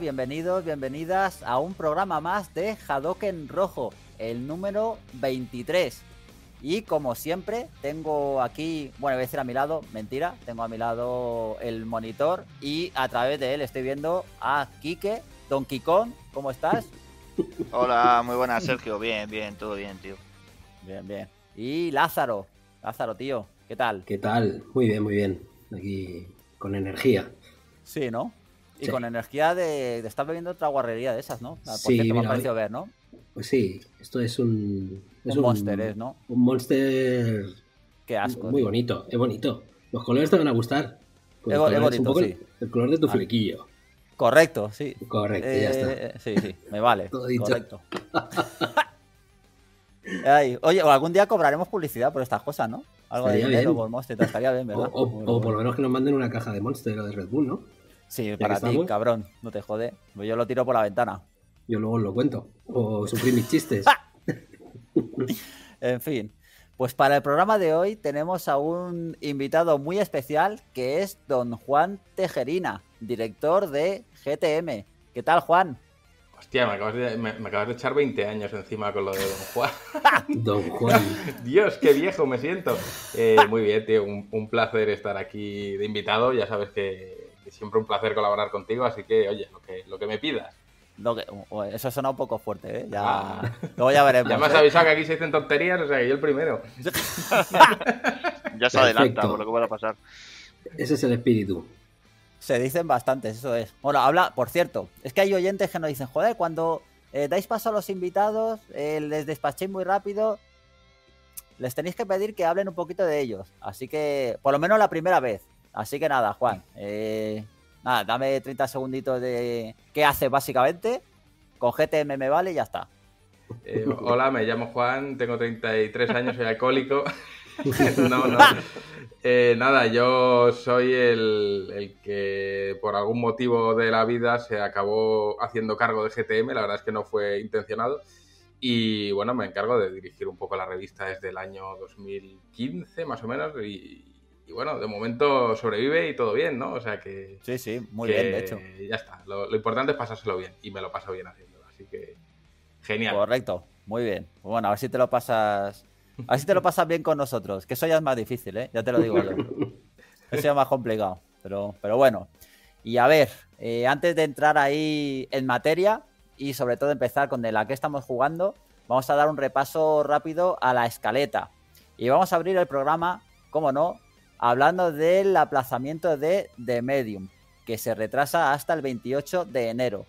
bienvenidos, bienvenidas a un programa más de Hadoken Rojo, el número 23. Y como siempre, tengo aquí, bueno, voy a decir a mi lado, mentira, tengo a mi lado el monitor y a través de él estoy viendo a Quique, Don Kikón, ¿cómo estás? Hola, muy buenas, Sergio, bien, bien, todo bien, tío. Bien, bien. Y Lázaro, Lázaro, tío, ¿qué tal? ¿Qué tal? Muy bien, muy bien. Aquí con energía. Sí, ¿no? Y con energía de, estar bebiendo otra guarrería de esas, ¿no? Porque sí, me ha parecido ver, ¿no? Pues sí, esto es un. un, monster, es, ¿eh? ¿no? Un monster. Qué asco. Muy bonito, es bonito. Los colores te van a gustar. es, bonito, sí. el, color de tu ah. flequillo. Correcto, sí. Correcto, ya está. Eh, sí, sí, me vale. Todo dicho. Correcto. Ay, oye, o algún día cobraremos publicidad por estas cosas, ¿no? Algo de dinero por Monster, estaría bien, ¿verdad? O, o por lo menos que nos manden una caja de Monster o de Red Bull, ¿no? Sí, para ti, cabrón, no te jode. Pues yo lo tiro por la ventana. Yo luego os lo cuento. O sufrí mis chistes. en fin. Pues para el programa de hoy tenemos a un invitado muy especial que es don Juan Tejerina, director de GTM. ¿Qué tal, Juan? Hostia, me acabas, de, echar 20 años encima con lo de Don Juan. don Juan. Dios, qué viejo me siento. Eh, muy bien, tío, un, placer estar aquí de invitado. Ya sabes que siempre un placer colaborar contigo, así que oye, lo que, me pidas. eso suena un poco fuerte, ¿eh? Ya, ah. Luego ya veremos. me has ¿eh? avisado que aquí se dicen tonterías, o sea, yo el primero. ya se adelanta por lo que va a pasar. Ese es el espíritu. Se dicen bastantes, eso es. Bueno, habla, por cierto, es que hay oyentes que nos dicen, joder, cuando eh, dais paso a los invitados, eh, les despachéis muy rápido, les tenéis que pedir que hablen un poquito de ellos. Así que, por lo menos la primera vez. Así que nada, Juan. Eh, nada, dame 30 segunditos de qué haces básicamente. Con GTM me vale y ya está. Eh, hola, me llamo Juan, tengo 33 años, soy alcohólico. Eh, nada, yo soy el, el, que por algún motivo de la vida se acabó haciendo cargo de GTM, la verdad es que no fue intencionado. Y bueno, me encargo de dirigir un poco la revista desde el año 2015 más o menos y, y bueno, de momento sobrevive y todo bien, ¿no? O sea que. Sí, sí, muy bien, de hecho. Ya está. Lo, importante es pasárselo bien y me lo paso bien haciéndolo. Así que. Genial. Correcto, muy bien. Pues bueno, a ver si te lo pasas. A ver si te lo pasas bien con nosotros. Que eso ya es más difícil, ¿eh? Ya te lo digo yo. Eso ya es más complicado. Pero, pero bueno. Y a ver, eh, antes de entrar ahí en materia y sobre todo empezar con de la que estamos jugando, vamos a dar un repaso rápido a la escaleta. Y vamos a abrir el programa, como no, hablando del aplazamiento de The Medium, que se retrasa hasta el 28 de enero.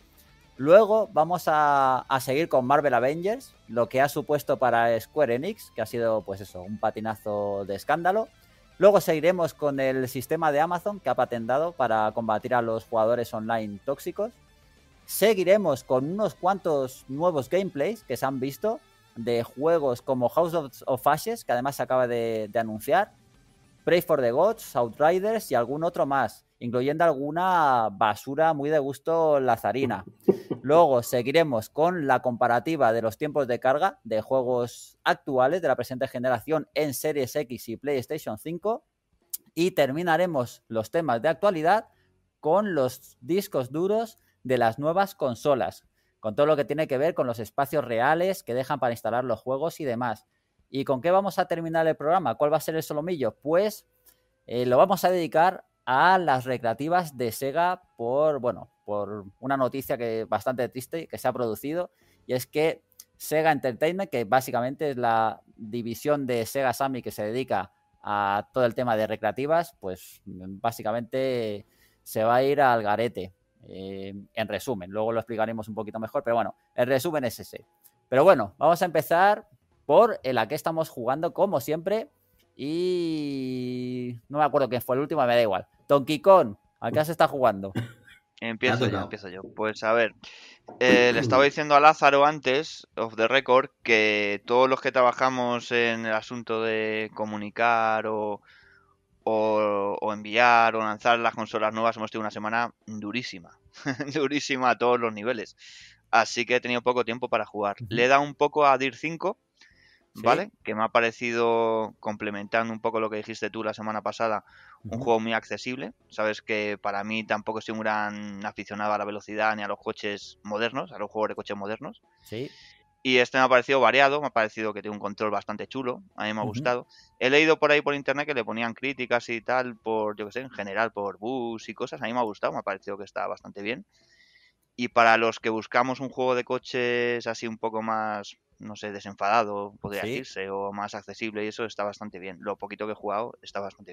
Luego vamos a, seguir con Marvel Avengers, lo que ha supuesto para Square Enix, que ha sido pues eso, un patinazo de escándalo. Luego seguiremos con el sistema de Amazon que ha patentado para combatir a los jugadores online tóxicos. Seguiremos con unos cuantos nuevos gameplays que se han visto de juegos como House of, Ashes, que además se acaba de anunciar, Pray for the Gods, Outriders y algún otro más, incluyendo alguna basura muy de gusto lazarina. Luego seguiremos con la comparativa de los tiempos de carga de juegos actuales de la presente generación en Series X y PlayStation 5. Y terminaremos los temas de actualidad con los discos duros de las nuevas consolas, con todo lo que tiene que ver con los espacios reales que dejan para instalar los juegos y demás. ¿Y con qué vamos a terminar el programa? ¿Cuál va a ser el solomillo? Pues eh, lo vamos a dedicar a las recreativas de Sega por, bueno, por una noticia que bastante triste que se ha producido y es que Sega Entertainment, que básicamente es la división de Sega Sammy que se dedica a todo el tema de recreativas, pues básicamente se va a ir al garete. Eh, en resumen, luego lo explicaremos un poquito mejor, pero bueno, el resumen es ese. Pero bueno, vamos a empezar por la que estamos jugando, como siempre. Y no me acuerdo quién fue el último, me da igual. Donkey Kong, ¿a qué se está jugando? Empiezo yo, empiezo yo. Pues a ver, eh, le estaba diciendo a Lázaro antes, of the record, que todos los que trabajamos en el asunto de comunicar o, o, enviar o lanzar las consolas nuevas hemos tenido una semana durísima, durísima a todos los niveles. Así que he tenido poco tiempo para jugar. Le da un poco a DIR 5, ¿vale? Que me ha parecido, complementando un poco lo que dijiste tú la semana pasada, un juego muy accesible. Sabes que para mí tampoco soy un gran aficionado a la velocidad ni a los coches modernos, a los juegos de coches modernos. Sí. Y este me ha parecido variado, me ha parecido que tiene un control bastante chulo, a mí me ha gustado. He leído por ahí por internet que le ponían críticas y tal, por, yo que sé, en general, por bus y cosas, a mí me ha gustado, me ha parecido que está bastante bien. Y para los que buscamos un juego de coches así un poco más no sé, desenfadado, podría irse decirse, o más accesible y eso está bastante bien. Lo poquito que he jugado está bastante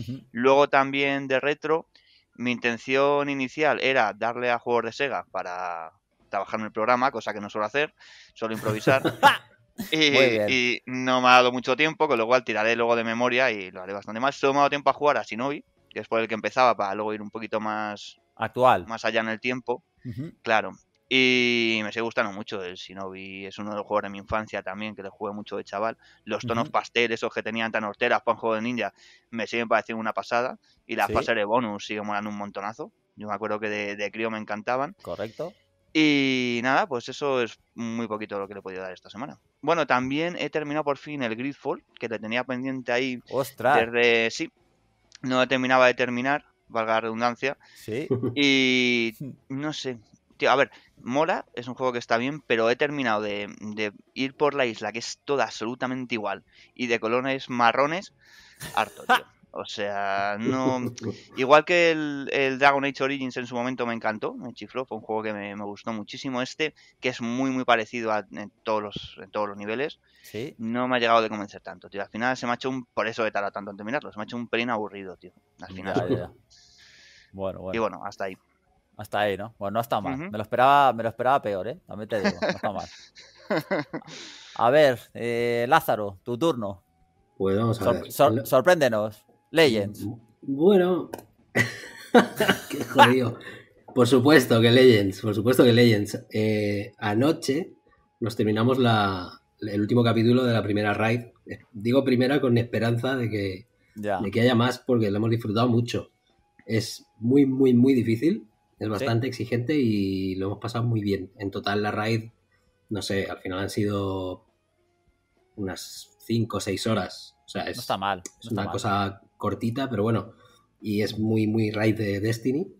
bien. Luego también de retro, mi intención inicial era darle a juegos de Sega para trabajar en el programa, cosa que no suelo hacer, suelo improvisar. y, no me ha dado mucho tiempo, con lo cual tiraré luego de memoria y lo haré bastante más. Solo me ha dado tiempo a jugar a Shinobi, que es por el que empezaba, para luego ir un poquito más... Actual. Más allá en el tiempo. Claro. Y me sigue gustando mucho el Shinobi. Es uno de los juegos de mi infancia también, que le jugué mucho de chaval. Los tonos pastel, esos que tenían tan horteras para un juego de ninja, me siguen pareciendo una pasada. Y las ¿Sí? de bonus siguen molando un montonazo. Yo me acuerdo que de, de crío me encantaban. Correcto. Y nada, pues eso es muy poquito lo que le he podido dar esta semana. Bueno, también he terminado por fin el Gridfall, que te tenía pendiente ahí. ¡Ostras! Sí. No terminaba de terminar, valga la redundancia. Sí. Y no sé, a ver, mola, es un juego que está bien, pero he terminado de, ir por la isla, que es toda absolutamente igual, y de colores marrones, harto, tío. O sea, no. Igual que el, Dragon Age Origins en su momento me encantó, me chifló, fue un juego que me, gustó muchísimo. Este, que es muy, muy parecido a, en, todos los, todos los niveles, ¿Sí? no me ha llegado de convencer tanto, tío. Al final se me ha hecho un. Por eso he tardado tanto en terminarlo, se me ha hecho un pelín aburrido, tío. Al final. bueno. Y bueno, hasta ahí. Hasta ahí, ¿no? Bueno, no está mal. me, lo esperaba, me lo esperaba peor, ¿eh? También te digo, no está mal. A ver, eh, Lázaro, tu turno. Pues vamos a ver. sorpréndenos. Legends. Bueno. Qué jodido. Por supuesto que Legends, por supuesto que Legends. Eh, anoche nos terminamos el último capítulo de la primera raid. Eh, digo primera con esperanza de que, de que haya más porque lo hemos disfrutado mucho. Es muy, muy, muy difícil. Es bastante exigente y lo hemos pasado muy bien. En total la raid, no sé, al final han sido unas 5 o 6 horas. O sea, es, está mal. es una cosa cortita, pero bueno. Y es muy, muy raid de Destiny.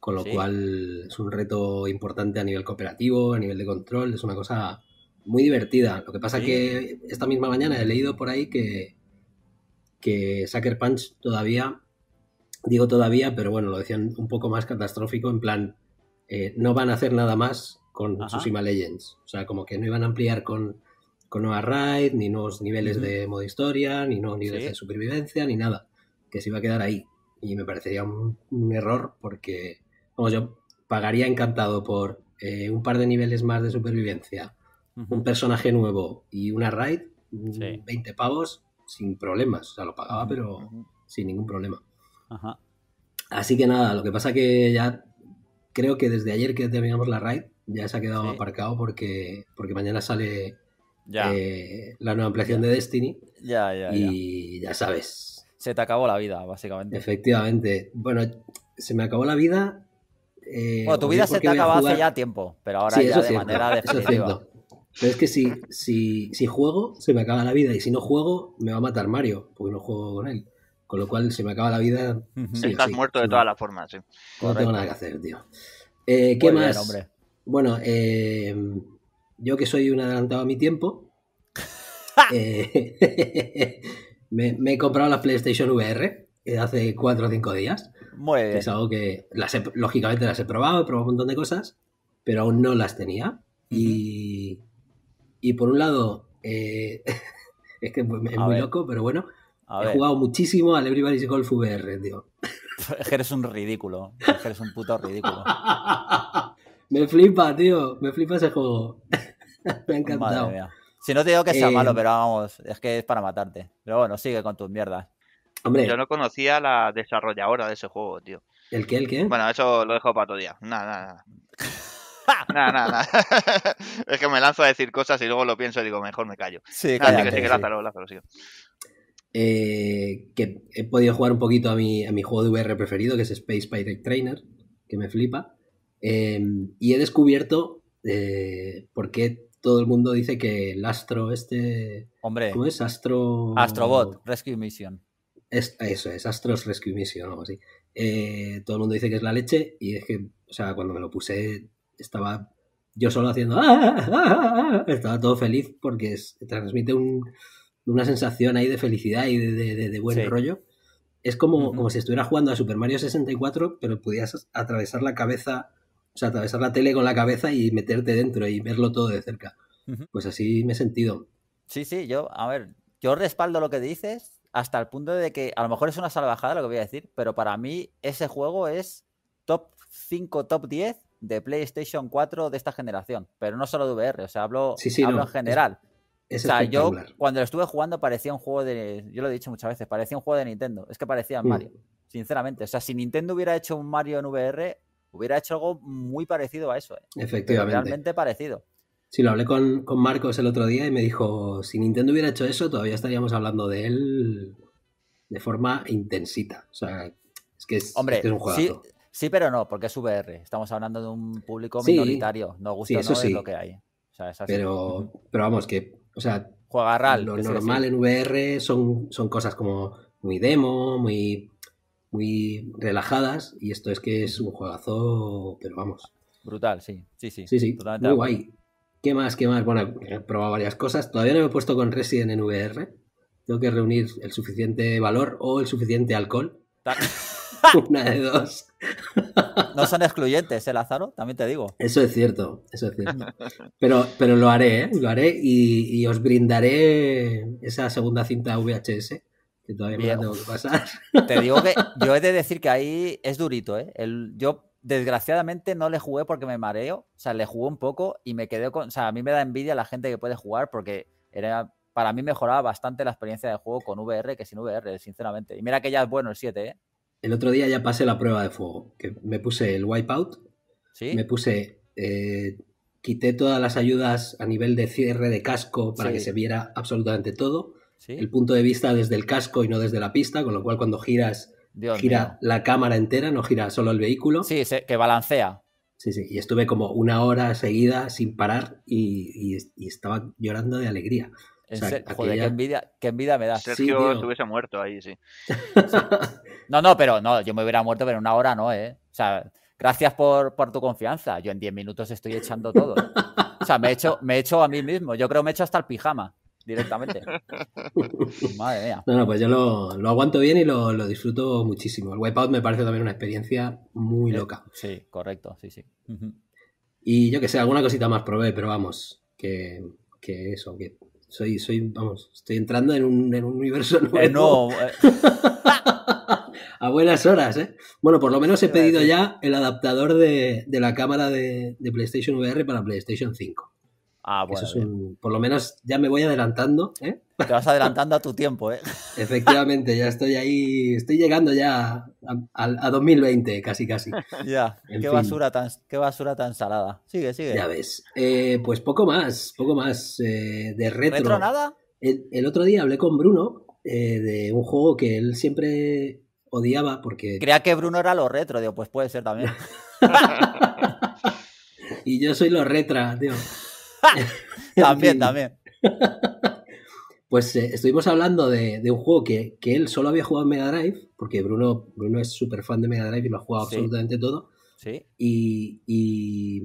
Con lo cual es un reto importante a nivel cooperativo, a nivel de control. Es una cosa muy divertida. Lo que pasa que esta misma mañana he leído por ahí que, que Sucker Punch todavía digo todavía, pero bueno, lo decían un poco más catastrófico, en plan, eh, no van a hacer nada más con Ajá. Legends. O sea, como que no iban a ampliar con, con nueva raid, ni nuevos niveles de modo historia, ni nuevos niveles de supervivencia, ni nada. Que se iba a quedar ahí. Y me parecería un, error porque, vamos, yo pagaría encantado por eh, un par de niveles más de supervivencia, un personaje nuevo y una raid, 20 mm, pavos, sin problemas. O sea, lo pagaba, pero sin ningún problema. Ajá. Así que nada, lo que pasa que ya creo que desde ayer que terminamos la raid ya se ha quedado aparcado porque, porque mañana sale eh, la nueva ampliación de Destiny. Ya, ya, y ya. sabes. Se te acabó la vida, básicamente. Efectivamente. Bueno, se me acabó la vida. Eh, tu vida se te acaba hace ya tiempo, pero ahora ya de manera definitiva. Pero es que si, si, si juego, se me acaba la vida. Y si no juego, me va a matar Mario, porque no juego con él. Con lo cual se me acaba la vida. Se Estás muerto de todas las formas, sí. No tengo nada que hacer, tío. Eh, ¿Qué más? Bueno, eh, yo que soy un adelantado a mi tiempo, eh, me, he comprado la PlayStation VR hace 4 o 5 días. Muy bien. Es algo que las lógicamente las he probado, he probado un montón de cosas, pero aún no las tenía. Y, y por un lado, es que es muy loco, pero bueno, He jugado muchísimo al Everybody's Golf VR, tío. eres un ridículo. Eres un puto ridículo. me flipa, tío. Me flipa ese juego. me ha encantado. Si no te digo que sea malo, eh, pero vamos, es que es para matarte. Pero bueno, sigue con tus mierdas. Hombre. Yo no conocía la desarrolladora de ese juego, tío. ¿El qué? ¿El qué? Bueno, eso lo dejo para otro día. Nada, nada. Nada, nada, nada. es que me lanzo a decir cosas y luego lo pienso y digo, mejor me callo. Sí, claro que sí, que sí. Eh, que he podido jugar un poquito a mi, a mi juego de VR preferido, que es Space Pirate Trainer, que me flipa. Em, y he descubierto eh, por qué todo el mundo dice que el astro este... Hombre. ¿Cómo es? Astro... Astrobot, Rescue Mission. eso es, Astros Rescue Mission o algo así. Eh, todo el mundo dice que es la leche y es que, o sea, cuando me lo puse estaba yo solo haciendo... Ah, ah, ah, estaba todo feliz porque transmite un una sensación ahí de felicidad y de, buen rollo. Es como, como si estuviera jugando a Super Mario 64, pero pudieras atravesar la cabeza, o sea, atravesar la tele con la cabeza y meterte dentro y verlo todo de cerca. Pues así me he sentido. Sí, sí, yo, a ver, yo respaldo lo que dices hasta el punto de que a lo mejor es una salvajada lo que voy a decir, pero para mí ese juego es top 5, top 10 de PlayStation 4 de esta generación, pero no solo de VR, o sea, hablo, sí, sí, hablo en general o sea, yo cuando lo estuve jugando parecía un juego de. Yo lo he dicho muchas veces, parecía un juego de Nintendo. Es que parecía mm. Mario, sinceramente. O sea, si Nintendo hubiera hecho un Mario en VR, hubiera hecho algo muy parecido a eso. ¿eh? Efectivamente. Realmente parecido. Sí, lo hablé con, Marcos el otro día y me dijo: si Nintendo hubiera hecho eso, todavía estaríamos hablando de él de forma intensita. O sea, es que es, un juego Sí, sí, pero no, porque es VR. Estamos hablando de un público minoritario. no gusta sí, no, es lo que hay. pero, pero vamos, que o sea, lo normal en VR son, son cosas como muy demo, muy, muy relajadas, y esto es que es un juegazo, pero vamos. Brutal, sí, sí, sí. Sí, muy guay. ¿Qué más? ¿Qué más? Bueno, he probado varias cosas. Todavía no me he puesto con Resident en VR. Tengo que reunir el suficiente valor o el suficiente alcohol. Una de dos. No son excluyentes, el ¿eh, Lázaro? También te digo. Eso es cierto, eso es cierto. Pero, pero lo haré, ¿eh? lo haré y, os brindaré esa segunda cinta VHS que todavía me tengo que pasar. Te digo que yo he de decir que ahí es durito, ¿eh? El, yo desgraciadamente no le jugué porque me mareo, o sea, le jugué un poco y me quedé con, o sea, a mí me da envidia la gente que puede jugar porque era para mí mejoraba bastante la experiencia de juego con VR que sin VR, sinceramente. Y mira que ya es bueno el 7, ¿eh? el otro día ya pasé la prueba de fuego, que me puse el wipeout, ¿Sí? me puse, eh, quité todas las ayudas a nivel de cierre de casco para que se viera absolutamente todo, el punto de vista desde el casco y no desde la pista, con lo cual cuando giras, gira la cámara entera, no gira solo el vehículo. Sí, que balancea. Sí, sí, y estuve como una hora seguida sin parar y estaba llorando de alegría joder, qué, envidia, me da. Sergio se hubiese muerto ahí, sí. No, no, pero no, yo me hubiera muerto, pero en una hora no, ¿eh? O sea, gracias por, tu confianza. Yo en 10 minutos estoy echando todo. O sea, me he hecho, me he hecho a mí mismo. Yo creo me he hecho hasta el pijama directamente. Madre mía. No, no, pues yo lo, aguanto bien y lo, disfruto muchísimo. El Wipeout me parece también una experiencia muy eh, loca. Sí, correcto, sí, sí. Y yo que sé, alguna cosita más probé, pero vamos, que, que eso, que soy, soy, vamos, estoy entrando en un, un universo nuevo. Eh, eh. a buenas horas, ¿eh? Bueno, por lo menos he pedido ya el adaptador de, la cámara de, de PlayStation VR para PlayStation 5. Ah, bueno. por lo menos ya me voy adelantando. ¿eh? Te vas adelantando a tu tiempo, ¿eh? Efectivamente, ya estoy ahí, estoy llegando ya a, 2020, casi, casi. Ya, qué basura, tan, qué basura tan salada. Sigue, sigue. Ya ves. Eh, pues poco más, poco más eh, de retro. ¿Retro nada? El, otro día hablé con Bruno eh, de un juego que él siempre odiaba porque... Creía que Bruno era lo retro, digo, pues puede ser también. y yo soy lo retra, tío. también, también. Pues eh, estuvimos hablando de, un juego que, él solo había jugado en Mega Drive, porque Bruno, Bruno es súper fan de Mega Drive y lo ha jugado absolutamente todo. Y,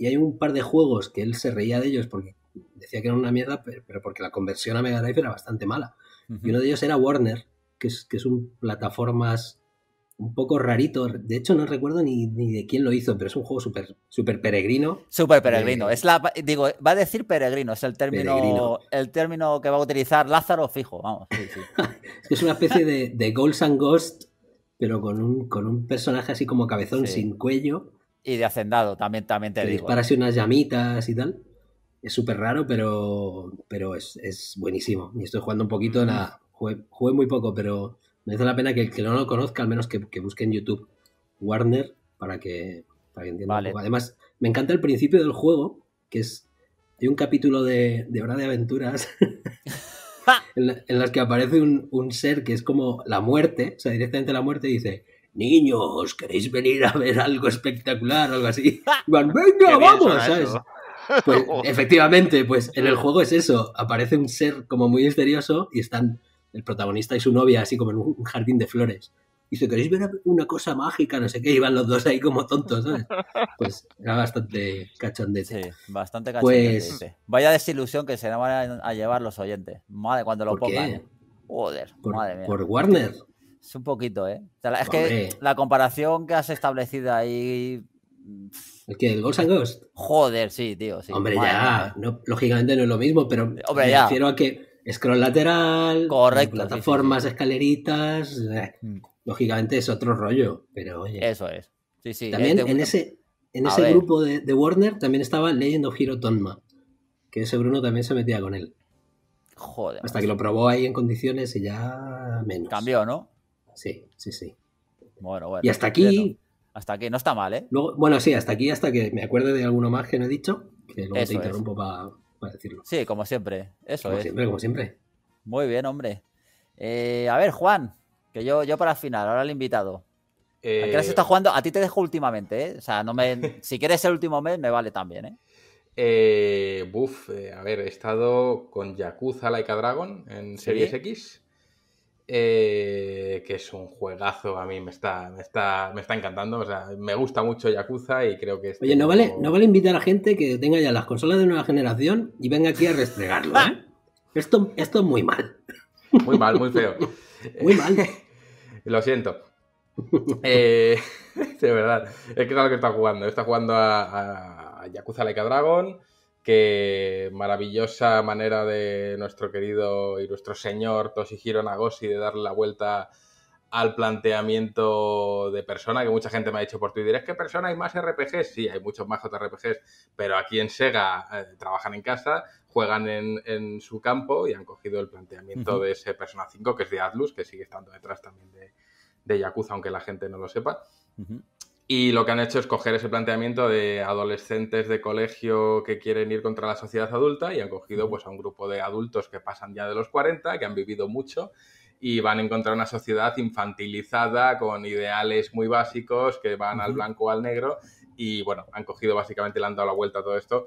hay un par de juegos que él se reía de ellos porque decía que era una mierda, pero, porque la conversión a Mega Drive era bastante mala. Y uno de ellos era Warner, que es, que es un plataformas un poco rarito. De hecho, no recuerdo ni, de quién lo hizo, pero es un juego súper super peregrino. Súper peregrino. es la, digo, va a decir peregrino, es el término, el término que va a utilizar Lázaro fijo. Vamos, es una especie de, de Ghosts and Ghost, pero con un, personaje así como cabezón sin cuello. Y de hacendado, también, también te digo. Dispara ¿eh? así unas llamitas y tal. Es súper raro, pero, pero es, buenísimo. Y estoy jugando un poquito, en la, jugué muy poco, pero hace la pena que el que no lo conozca, al menos que, busque en YouTube Warner para que, entienda Además, me encanta el principio del juego, que es de un capítulo de, de Hora de Aventuras en, las que aparece un, ser que es como la muerte, o sea, directamente la muerte, y dice: Niños, ¿queréis venir a ver algo espectacular? Algo así. ¡Venga, vamos! Pues, efectivamente, pues en el juego es eso. Aparece un ser como muy misterioso y están el protagonista y su novia, así como en un jardín de flores. Y si ¿queréis ver una cosa mágica? No sé qué, iban los dos ahí como tontos, ¿sabes? Pues era bastante cachondete. Sí, bastante pues cachondete. Pues... Vaya desilusión que se van a llevar los oyentes. Madre, cuando lo pongan. Joder, por, madre Por Warner. Es un poquito, ¿eh? es que la comparación que has establecido ahí. ¿El que ¿El Ghost and Ghost? Joder, sí, tío. Hombre, ya. lógicamente no es lo mismo, pero me refiero a que Scroll lateral, plataformas, escaleritas. Mm. lógicamente es otro rollo, pero oye. Eso es. También este en ese, en ese grupo de, Warner también estaba Legend of Hero Tonma, que ese Bruno también se metía con él. Joder. Hasta pues que lo probó ahí en condiciones y ya menos. Cambió, ¿no? Sí, sí, sí. Bueno, bueno. Y hasta aquí. Hasta aquí, no está mal, ¿eh? bueno, sí, hasta aquí, hasta que me acuerdo de alguno más que no he dicho, que luego te interrumpo para Sí, como siempre. Eso como siempre, como siempre. Muy bien, hombre. Eh, a ver, Juan, que yo, yo para final, ahora el invitado. ¿A qué eh, jugando? A ti te dejo últimamente, ¿eh? O sea, no me... si quieres el último mes, me vale también, ¿eh? buf, a ver, he estado con Yakuza Laika Dragon en Series X eh, que es un juegazo, a mí me está, me está, encantando, o sea, me gusta mucho Yakuza y creo que... Este Oye, ¿no vale, no vale invitar a gente que tenga ya las consolas de nueva generación y venga aquí a restregarlo, ¿eh? esto, esto es muy mal. Muy mal, muy feo. muy mal. Lo siento. Eh, de verdad, es que es lo que está jugando. Está jugando a, a Yakuza Like a Dragon, Qué maravillosa manera de nuestro querido y nuestro señor Toshihiro Nagoshi de darle la vuelta al planteamiento de persona, que mucha gente me ha dicho por Twitter, es que persona hay más RPGs, sí, hay muchos más RPGs, pero aquí en Sega eh, trabajan en casa, juegan en, su campo y han cogido el planteamiento de ese Persona 5, que es de Atlus, que sigue estando detrás también de, de Yakuza, aunque la gente no lo sepa. Y lo que han hecho es coger ese planteamiento de adolescentes de colegio que quieren ir contra la sociedad adulta y han cogido pues, a un grupo de adultos que pasan ya de los 40, que han vivido mucho y van a encontrar una sociedad infantilizada con ideales muy básicos que van al blanco o al negro. Y bueno, han cogido básicamente, le han dado la vuelta a todo esto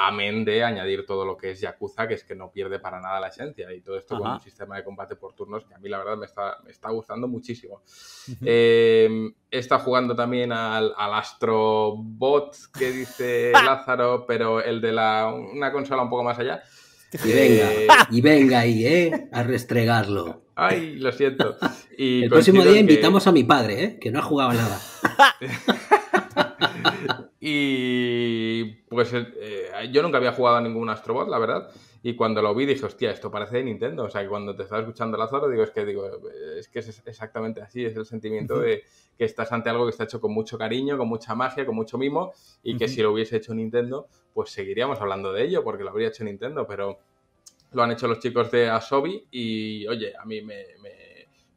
amén de añadir todo lo que es Yakuza, que es que no pierde para nada la esencia. Y todo esto con un sistema de combate por turnos que a mí la verdad me está, está gustando muchísimo. Em, está jugando también al, astro bot que dice Lázaro, pero el de la, una consola un poco más allá. Y venga, eh, y venga ahí, ¿eh? A restregarlo. Ay, lo siento. Y el próximo día invitamos a mi padre, ¿eh? Que no ha jugado nada. Y pues eh, eh, yo nunca había jugado a ningún Astrobot, la verdad. Y cuando lo vi dije, hostia, esto parece de Nintendo. O sea, que cuando te estaba escuchando la Zoro, digo, es que, digo, es que es exactamente así. Es el sentimiento de que estás ante algo que está hecho con mucho cariño, con mucha magia, con mucho mimo. Y que si lo hubiese hecho Nintendo, pues seguiríamos hablando de ello, porque lo habría hecho Nintendo. Pero lo han hecho los chicos de Asobi. Y oye, a mí me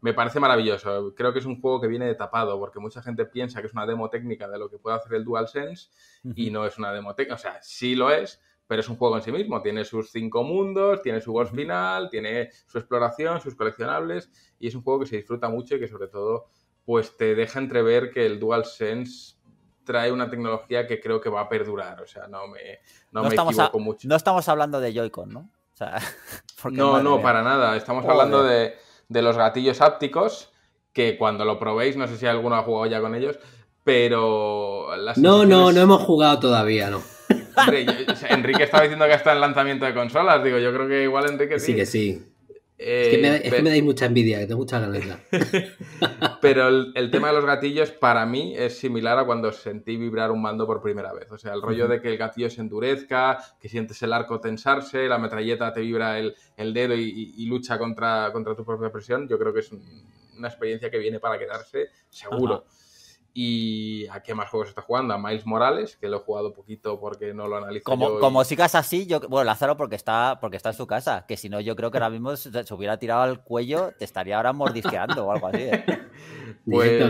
me parece maravilloso. Creo que es un juego que viene de tapado, porque mucha gente piensa que es una demo técnica de lo que puede hacer el DualSense y no es una demo técnica. O sea, sí lo es, pero es un juego en sí mismo. Tiene sus cinco mundos, tiene su boss final, tiene su exploración, sus coleccionables y es un juego que se disfruta mucho y que sobre todo pues te deja entrever que el DualSense trae una tecnología que creo que va a perdurar. O sea, no me, no, equivoco mucho. No estamos hablando de Joy-Con, ¿no? no, no, para nada. Estamos hablando de de los gatillos ápticos, que cuando lo probéis, no sé si alguno ha jugado ya con ellos, pero... no, no, no hemos jugado todavía, no. Enrique estaba diciendo que está en lanzamiento de consolas, digo, yo creo que igual Enrique sí. Sí, que sí es, que me, es eh, dais mucha envidia, que mucha ganas. pero el, tema de los gatillos para mí es similar a cuando sentí vibrar un mando por primera vez. O sea, el rollo de que el gatillo se endurezca, que sientes el arco tensarse, la metralleta te vibra el, dedo y, lucha contra, tu propia presión, yo creo que es una experiencia que viene para quedarse seguro. ¿Y a qué más juegos está jugando? A Miles Morales, que lo he jugado poquito porque no lo analizo. Como, como sigas así, yo, bueno, Lázaro porque está, porque está en su casa, que si no yo creo que ahora mismo se, hubiera tirado al cuello, te estaría ahora mordisqueando o algo así. ¿eh? Pues,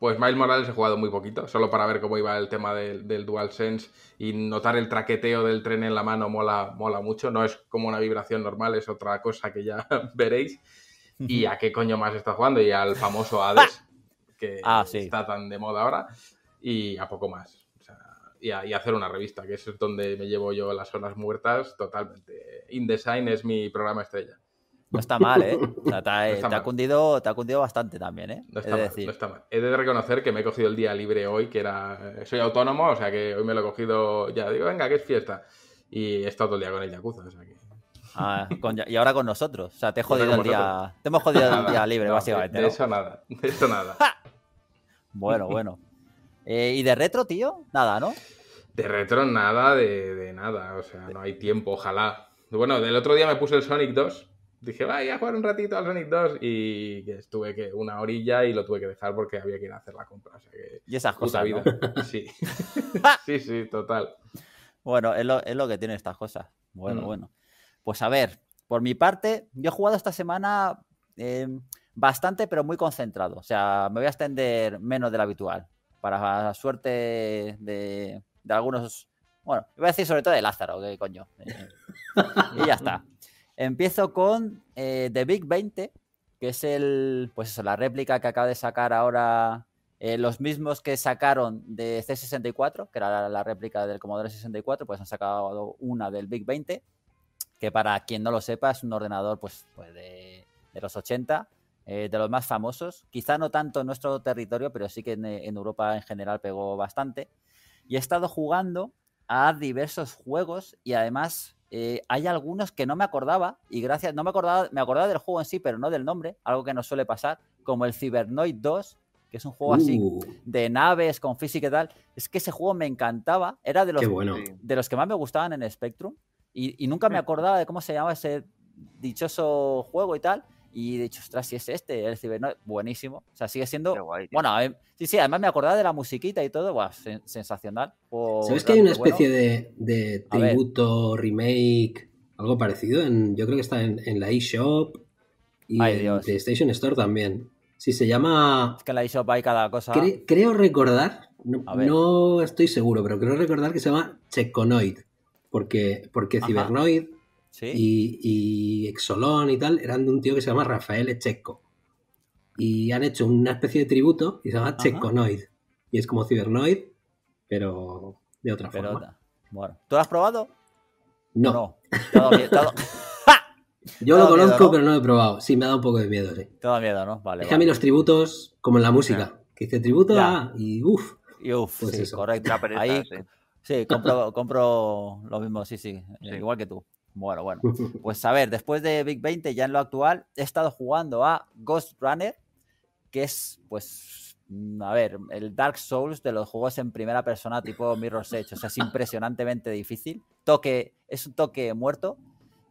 pues, Miles Morales he jugado muy poquito, solo para ver cómo iba el tema del, Dual Sense y notar el traqueteo del tren en la mano mola, mola mucho, no es como una vibración normal, es otra cosa que ya veréis. ¿Y a qué coño más está jugando? Y al famoso Hades. ¡Ah! que ah, está tan de moda ahora, y a poco más. y, hacer una revista, que es donde me llevo yo las horas muertas totalmente. InDesign es mi programa estrella. No está mal, ¿eh? te, ha, eh, cundido, cundido bastante también, ¿eh? No está, mal, está, mal, He de reconocer que me he cogido el día libre hoy, que era... Soy autónomo, o sea que hoy me lo he cogido ya. Digo, venga, que es fiesta. Y he estado todo el día con el Yakuza, ah, y ahora con nosotros. O sea, te he jodido el día. Te hemos jodido el día libre, básicamente. De, eso nada. De eso nada. Bueno, bueno. Eh, ¿Y de retro, tío? Nada, ¿no? De retro, nada, de, nada. O sea, no hay tiempo, ojalá. Bueno, del otro día me puse el Sonic 2 dije, vaya a jugar un ratito al Sonic 2 y estuve que una orilla y lo tuve que dejar porque había que ir a hacer la compra. O sea que, y esas cosas. Sí. sí, sí, total. Bueno, es lo, que tiene estas cosas. Bueno, mm. bueno. Pues a ver, por mi parte, yo he jugado esta semana eh, bastante, pero muy concentrado. O sea, me voy a extender menos de lo habitual. Para la suerte de, de algunos. Bueno, voy a decir sobre todo de Lázaro, que coño. Eh, y ya está. Empiezo con eh, The Big 20, que es el. Pues eso, la réplica que acaba de sacar ahora. Eh, los mismos que sacaron de C64, que era la, réplica del Commodore 64, pues han sacado una del Big 20, que para quien no lo sepa es un ordenador pues, pues de, de los 80, eh, de los más famosos, quizá no tanto en nuestro territorio, pero sí que eh, en, Europa en general pegó bastante. Y he estado jugando a diversos juegos y además eh, hay algunos que no me acordaba y gracias, no me acordaba, me acordaba del juego en sí, pero no del nombre, algo que nos suele pasar, como el Cybernoid 2, que es un juego así uh. de naves con física y tal. Es que ese juego me encantaba, era de los, de los que más me gustaban en Spectrum y, y, nunca me acordaba de cómo se llamaba ese dichoso juego y tal. Y de hecho, ostras, si es este, el Cibernoid, buenísimo. O sea, sigue siendo. bueno, sí, sí, además me acordaba de la musiquita y todo, Buah, sensacional. ¿Sabes que hay una especie de, tributo, remake, algo parecido? En, yo creo que está en, la eShop y de en PlayStation Store también. Si se llama. Es que en la eShop hay cada cosa. creo recordar, no, estoy seguro, pero creo recordar que se llama Checonoid. Porque, porque Cibernoid y, Exolón y tal, eran de un tío que se llama Rafael Echeco Y han hecho una especie de tributo y se llama Checonoid. Y es como Cibernoid, pero de otra forma. Bueno, ¿tú lo has probado? No. Yo lo conozco, pero no lo he probado. Sí, me ha dado un poco de miedo, Todo miedo, ¿no? Vale. Es que a mí los tributos, como en la música, que dice tributo y uff. Y uff, pues correcto. Ahí, sí, compro, compro, lo mismo, sí, sí. igual que tú. Bueno, bueno. Pues a ver, después de Big 20, ya en lo actual, he estado jugando a Ghost Runner, que es, pues, mm, a ver, el Dark Souls de los juegos en primera persona tipo Mirror's Edge. O sea, es impresionantemente difícil. Toque, es un toque muerto.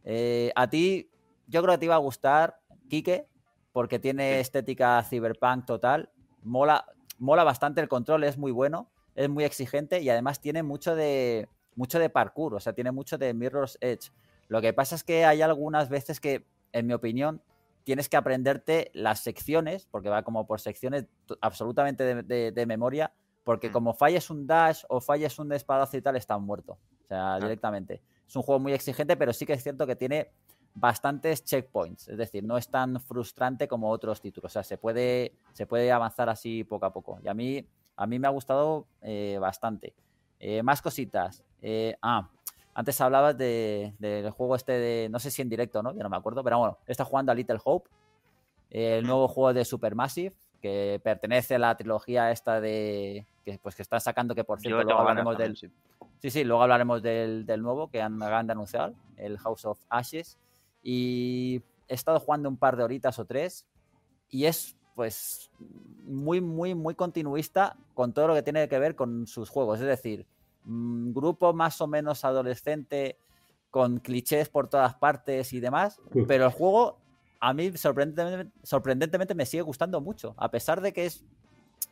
Eh, a ti, yo creo que te iba a gustar, Kike, porque tiene estética cyberpunk total. Mola, mola bastante el control, es muy bueno, es muy exigente y además tiene mucho de mucho de parkour, o sea, tiene mucho de Mirror's Edge. Lo que pasa es que hay algunas veces que, en mi opinión, tienes que aprenderte las secciones, porque va como por secciones absolutamente de, memoria, porque como falles un dash o falles un espadazo y tal, estás muerto. O sea, directamente. Es un juego muy exigente, pero sí que es cierto que tiene bastantes checkpoints. Es decir, no es tan frustrante como otros títulos. O sea, se puede, se puede avanzar así poco a poco. Y a mí, a mí me ha gustado eh, bastante. Eh, más cositas. Eh, ah, antes hablabas del juego este de, no sé si en directo, ¿no? Ya no me acuerdo, pero bueno, está jugando a Little Hope, el nuevo juego de Supermassive, que pertenece a la trilogía esta de, pues, que están sacando, que por cierto luego hablaremos, del, sí. Sí, luego hablaremos del... nuevo que han, acaban de anunciar, el House of Ashes. Y he estado jugando un par de horitas o tres y es pues muy, muy, muy continuista con todo lo que tiene que ver con sus juegos. Es decir, Mm, grupo más o menos adolescente con clichés por todas partes y demás, pero el juego a mí sorprendentemente, me sigue gustando mucho, a pesar de que es,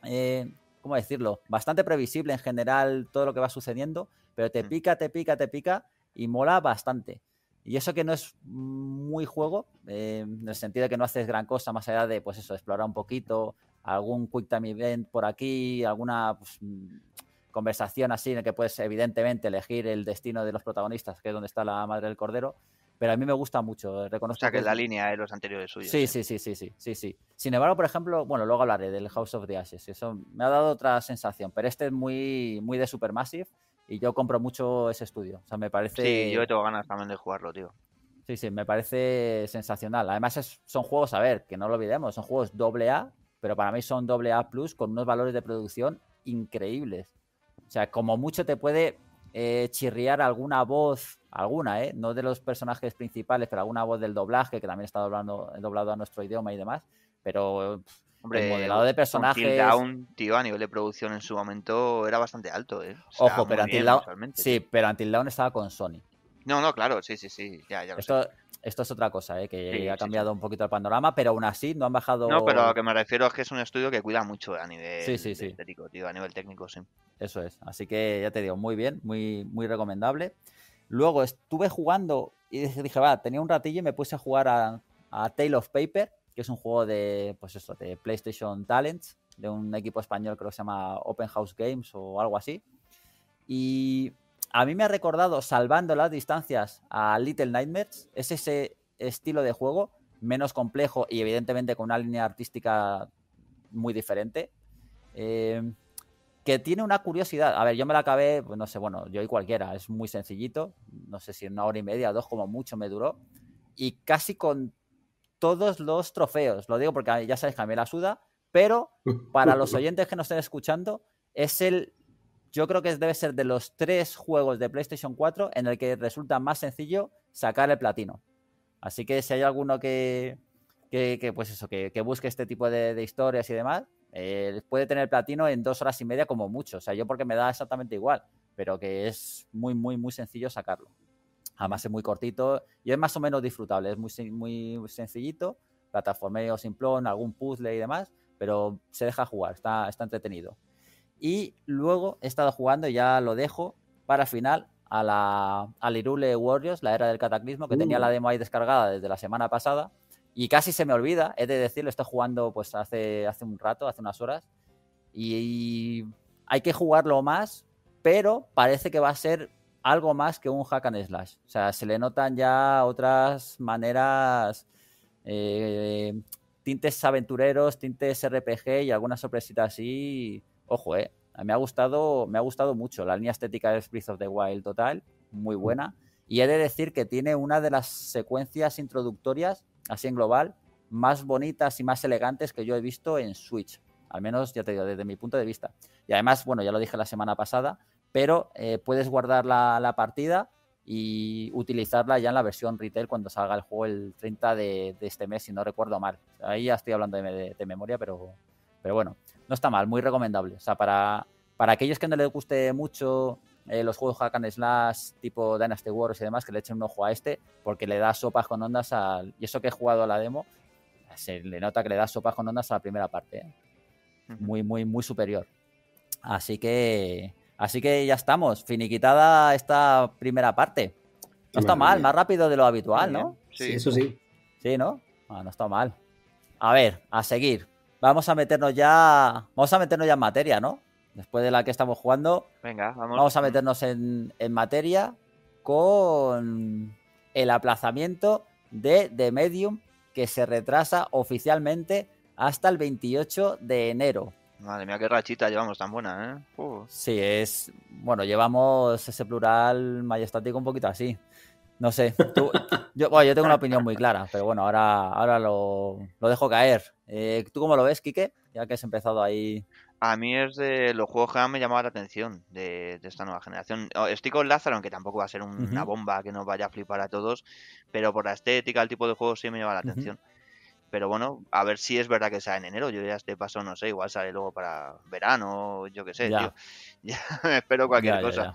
eh, ¿cómo decirlo?, bastante previsible en general todo lo que va sucediendo, pero te mm. pica, te pica, te pica y mola bastante. Y eso que no es muy juego, eh, en el sentido de que no haces gran cosa más allá de, pues eso, explorar un poquito, algún quick time event por aquí, alguna pues, conversación así en la que puedes evidentemente elegir el destino de los protagonistas, que es donde está la madre del cordero, pero a mí me gusta mucho. Eh, reconozco o sea, que, es la línea de eh, los anteriores suyos. Sí, sí, sí, sí, sí, sí, Sin embargo, por ejemplo, bueno, luego hablaré del House of the Ashes, eso me ha dado otra sensación, pero este es muy, muy de Supermassive y yo compro mucho ese estudio. O sea, me parece... Sí, yo tengo ganas también de jugarlo, tío. Sí, sí, me parece sensacional. Además, son juegos, a ver, que no lo olvidemos, son juegos doble A, pero para mí son doble A plus con unos valores de producción increíbles. O sea, como mucho te puede eh, chirriar alguna voz, alguna, ¿eh? No de los personajes principales, pero alguna voz del doblaje, que también está doblando, doblado a nuestro idioma y demás. Pero Hombre, el modelado de personajes. un tío, a nivel de producción en su momento era bastante alto, ¿eh? Ojo, pero Antil Sí, pero Antil Down estaba con Sony. No, no, claro, sí, sí, sí. Ya, ya lo esto es otra cosa, ¿eh? que ha cambiado un poquito el panorama, pero aún así no han bajado. No, pero a lo que me refiero es que es un estudio que cuida mucho a nivel estético, tío, a nivel técnico, sí. Eso es. Así que ya te digo, muy bien, muy, muy recomendable. Luego estuve jugando y dije, va, tenía un ratillo y me puse a jugar a, Tale of Paper, que es un juego de, pues de PlayStation Talents, de un equipo español que se llama Open House Games o algo así. Y a mí me ha recordado, salvando las distancias, a Little Nightmares. Es ese estilo de juego, menos complejo y evidentemente con una línea artística muy diferente. Eh, que tiene una curiosidad. A ver, yo me la acabé, pues no sé, bueno, yo y cualquiera, es muy sencillito. No sé si en una hora y media, dos como mucho me duró. Y casi con todos los trofeos. Lo digo porque ah, ya sabes que a mí la suda, pero para los oyentes que nos estén escuchando, es el yo creo que debe ser de los tres juegos de PlayStation 4 en el que resulta más sencillo sacar el platino. Así que si hay alguno que, pues eso, que, busque este tipo de, historias y demás, eh, puede tener platino en dos horas y media como mucho. O sea, yo porque me da exactamente igual, pero que es muy, muy, muy sencillo sacarlo. Además es muy cortito y es más o menos disfrutable. Es muy, muy sencillito, plataformeo simplón, algún puzzle y demás, pero se deja jugar, está, está entretenido. Y luego he estado jugando, ya lo dejo para final, a la al Irule Warriors, la era del cataclismo, que tenía la uh. demo ahí descargada desde la semana pasada. Y casi se me olvida, he de decirlo, estoy jugando pues hace, hace un rato, hace unas horas. Y, hay que jugarlo más, pero parece que va a ser algo más que un hack and slash. O sea, se le notan ya otras maneras, eh, tintes aventureros, tintes RPG y algunas sorpresitas así ojo, eh, me ha gustado, me ha gustado mucho. La línea estética de Breath of the Wild total, muy mm. buena. Y he de decir que tiene una de las secuencias introductorias, así en global, más bonitas y más elegantes que yo he visto en Switch. Al menos, ya te digo, desde mi punto de vista. Y además, bueno, ya lo dije la semana pasada, pero eh, puedes guardar la, partida y utilizarla ya en la versión retail cuando salga el juego el 30 de, este mes, si no recuerdo mal. Ahí ya estoy hablando de, de memoria, pero, pero bueno no está mal, muy recomendable. O sea, para, para aquellos que no les guste mucho eh, los juegos hack and slash tipo Dynasty Wars y demás, que le echen un ojo a este, porque le da sopas con ondas al... Y eso que he jugado a la demo, se le nota que le da sopas con ondas a la primera parte. ¿eh? Muy, muy, muy superior. Así que... Así que ya estamos, finiquitada esta primera parte. No está mal, más rápido de lo habitual, ¿no? Sí, eso sí. Sí, ¿no? Ah, no está mal. A ver, a seguir. Vamos a meternos ya. Vamos a meternos ya en materia, ¿no? Después de la que estamos jugando. Venga, vamos. a meternos en, en materia con el aplazamiento de The Medium que se retrasa oficialmente hasta el 28 de enero. Madre mía, qué rachita llevamos tan buena, ¿eh? Sí, es. Bueno, llevamos ese plural majestático un poquito así. No sé. yo, bueno, yo tengo una opinión muy clara, pero bueno, ahora, ahora lo, dejo caer. Eh, ¿Tú cómo lo ves, Quique? Ya que has empezado ahí. A mí es de los juegos que me llamaba la atención de, esta nueva generación. Oh, estoy con Lázaro, aunque tampoco va a ser una bomba que nos vaya a flipar a todos, pero por la estética, el tipo de juego sí me llama la atención. Pero bueno, a ver si es verdad que sea en enero. Yo ya este paso, no sé, igual sale luego para verano, yo qué sé. Tío. Ya, espero cualquier cosa.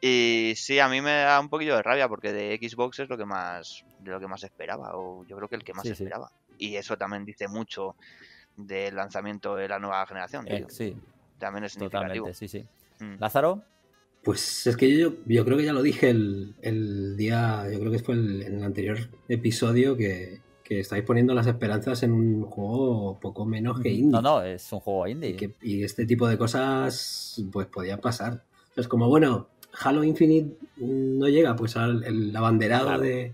Y sí, a mí me da un poquillo de rabia porque de Xbox es lo que más, lo que más esperaba, o yo creo que el que más esperaba. Y eso también dice mucho del lanzamiento de la nueva generación. Eh, sí. También es significativo. Totalmente, sí, sí. Mm. Lázaro. Pues es que yo, yo creo que ya lo dije el, día, yo creo que fue en el anterior episodio que, estáis poniendo las esperanzas en un juego poco menos que mm, indie. No, no, es un juego indie. Y, este tipo de cosas pues podía pasar. es como, bueno, Halo Infinite no llega, pues al, el abanderado de,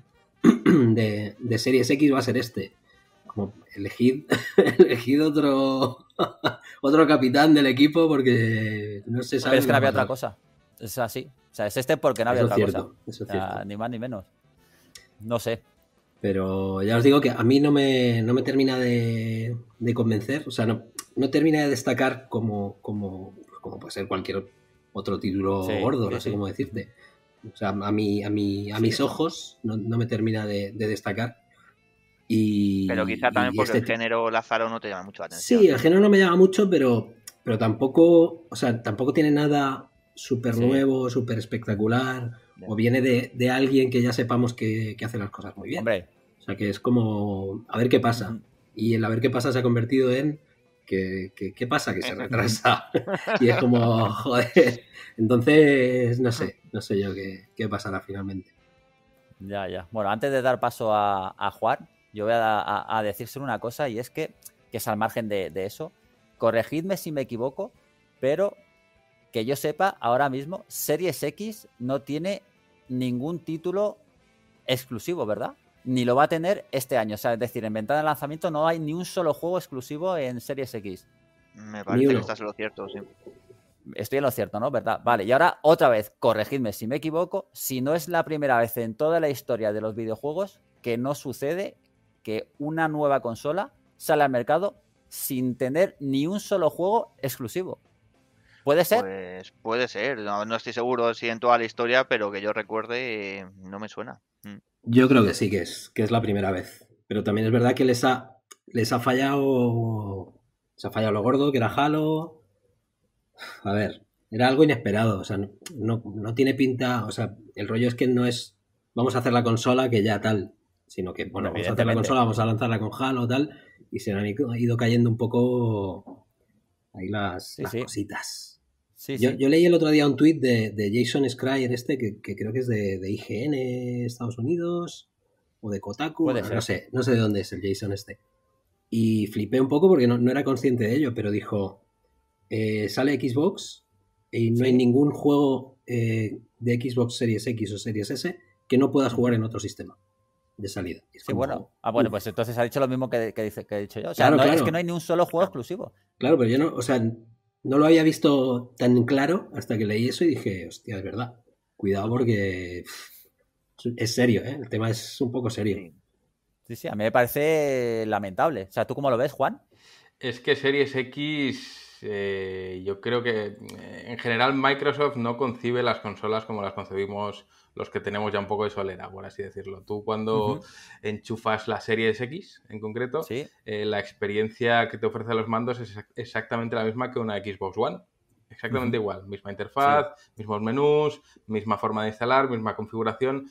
de, Series X va a ser este. Como elegid, elegid otro, otro capitán del equipo porque no se sabe. Pero es que no había otra cosa. Es así. O sea, es este porque no había otra cosa. Ni más ni menos. No sé. Pero ya os digo que a mí no me, no me termina de, de convencer. O sea, no, no termina de destacar como, como, como puede ser cualquier otro otro título gordo, no sé cómo decirte. O sea, a, a, a mis ojos no, me termina de, destacar. Y, pero quizá también porque este... el género Lázaro no te llama mucho la atención. Sí, el género no me llama mucho, pero, pero tampoco, o sea, tampoco tiene nada súper nuevo, súper espectacular, o viene de, alguien que ya sepamos que, hace las cosas muy bien. O sea, que es como, a ver qué pasa. Y el a ver qué pasa se ha convertido en ¿Qué, pasa? Que se retrasa. y es como, joder. Entonces, no sé, no sé yo qué, pasará finalmente. Ya, ya. Bueno, antes de dar paso a, Juan, yo voy a, a, una cosa y es que, que es al margen de, de eso. Corregidme si me equivoco, pero que yo sepa, ahora mismo Series X no tiene ningún título exclusivo, ¿verdad? ni lo va a tener este año. O sea, es decir, en ventana de lanzamiento no hay ni un solo juego exclusivo en Series X. Me parece que estás en lo cierto, sí. Estoy en lo cierto, ¿no? ¿Verdad? Vale, y ahora otra vez, corregidme si me equivoco, si no es la primera vez en toda la historia de los videojuegos que no sucede que una nueva consola sale al mercado sin tener ni un solo juego exclusivo. ¿Puede ser? Pues puede ser, no, estoy seguro si en toda la historia, pero que yo recuerde, eh, no me suena. Mm. Yo creo que sí, que es, que es la primera vez. Pero también es verdad que les ha, les ha fallado. Se ha fallado lo gordo, que era Halo. A ver, era algo inesperado. O sea, no, tiene pinta. O sea, el rollo es que no es. Vamos a hacer la consola que ya tal. Sino que, bueno, vamos a hacer la consola, vamos a lanzarla con Halo, tal. Y se han ido cayendo un poco ahí las, las cositas yo, leí el otro día un tweet de, Jason Scryer este, que, creo que es de, IGN, Estados Unidos, o de Kotaku, no sé, no sé de dónde es el Jason este. Y flipé un poco porque no, era consciente de ello, pero dijo, eh, sale Xbox y no hay ningún juego eh, de Xbox Series X o Series S que no puedas jugar en otro sistema de salida. Es bueno. Ah, bueno, pues entonces ha dicho lo mismo que, dice, que he dicho yo. O sea, no, es que no hay ni un solo juego exclusivo. Claro, pero yo no, o sea, no lo había visto tan claro hasta que leí eso y dije, hostia, es verdad. Cuidado porque es serio, ¿eh? El tema es un poco serio. Sí. sí, a mí me parece lamentable. O sea, ¿tú cómo lo ves, Juan? Es que Series X, eh, yo creo que eh, en general Microsoft no concibe las consolas como las concebimos los que tenemos ya un poco de solera, por así decirlo. Tú cuando enchufas la serie X en concreto, eh, la experiencia que te ofrece los mandos es exactamente la misma que una Xbox One. Exactamente igual, misma interfaz, mismos menús, misma forma de instalar, misma configuración.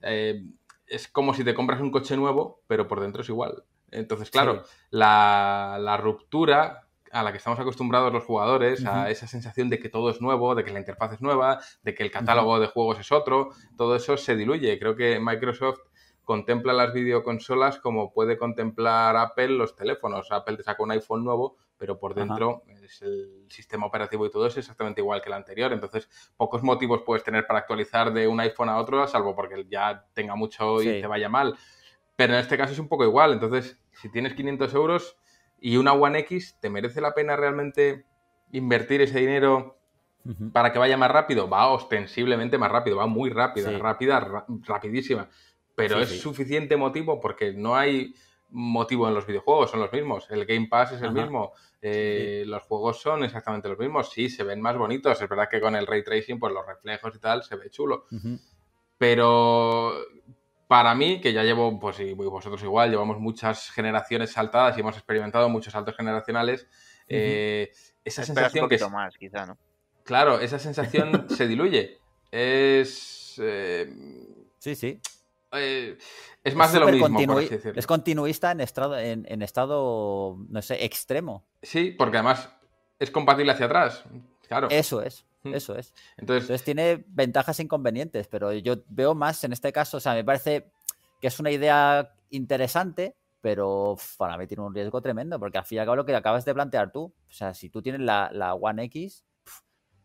Eh, es como si te compras un coche nuevo, pero por dentro es igual. Entonces, claro, la, la, ruptura a la que estamos acostumbrados los jugadores, a esa sensación de que todo es nuevo, de que la interfaz es nueva, de que el catálogo de juegos es otro, todo eso se diluye. Creo que Microsoft contempla las videoconsolas como puede contemplar Apple los teléfonos. Apple te saca un iPhone nuevo, pero por dentro es el sistema operativo y todo es exactamente igual que el anterior. Entonces, pocos motivos puedes tener para actualizar de un iPhone a otro, salvo porque ya tenga mucho y te vaya mal. Pero en este caso es un poco igual. Entonces, si tienes 500 euros, y una One X, ¿te merece la pena realmente invertir ese dinero para que vaya más rápido? Va ostensiblemente más rápido, va muy rápida, rápida, rapidísima. Pero es suficiente motivo porque no hay motivo en los videojuegos, son los mismos. El Game Pass es el mismo. Eh, los juegos son exactamente los mismos. Sí, se ven más bonitos. Es verdad que con el ray tracing, pues los reflejos y tal, se ve chulo. Pero para mí, que ya llevo, pues y vosotros igual, llevamos muchas generaciones saltadas y hemos experimentado muchos saltos generacionales, eh, esa sensación un que... más, quizá, ¿no? Claro, esa sensación se diluye. Es... Eh, sí, sí. Eh, es más de lo mismo. Por así es continuista en estado, en estado, no sé, extremo. Sí, porque además es compatible hacia atrás. Claro. Eso es. Eso es. Entonces, tiene ventajas e inconvenientes, pero yo veo más en este caso, o sea, me parece que es una idea interesante, pero para mí tiene un riesgo tremendo, porque al fin y al cabo lo que acabas de plantear tú, o sea, si tú tienes la, la One X,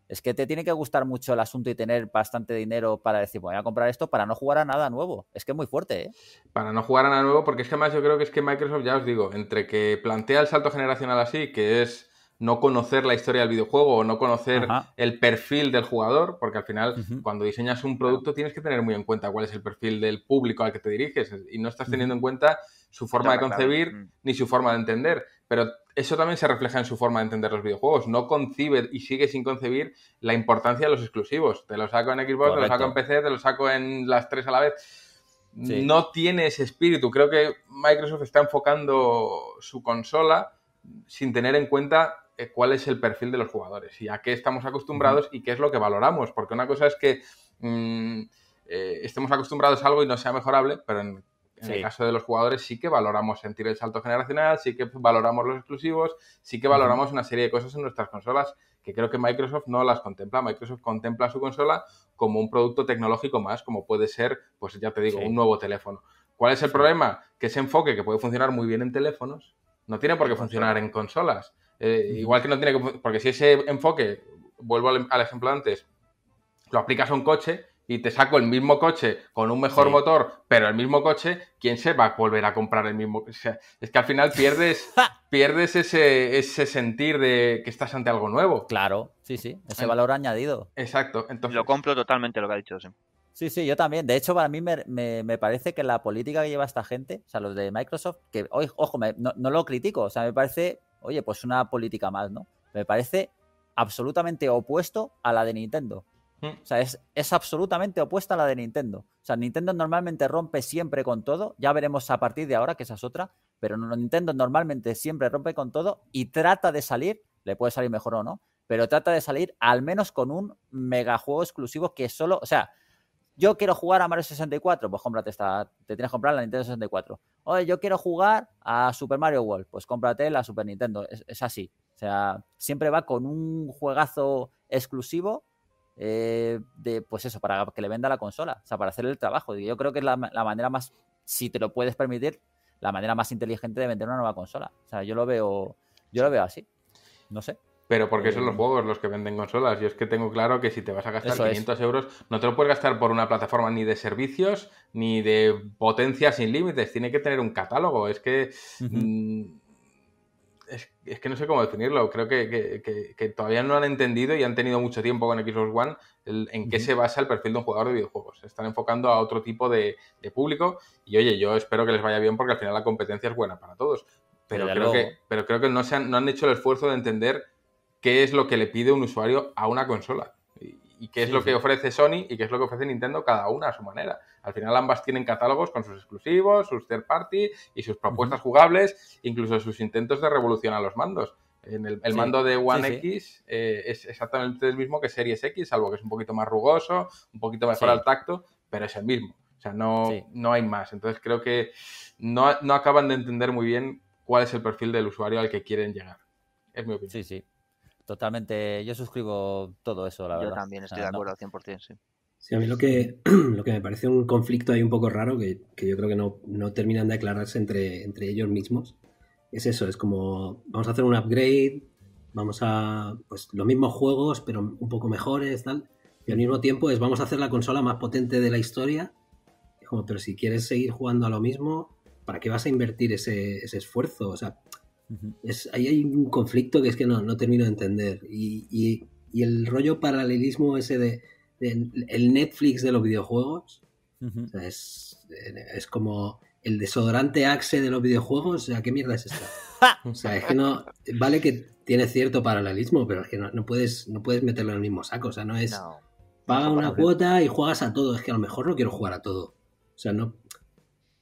es que te tiene que gustar mucho el asunto y tener bastante dinero para decir, voy a comprar esto para no jugar a nada nuevo. Es que es muy fuerte, ¿eh? Para no jugar a nada nuevo, porque es que más yo creo que es que Microsoft, ya os digo, entre que plantea el salto generacional así, que es no conocer la historia del videojuego o no conocer el perfil del jugador, porque al final cuando diseñas un producto tienes que tener muy en cuenta cuál es el perfil del público al que te diriges y no estás teniendo en cuenta su forma de concebir ni su forma de entender. Pero eso también se refleja en su forma de entender los videojuegos. No concibe y sigue sin concebir la importancia de los exclusivos. Te lo saco en Xbox, te lo saco en PC, te lo saco en las tres a la vez. No tiene ese espíritu. Creo que Microsoft está enfocando su consola sin tener en cuenta eh, cuál es el perfil de los jugadores y a qué estamos acostumbrados y qué es lo que valoramos. Porque una cosa es que mm, eh, estemos acostumbrados a algo y no sea mejorable, pero en, el caso de los jugadores sí que valoramos sentir el salto generacional, sí que valoramos los exclusivos, sí que valoramos una serie de cosas en nuestras consolas que creo que Microsoft no las contempla. Microsoft contempla su consola como un producto tecnológico más, como puede ser, pues ya te digo, un nuevo teléfono. ¿Cuál es el problema? Que ese enfoque que puede funcionar muy bien en teléfonos no tiene por qué funcionar en consolas. Eh, igual que no tiene que. Porque si ese enfoque, vuelvo al, em-, ejemplo antes, lo aplicas a un coche y te saco el mismo coche con un mejor motor, pero el mismo coche, ¿quién se va a volver a comprar el mismo? es que al final pierdes, pierdes ese, sentir de que estás ante algo nuevo. Claro, sí, sí, ese valor añadido. Exacto. Entonces... Lo compro totalmente lo que ha dicho, sí. Sí, sí, yo también. De hecho, para mí me, parece que la política que lleva esta gente, o sea, los de Microsoft, que, hoy, ojo, no, no, lo critico, o sea, me parece oye, pues una política más, ¿no? Me parece absolutamente opuesto a la de Nintendo. Mm. O sea, es, absolutamente opuesta a la de Nintendo. O sea, Nintendo normalmente rompe siempre con todo. Ya veremos a partir de ahora que esa es otra. Pero Nintendo normalmente siempre rompe con todo y trata de salir. Le puede salir mejor o no. Pero trata de salir al menos con un megajuego exclusivo que solo. O sea, yo quiero jugar a Mario 64. Pues cómprate esta. Te tienes que comprar la Nintendo 64 oye, yo quiero jugar a Super Mario World, pues cómprate la Super Nintendo, es, así. O sea, siempre va con un juegazo exclusivo eh, de, pues eso, para que le venda la consola, o sea, para hacer el trabajo. yo creo que es la, la, manera más, si te lo puedes permitir, la manera más inteligente de vender una nueva consola. O sea, yo lo veo, yo lo veo así. No sé. Pero porque son los mm. juegos los que venden consolas. Yo es que tengo claro que si te vas a gastar 500 euros, no te lo puedes gastar por una plataforma ni de servicios ni de potencia sin límites. Tiene que tener un catálogo. Es que. Mm, es, que no sé cómo definirlo. Creo que, todavía no han entendido y han tenido mucho tiempo con Xbox One en qué se basa el perfil de un jugador de videojuegos. están enfocando a otro tipo de, público. Y oye, yo espero que les vaya bien porque al final la competencia es buena para todos. Pero, creo que, pero creo que no, no han hecho el esfuerzo de entender qué es lo que le pide un usuario a una consola y qué es lo que ofrece Sony y qué es lo que ofrece Nintendo cada una a su manera. Al final ambas tienen catálogos con sus exclusivos, sus third party y sus propuestas jugables, incluso sus intentos de revolucionar los mandos. En el, mando de One X eh, es exactamente el mismo que Series X, salvo que es un poquito más rugoso, un poquito mejor al tacto, pero es el mismo. O sea, no, no hay más. Entonces creo que no, no acaban de entender muy bien cuál es el perfil del usuario al que quieren llegar. Es mi opinión. Sí, sí. Totalmente, yo suscribo todo eso, la verdad. Yo también estoy de acuerdo al 100%, sí. Sí, a mí lo que, lo que me parece un conflicto ahí un poco raro, que, yo creo que no, terminan de aclararse entre, entre ellos mismos, es eso, es como vamos a hacer un upgrade, vamos a, pues los mismos juegos, pero un poco mejores, tal, y al mismo tiempo es vamos a hacer la consola más potente de la historia, como, pero si quieres seguir jugando a lo mismo, ¿para qué vas a invertir ese, ese esfuerzo? O sea, ahí hay un conflicto que es que no, termino de entender. Y, el rollo paralelismo ese de, el Netflix de los videojuegos, eh, es, como el desodorante Axe de los videojuegos, o sea, ¿qué mierda es esto? o sea, es que no, vale que tiene cierto paralelismo, pero es que no, puedes, no puedes meterlo en el mismo saco, o sea, no es... paga una cuota y juegas a todo. Es que a lo mejor no quiero jugar a todo. O sea, no.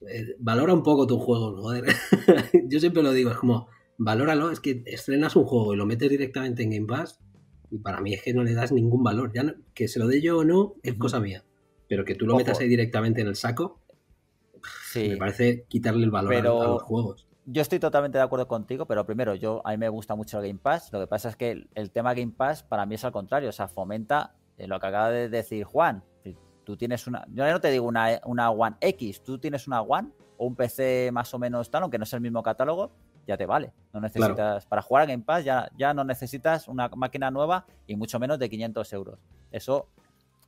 Eh, valora un poco tu juego Yo siempre lo digo, es como, valóralo, es que estrenas un juego y lo metes directamente en Game Pass y para mí es que no le das ningún valor. Ya que se lo dé yo o no es cosa mía, pero que tú lo metas ahí directamente en el saco, me parece quitarle el valor a los juegos yo estoy totalmente de acuerdo contigo, pero primero, yo a mí me gusta mucho el Game Pass. Lo que pasa es que el, tema Game Pass para mí es al contrario, o sea, fomenta eh, lo que acaba de decir Juan. Tú tienes una, yo no te digo una, una One X, tú tienes una One o un PC más o menos tal, aunque no es el mismo catálogo, ya te vale. No necesitas, para jugar a Game Pass ya, ya no necesitas una máquina nueva y mucho menos de 500 euros. Eso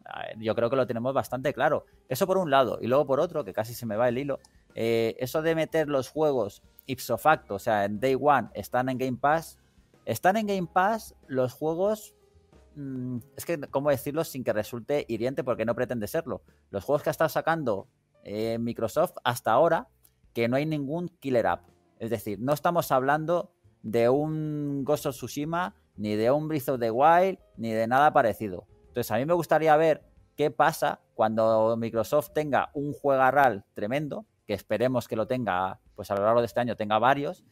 eh, yo creo que lo tenemos bastante claro. Eso por un lado. Y luego por otro, que casi se me va el hilo, eh, eso de meter los juegos ipso facto, o sea, en Day One, están en Game Pass. Están en Game Pass los juegos mm, es que, ¿cómo decirlo sin que resulte hiriente? Porque no pretende serlo. Los juegos que ha estado sacando eh, Microsoft hasta ahora, que no hay ningún killer app. Es decir, no estamos hablando de un Ghost of Tsushima, ni de un Breath of the Wild, ni de nada parecido. Entonces, a mí me gustaría ver qué pasa cuando Microsoft tenga un juegarral tremendo, que esperemos que lo tenga, pues a lo largo de este año tenga varios,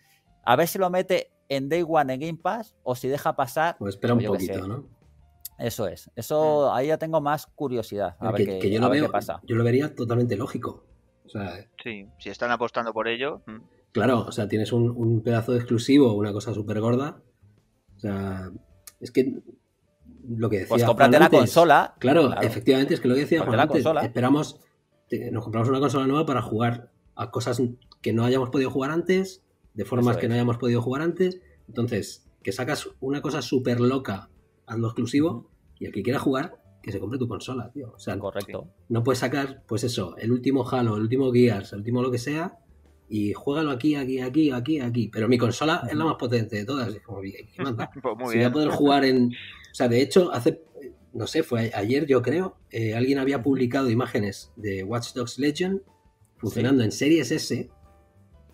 a ver si lo mete en Day One en Game Pass o si deja pasar. Pues espera un pues poquito, ¿no? Eso es. Eso ahí ya tengo más curiosidad. A ver, qué, yo pasa. Yo lo vería totalmente lógico. sí, si están apostando por ello. Mm. Claro, o sea, tienes un, pedazo de exclusivo, una cosa súper gorda. O sea, es que lo que decía. Pues cómprate la consola. Claro, efectivamente, es que lo que decía antes, esperamos, nos compramos una consola nueva para jugar a cosas que no hayamos podido jugar antes, de formas que no hayamos podido jugar antes. Entonces, que sacas una cosa súper loca ando exclusivo y el que quiera jugar, que se compre tu consola, tío. O sea, Correcto. no puedes sacar, pues eso, el último Halo, el último Gears, el último lo que sea, y juégalo aquí, aquí, aquí, aquí, aquí. Pero mi consola es la más potente de todas. Pues si voy a poder jugar en. O sea, de hecho, hace. No sé, fue ayer, yo creo. Eh, alguien había publicado imágenes de Watch Dogs Legend funcionando en Series S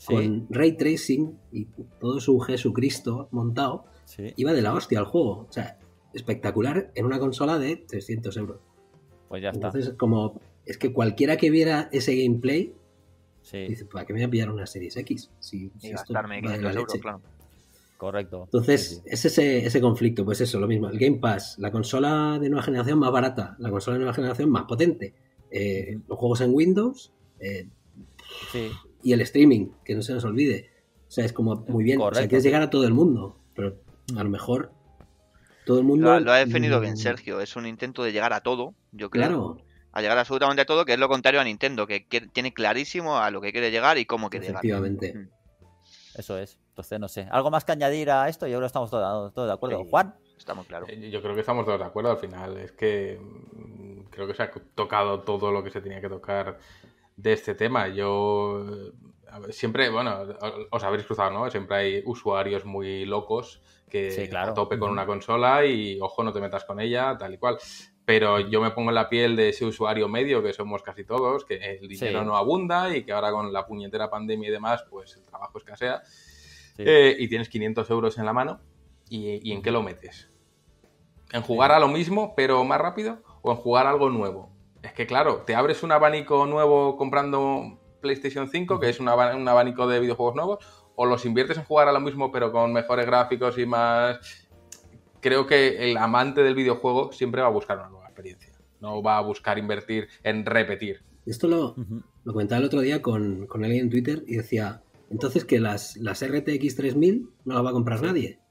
con ray tracing y todo su Jesucristo montado. Iba de la hostia al juego. O sea, espectacular en una consola de 300 euros. Pues ya está. Entonces, como. Es que cualquiera que viera ese gameplay ¿para qué me voy a pillar una Series X? Si, claro. Correcto. Entonces, es ese, ese, conflicto, pues eso, lo mismo. El Game Pass, la consola de nueva generación más barata, la consola de nueva generación más potente, eh, los juegos en Windows eh, y el streaming, que no se nos olvide. O sea, es como muy bien, quieres llegar a todo el mundo, pero a lo mejor todo el mundo... Lo, ha definido mm. bien Sergio, es un intento de llegar a todo, yo creo. Claro a llegar absolutamente a todo, que es lo contrario a Nintendo, que, tiene clarísimo a lo que quiere llegar y cómo quiere llegar. Efectivamente. Mm. Eso es. Entonces, no sé. ¿Algo más que añadir a esto? Yo ahora estamos todos, de acuerdo. Juan. Estamos claros. Eh, yo creo que estamos todos de acuerdo al final. Es que mm, creo que se ha tocado todo lo que se tenía que tocar de este tema. Yo siempre, bueno, os habréis cruzado, ¿no? Siempre hay usuarios muy locos que tope con una consola y ojo, no te metas con ella, tal y cual pero yo me pongo en la piel de ese usuario medio que somos casi todos, que el dinero no abunda y que ahora con la puñetera pandemia y demás, pues el trabajo escasea. Eh, y tienes 500 euros en la mano, ¿y, en qué lo metes? ¿En jugar a lo mismo, pero más rápido? ¿O en jugar algo nuevo? Es que claro, te abres un abanico nuevo comprando PlayStation 5, que es un abanico de videojuegos nuevos, o los inviertes en jugar a lo mismo, pero con mejores gráficos y más creo que el amante del videojuego siempre va a buscar una nueva experiencia. No va a buscar invertir en repetir. Esto lo, comentaba el otro día con, alguien en Twitter y decía, entonces que las, las RTX 3000 no las va a comprar nadie,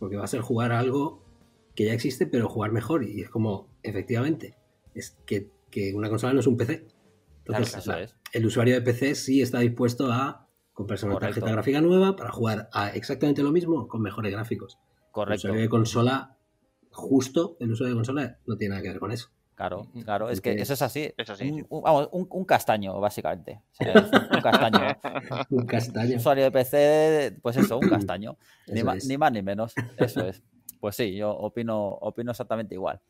porque va a ser jugar algo que ya existe, pero jugar mejor. Y es como, efectivamente, es que, una consola no es un PC. Entonces, el usuario de PC sí está dispuesto a comprarse una tarjeta gráfica nueva para jugar a exactamente lo mismo con mejores gráficos. Correcto. El usuario de consola, justo el usuario de consola no tiene nada que ver con eso. Claro, mm, mm. claro, es que eso es así. un, un, castaño, básicamente. un castaño. un Usuario de PC, pues eso, un castaño. Ni, más ni menos. Eso es. Pues sí, yo opino, opino exactamente igual.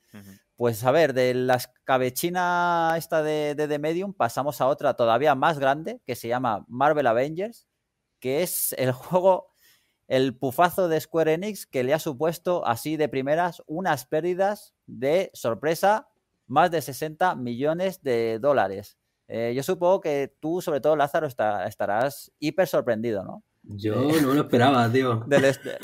Pues a ver, de la escabechina esta de, de The Medium pasamos a otra todavía más grande que se llama Marvel Avengers, que es el juego el pufazo de Square Enix que le ha supuesto así de primeras unas pérdidas de sorpresa más de 60 millones de dólares. Eh, yo supongo que tú, sobre todo Lázaro, estarás hiper sorprendido, ¿no? Yo eh, no lo esperaba, tío. Este.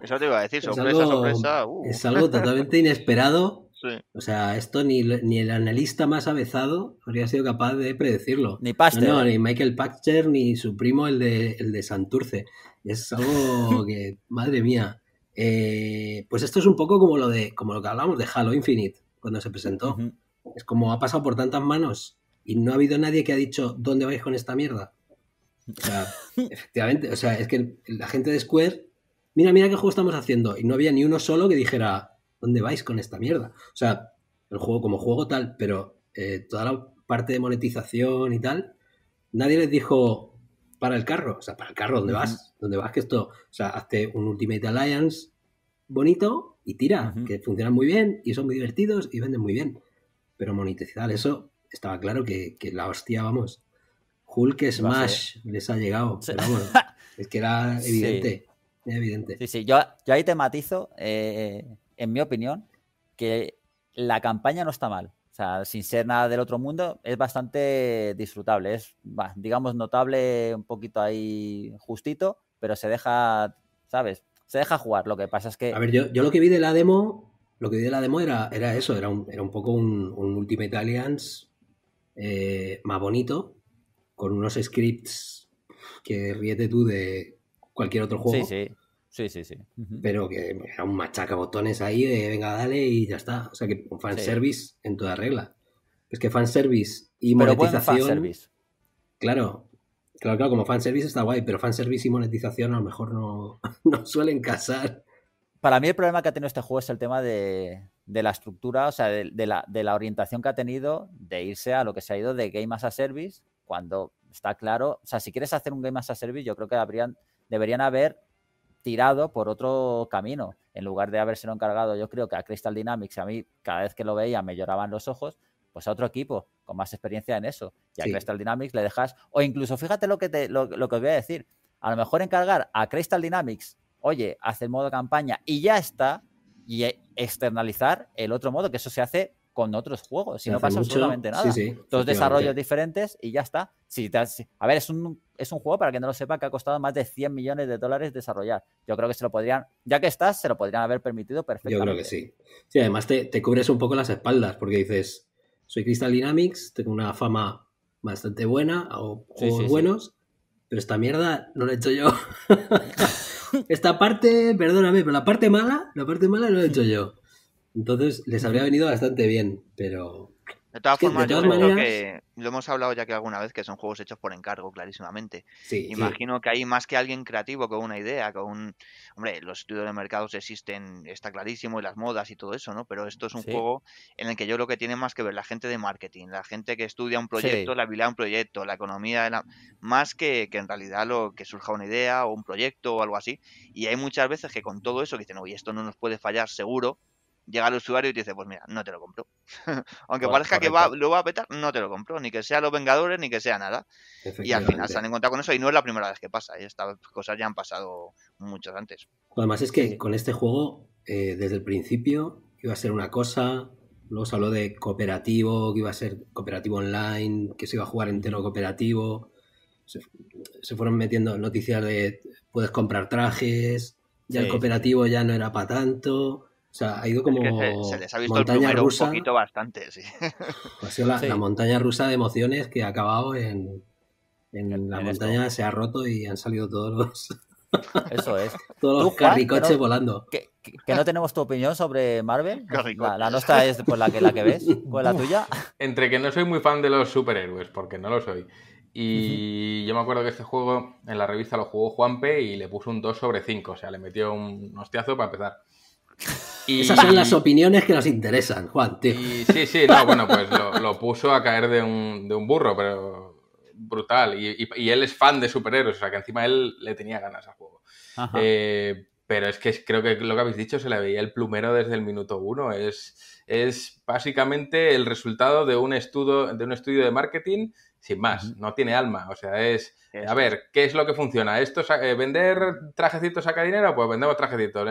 Eso te iba a decir, sorpresa, sorpresa. Uh. Es algo totalmente inesperado o sea, esto ni, ni, el analista más avezado habría sido capaz de predecirlo. Ni ni Michael Pachter, ni su primo, el de, el de Santurce. Es algo que, madre mía. Eh, pues esto es un poco como lo, de, como lo que hablábamos de Halo Infinite cuando se presentó. Es como ha pasado por tantas manos y no ha habido nadie que ha dicho, ¿dónde vais con esta mierda? O sea, efectivamente, o sea, es que la gente de Square, mira, mira qué juego estamos haciendo. Y no había ni uno solo que dijera, ¿dónde vais con esta mierda? O sea, el juego como juego tal, pero eh, toda la parte de monetización y tal, nadie les dijo para el carro, o sea, para el carro, ¿dónde vas? ¿Dónde vas? Que esto, o sea, hazte un Ultimate Alliance bonito y tira, que funcionan muy bien y son muy divertidos y venden muy bien. Pero monetizar eso, estaba claro que, la hostia, vamos. Hulk Smash les ha llegado, pero bueno, es que era evidente. Sí. Evidente. Sí, sí, yo, yo ahí te matizo. Eh, en mi opinión, que la campaña no está mal. O sea, sin ser nada del otro mundo, es bastante disfrutable. Es, digamos, notable, un poquito ahí justito, pero se deja, ¿sabes? Se deja jugar. Lo que pasa es que. A ver, yo, lo que vi de la demo. Lo que vi de la demo era, eso, era un, era un poco un, Ultimate Alliance eh, más bonito, con unos scripts que ríete tú de cualquier otro juego. Sí, sí. Sí, sí, sí. Pero que era un botones ahí de venga, dale y ya está. O sea que un fanservice en toda regla. Es que fanservice y monetización. Claro, claro, claro, como fanservice está guay, pero fanservice y monetización a lo mejor no, no suelen casar. Para mí el problema que ha tenido este juego es el tema de, de la estructura, o sea, de, la, orientación que ha tenido de irse a lo que se ha ido de Game as a Service, cuando está claro, o sea, si quieres hacer un Game as a Service, yo creo que deberían haber tirado por otro camino, en lugar de haberse encargado, yo creo que a Crystal Dynamics, a mí cada vez que lo veía me lloraban los ojos, pues a otro equipo con más experiencia en eso. Y a Crystal Dynamics le dejas, o incluso fíjate lo que, te, lo, que os voy a decir, a lo mejor encargar a Crystal Dynamics, oye, hace el modo campaña y ya está, y e, externalizar el otro modo, que eso se hace con otros juegos, si no pasa absolutamente nada. Dos desarrollos diferentes y ya está. Si a ver, es un es un juego, para quien no lo sepa, que ha costado más de 100 millones de dólares desarrollar. Yo creo que se lo podrían, ya que estás, se lo podrían haber permitido perfectamente. Yo creo que sí. Sí, además te, cubres un poco las espaldas porque dices, soy Crystal Dynamics, tengo una fama bastante buena, hago juegos buenos, pero esta mierda no la he hecho yo. esta parte, perdóname, pero la parte mala, la parte mala no la he hecho yo. Entonces les habría venido bastante bien, pero de todas formas, yo creo que lo hemos hablado ya que alguna vez que son juegos hechos por encargo, clarísimamente. Imagino que hay más que alguien creativo con una idea, con un... Hombre, los estudios de mercados existen, está clarísimo, y las modas y todo eso, ¿no? Pero esto es un juego en el que yo lo que tiene más que ver la gente de marketing, la gente que estudia un proyecto, la habilidad de un proyecto, la economía, más que, que en realidad lo que surja una idea o un proyecto o algo así. Y hay muchas veces que con todo eso que dicen, oye, esto no nos puede fallar seguro, llega el usuario y te dice, pues mira, no te lo compro. Aunque parezca que va, lo va a petar, no te lo compro, ni que sea los Vengadores, ni que sea nada. Y al final se han encontrado con eso y no es la primera vez que pasa, estas cosas ya han pasado muchas antes. Además es que con este juego, eh, desde el principio, iba a ser una cosa, luego se habló de cooperativo, que iba a ser cooperativo online, que se iba a jugar entero cooperativo. Se, fueron metiendo noticias de puedes comprar trajes, ya el cooperativo ya no era para tanto o sea, ha ido como. se, les ha visto montaña el rusa. un poquito bastante, sí. Ha sido la, montaña rusa de emociones que ha acabado en. En, la montaña se ha roto y han salido todos los. Eso es. todos los carricoches volando. Que, no tenemos tu opinión sobre Marvel. La, la, nuestra es pues la, que, la que ves. pues la tuya? Entre que no soy muy fan de los superhéroes, porque no lo soy. Y yo me acuerdo que este juego en la revista lo jugó Juanpe y le puso un 2 sobre 5. O sea, le metió un hostiazo para empezar. Esas son las opiniones que nos interesan, Juan, sí, sí, no, bueno, pues lo, puso a caer de un, de un burro, pero brutal. Y, él es fan de superhéroes, o sea que encima él le tenía ganas al juego. Eh, pero es que creo que lo que habéis dicho se le veía el plumero desde el minuto uno. Es, es básicamente el resultado de un, estudio, de un estudio de marketing sin más. No tiene alma. O sea, es a ver, ¿qué es lo que funciona? ¿Esto eh, ¿Vender trajecitos saca dinero? Pues vendemos trajecitos.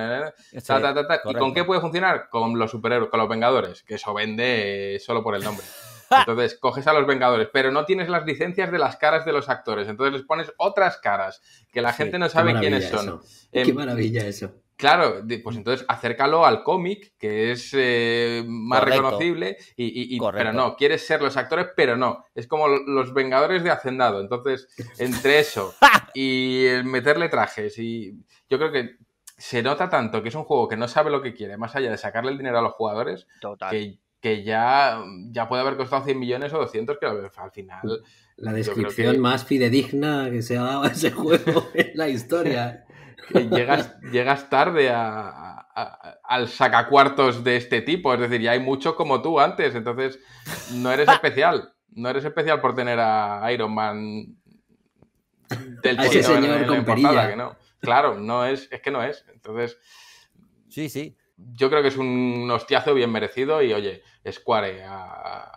¿Y con qué puede funcionar? Con los superhéroes, con los Vengadores, que eso vende eh, solo por el nombre. Entonces coges a los Vengadores, pero no tienes las licencias de las caras de los actores. Entonces les pones otras caras que la gente no sabe quiénes son. qué em, maravilla eso. Claro, pues mm. entonces acércalo al cómic, que es eh, más reconocible, y, pero no, quieres ser los actores, pero no. Es como los Vengadores de Hacendado. Entonces, entre eso y el meterle trajes, y yo creo que se nota tanto que es un juego que no sabe lo que quiere, más allá de sacarle el dinero a los jugadores, que, que ya, ya puede haber costado 100 millones o 200, que al final... La descripción más fidedigna que se ha dado a ese juego en la historia. Eh, llegas, llegas tarde a, saca cuartos al sacacuartos de este tipo. Es decir, ya hay muchos como tú antes, entonces no eres especial. No eres especial por tener a Iron Man del en, portada, Claro, no es, es que no es. Entonces. Sí, sí. Yo creo que es un hostiazo bien merecido y oye, Square a,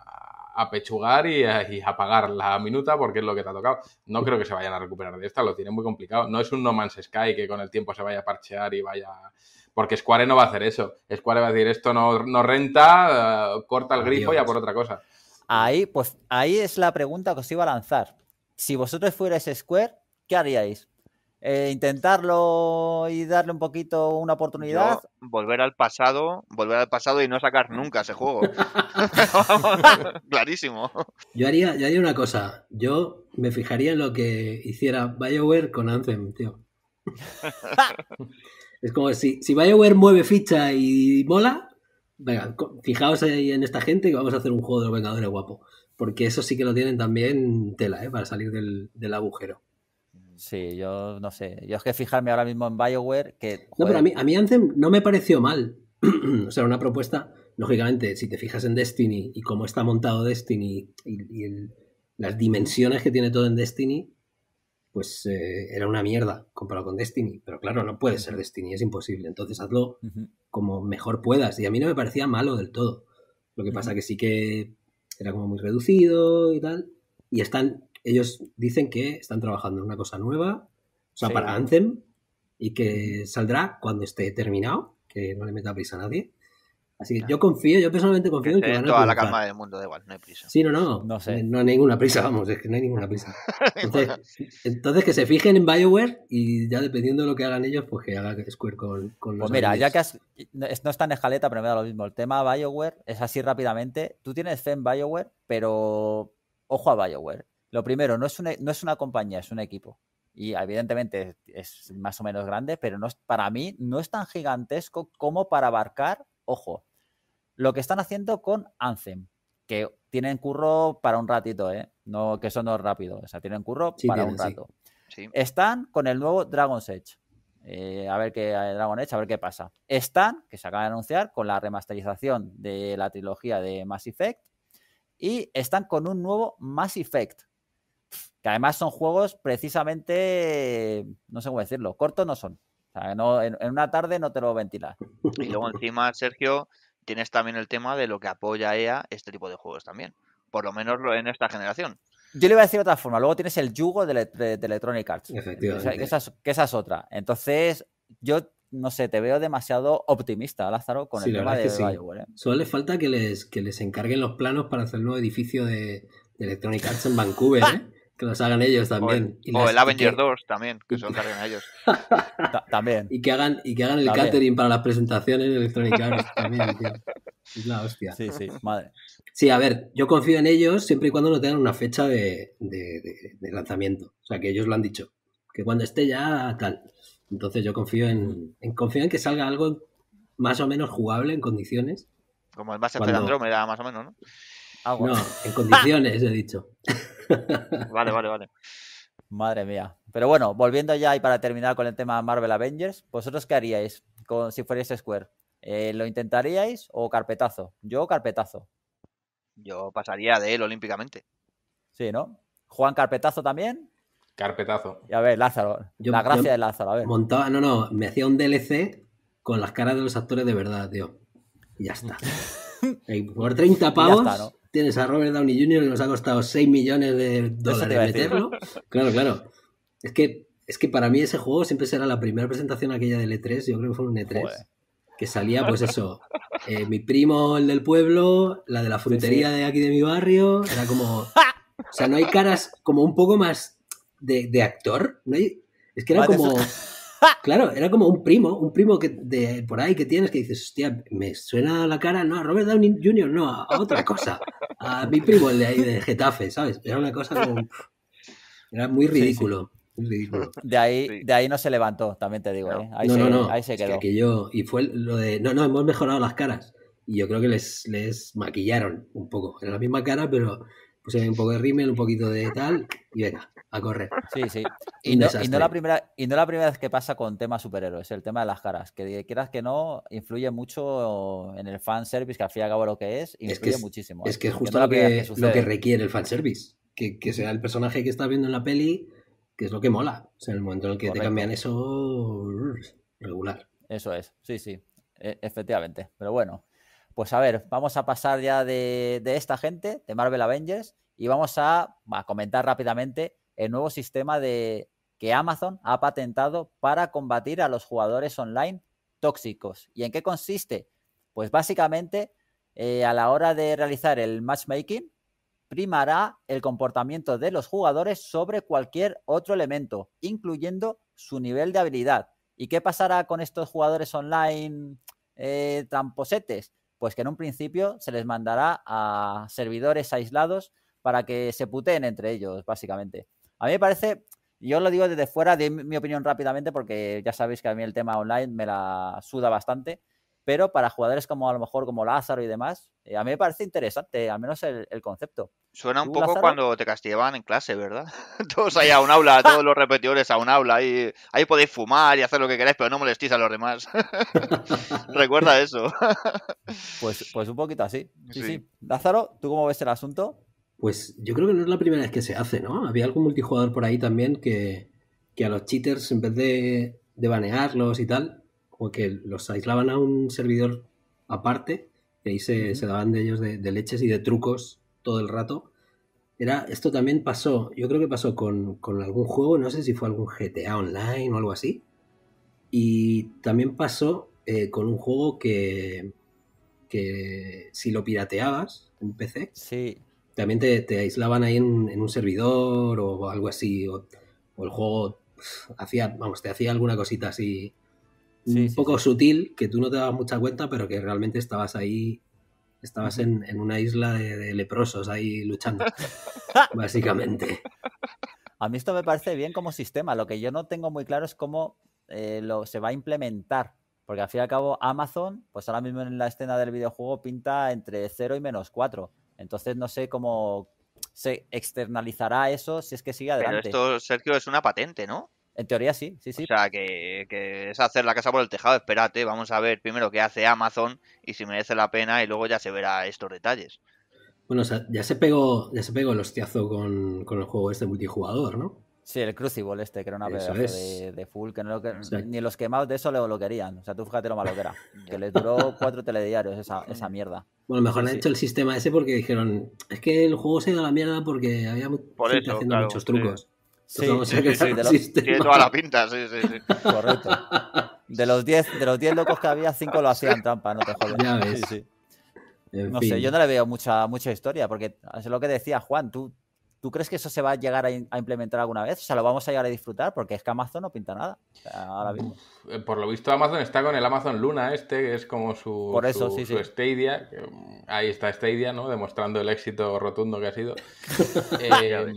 a pechugar eh, y apagar la minuta porque es lo que te ha tocado. No creo que se vayan a recuperar de esta, lo tiene muy complicado. No es un No Man's Sky que con el tiempo se vaya a parchear y vaya... Porque Square no va a hacer eso. Square va a decir, esto no, renta, eh, corta el grifo y a por otra cosa. Ahí, pues ahí es la pregunta que os iba a lanzar. Si vosotros fuerais Square, ¿qué haríais? Eh, intentarlo y darle un poquito una oportunidad. volver al pasado, volver al pasado y no sacar nunca ese juego. Clarísimo. Yo haría, yo haría una cosa. Yo me fijaría en lo que hiciera BioWare con Anthem, tío. es como si, si BioWare mueve ficha y mola, fijaos ahí en esta gente que vamos a hacer un juego de los Vengadores guapo. Porque eso sí que lo tienen también tela, ¿eh? Para salir del agujero. Sí, yo no sé. Yo es que fijarme ahora mismo en BioWare que... No, pero a mí, a mí no me pareció mal. o sea, una propuesta, lógicamente, si te fijas en Destiny y cómo está montado Destiny y, las dimensiones que tiene todo en Destiny, pues eh, era una mierda comparado con Destiny. Pero claro, no puede ser Destiny, es imposible. Entonces hazlo como mejor puedas. Y a mí no me parecía malo del todo. Lo que pasa que sí que era como muy reducido y tal. Y están ellos dicen que están trabajando en una cosa nueva, o sea, para Anthem, y que saldrá cuando esté terminado, que no le meta prisa a nadie. Así que yo confío, yo personalmente confío que en que van a toda la calma del mundo, da igual, no hay prisa. Sí, no, no. No, hay ninguna prisa, vamos, es que no hay ninguna prisa. Entonces, que se fijen en BioWare y ya dependiendo de lo que hagan ellos, pues que haga Square con, con los. Pues mira, ya que no, es tan escaleta, pero me da lo mismo. El tema BioWare es así rápidamente. Tú tienes fe en BioWare, pero ojo a BioWare. Lo primero, no es una, no es una compañía, es un equipo. Y evidentemente es más o menos grande, pero no para mí no es tan gigantesco como para abarcar, ojo, lo que están haciendo con Anthem, que tienen curro para un ratito, ¿eh? No, que eso no es rápido, o sea, tienen curro para un rato. Están con el nuevo Dragon's Edge. Eh, a ver qué Dragon Edge, a ver qué pasa. Están, que se acaba de anunciar, con la remasterización de la trilogía de Mass Effect. Y están con un nuevo Mass Effect, que además son juegos precisamente, no sé cómo decirlo, cortos no son. O sea, no, en, una tarde no te lo ventilas. Y luego encima, Sergio, tienes también el tema de lo que apoya EA e este tipo de juegos también. Por lo menos en esta generación. Yo le iba a decir de otra forma. Luego tienes el yugo de, Electronic Arts. Efectivamente. Que esa, es otra. Entonces, yo no sé, te veo demasiado optimista, Lázaro, con el tema de BioWare. ¿eh? Solo le falta que les, que les encarguen los planos para hacer el nuevo edificio de, de Electronic Arts en Vancouver, ¡Ah! ¿eh? Que lo hagan ellos también. O, el Avenger 2 también, que se lo carguen ellos. también. Y que hagan, y que hagan el catering para las presentaciones electrónicas también, tío. Es la hostia. Sí, sí, madre. Sí, a ver, yo confío en ellos siempre y cuando no tengan una fecha de, de, lanzamiento. O sea, que ellos lo han dicho. Que cuando esté ya tal. Entonces yo confío en, confío en que salga algo más o menos jugable en condiciones. Como el base cuando... Andrómeda, más o menos, ¿no? No, en condiciones, he dicho. Vale, vale, vale. Madre mía. Pero bueno, volviendo ya y para terminar con el tema Marvel Avengers, ¿vosotros qué haríais con, si fuerais Square? Eh, ¿Lo intentaríais o carpetazo? Yo carpetazo. Yo pasaría de él olímpicamente. Sí, ¿no? ¿Juan carpetazo también? Carpetazo. Y a ver, Lázaro. la gracia de Lázaro, a ver. Montaba, no, no, me hacía un DLC con las caras de los actores de verdad, tío. ya está. Por 30 pavos tienes a Robert Downey Jr. que nos ha costado 6 millones de dólares meterlo. Claro, claro. Es que, es que para mí ese juego siempre será la primera presentación aquella del E3, yo creo que fue un E3. Que salía, pues eso, eh, mi primo, el del pueblo, la de la frutería de aquí de mi barrio. Era como. O sea, no hay caras como un poco más de, actor. es que era como. Claro, era como un primo, un primo que de por ahí que tienes que dices, hostia, me suena la cara, no, a Robert Downey Jr., no, a, otra cosa. A mi primo, el de ahí de Getafe, ¿sabes? Era una cosa como. Era muy ridículo. Ridículo. De ahí, de ahí no se levantó, también te digo. ¿eh? Ahí, se, no, no. ahí se quedó. que yo, y fue lo de, no, no, hemos mejorado las caras. Y yo creo que les, les maquillaron un poco. Era la misma cara, pero puse un poco de rímel, un poquito de tal, y venga a correr. Sí, sí. Y no, la primera, y no la primera vez que pasa con temas superhéroes, el tema de las caras, que quieras que no, influye mucho en el fanservice, que al fin y al cabo lo que es, influye muchísimo. Es ¿eh? que es justo lo, que, requiere el fanservice, que, que sea el personaje que estás viendo en la peli, que es lo que mola. en el momento en el que te cambian eso, regular. Eso es, sí, sí, e, efectivamente. Pero bueno, pues a ver, vamos a pasar ya de, esta gente, de Marvel Avengers, y vamos a comentar rápidamente el nuevo sistema de, que Amazon ha patentado para combatir a los jugadores online tóxicos. ¿Y en qué consiste? Pues básicamente eh, a la hora de realizar el matchmaking primará el comportamiento de los jugadores sobre cualquier otro elemento, incluyendo su nivel de habilidad. ¿Y qué pasará con estos jugadores online eh, tramposetes? Pues que en un principio se les mandará a servidores aislados para que se puteen entre ellos, básicamente. A mí me parece, yo lo digo desde fuera de mi opinión rápidamente, porque ya sabéis que a mí el tema online me la suda bastante, pero para jugadores como a lo mejor como Lázaro y demás, eh, a mí me parece interesante, al menos el, concepto. Suena un poco cuando te castigaban en clase, ¿verdad? todos ahí a un aula, todos los repetidores a un aula, ahí, ahí podéis fumar y hacer lo que queráis, pero no molestéis a los demás. Recuerda eso. pues, pues un poquito así. sí, sí. Lázaro, ¿tú cómo ves el asunto? Pues yo creo que no es la primera vez que se hace, ¿no? Había algún multijugador por ahí también que, que a los cheaters, en vez de, de banearlos y tal, o que los aislaban a un servidor aparte y ahí se, daban de ellos de, leches y de trucos todo el rato. Era, esto también pasó, yo creo que pasó con, algún juego, no sé si fue algún GTA Online o algo así. Y también pasó eh, con un juego que, que si lo pirateabas en PC, sí también te, aislaban ahí en, un servidor o algo así, o, el juego hacía, vamos, te hacía alguna cosita así un poco sutil que tú no te dabas mucha cuenta, pero que realmente estabas ahí, estabas en, una isla de, leprosos ahí luchando, básicamente. A mí esto me parece bien como sistema, lo que yo no tengo muy claro es cómo eh, lo, se va a implementar. Porque al fin y al cabo Amazon, pues ahora mismo en la escena del videojuego pinta entre 0 y menos 4. Entonces no sé cómo se externalizará eso si es que sigue adelante. esto, Sergio, es una patente, ¿no? En teoría sí, sí, sí. O sea, que, es hacer la casa por el tejado. Espérate, vamos a ver primero qué hace Amazon y si merece la pena y luego ya se verá estos detalles. Bueno, o sea, ya se pegó, ya se pegó el hostiazo con el juego este multijugador, ¿no? Sí, el Crucible este, que era una pedazo de, full, que, no ni los quemados de eso lo, lo querían. O sea, tú fíjate lo malo que era. Que le duró cuatro telediarios esa, esa mierda. Bueno, mejor han hecho el sistema ese porque dijeron, es que el juego se ha ido a la mierda porque había haciendo muchos trucos. Sí, sí, sí, tiene toda la pinta, sí, sí, Correcto. De los 10 de los diez locos que había, cinco lo hacían trampa, no te jodas. no sé, yo no le veo mucha, mucha historia, porque es lo que decía Juan, tú ¿Tú crees que eso se va a llegar a, implementar alguna vez? O sea, lo vamos a llegar a disfrutar porque es que Amazon no pinta nada. ahora mismo. Eh, por lo visto, Amazon está con el Amazon Luna este, que es como su, Stadia. Mm, ahí está Stadia, ¿no? Demostrando el éxito rotundo que ha sido. eh,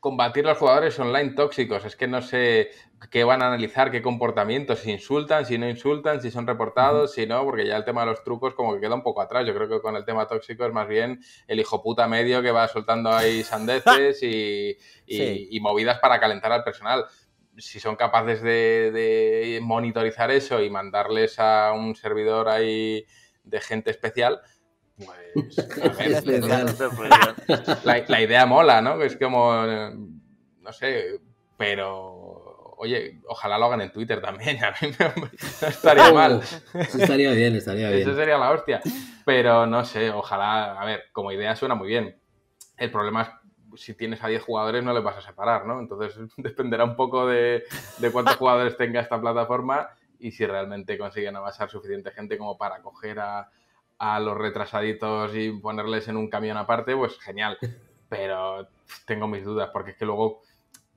combatir los jugadores online tóxicos. Es que no sé qué van a analizar, qué comportamientos, si insultan, si no insultan, si son reportados, si no, porque ya el tema de los trucos como que queda un poco atrás. Yo creo que con el tema tóxico es más bien el hijo puta medio que va soltando ahí sandeces y, movidas para calentar al personal si son capaces de, monitorizar eso y mandarles a un servidor ahí de gente especial, pues, la, idea mola, ¿no? Es como, eh, no sé, pero, oye, ojalá lo hagan en Twitter también, estaría mal. estaría bien, estaría bien. Eso sería la hostia, pero no sé, ojalá, a ver, como idea suena muy bien. El problema es si tienes a 10 jugadores no le vas a separar, ¿no? Entonces dependerá un poco de, cuántos jugadores tenga esta plataforma y si realmente consiguen amasar suficiente gente como para coger a, a los retrasaditos y ponerles en un camión aparte, pues genial. Pero tengo mis dudas, porque es que luego,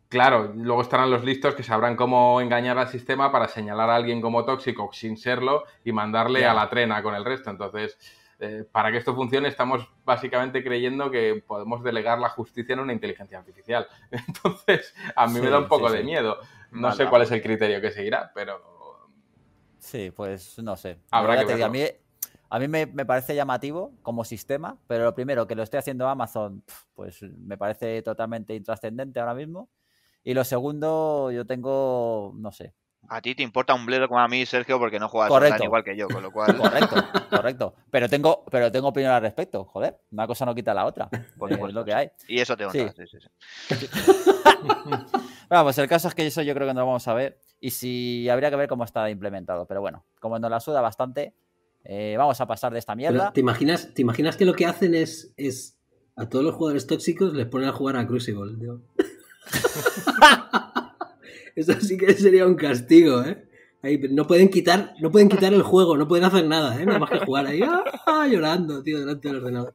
claro, luego estarán los listos que sabrán cómo engañar al sistema para señalar a alguien como tóxico sin serlo y mandarle a la trena con el resto. Entonces, eh, para que esto funcione, estamos básicamente creyendo que podemos delegar la justicia en una inteligencia artificial. Entonces, a mí me da un poco de miedo. No sé cuál es el criterio que seguirá, pero... Sí, pues no sé. Habrá que a mí me, parece llamativo como sistema, pero lo primero, que lo esté haciendo Amazon, pues me parece totalmente intrascendente ahora mismo. Y lo segundo, yo tengo, no sé. A ti te importa un bledo como a mí, Sergio, porque no juegas correcto. igual que yo, con lo cual. correcto, correcto. Pero tengo, pero tengo opinión al respecto, joder. Una cosa no quita la otra. Porque es lo que hay. Y eso te honra, sí, sí, sí. pues el caso es que eso yo creo que no vamos a ver. Y si habría que ver cómo está implementado. Pero bueno, como nos la suda bastante, eh, vamos a pasar de esta mierda. ¿te, imaginas, ¿Te imaginas que lo que hacen es, es a todos los jugadores tóxicos les ponen a jugar a Crucible? Eso sí que sería un castigo, ¿eh? no pueden quitar, no pueden quitar el juego, no pueden hacer nada, ¿eh? Nada más que jugar ahí, ¡ah! llorando, tío, delante del ordenador.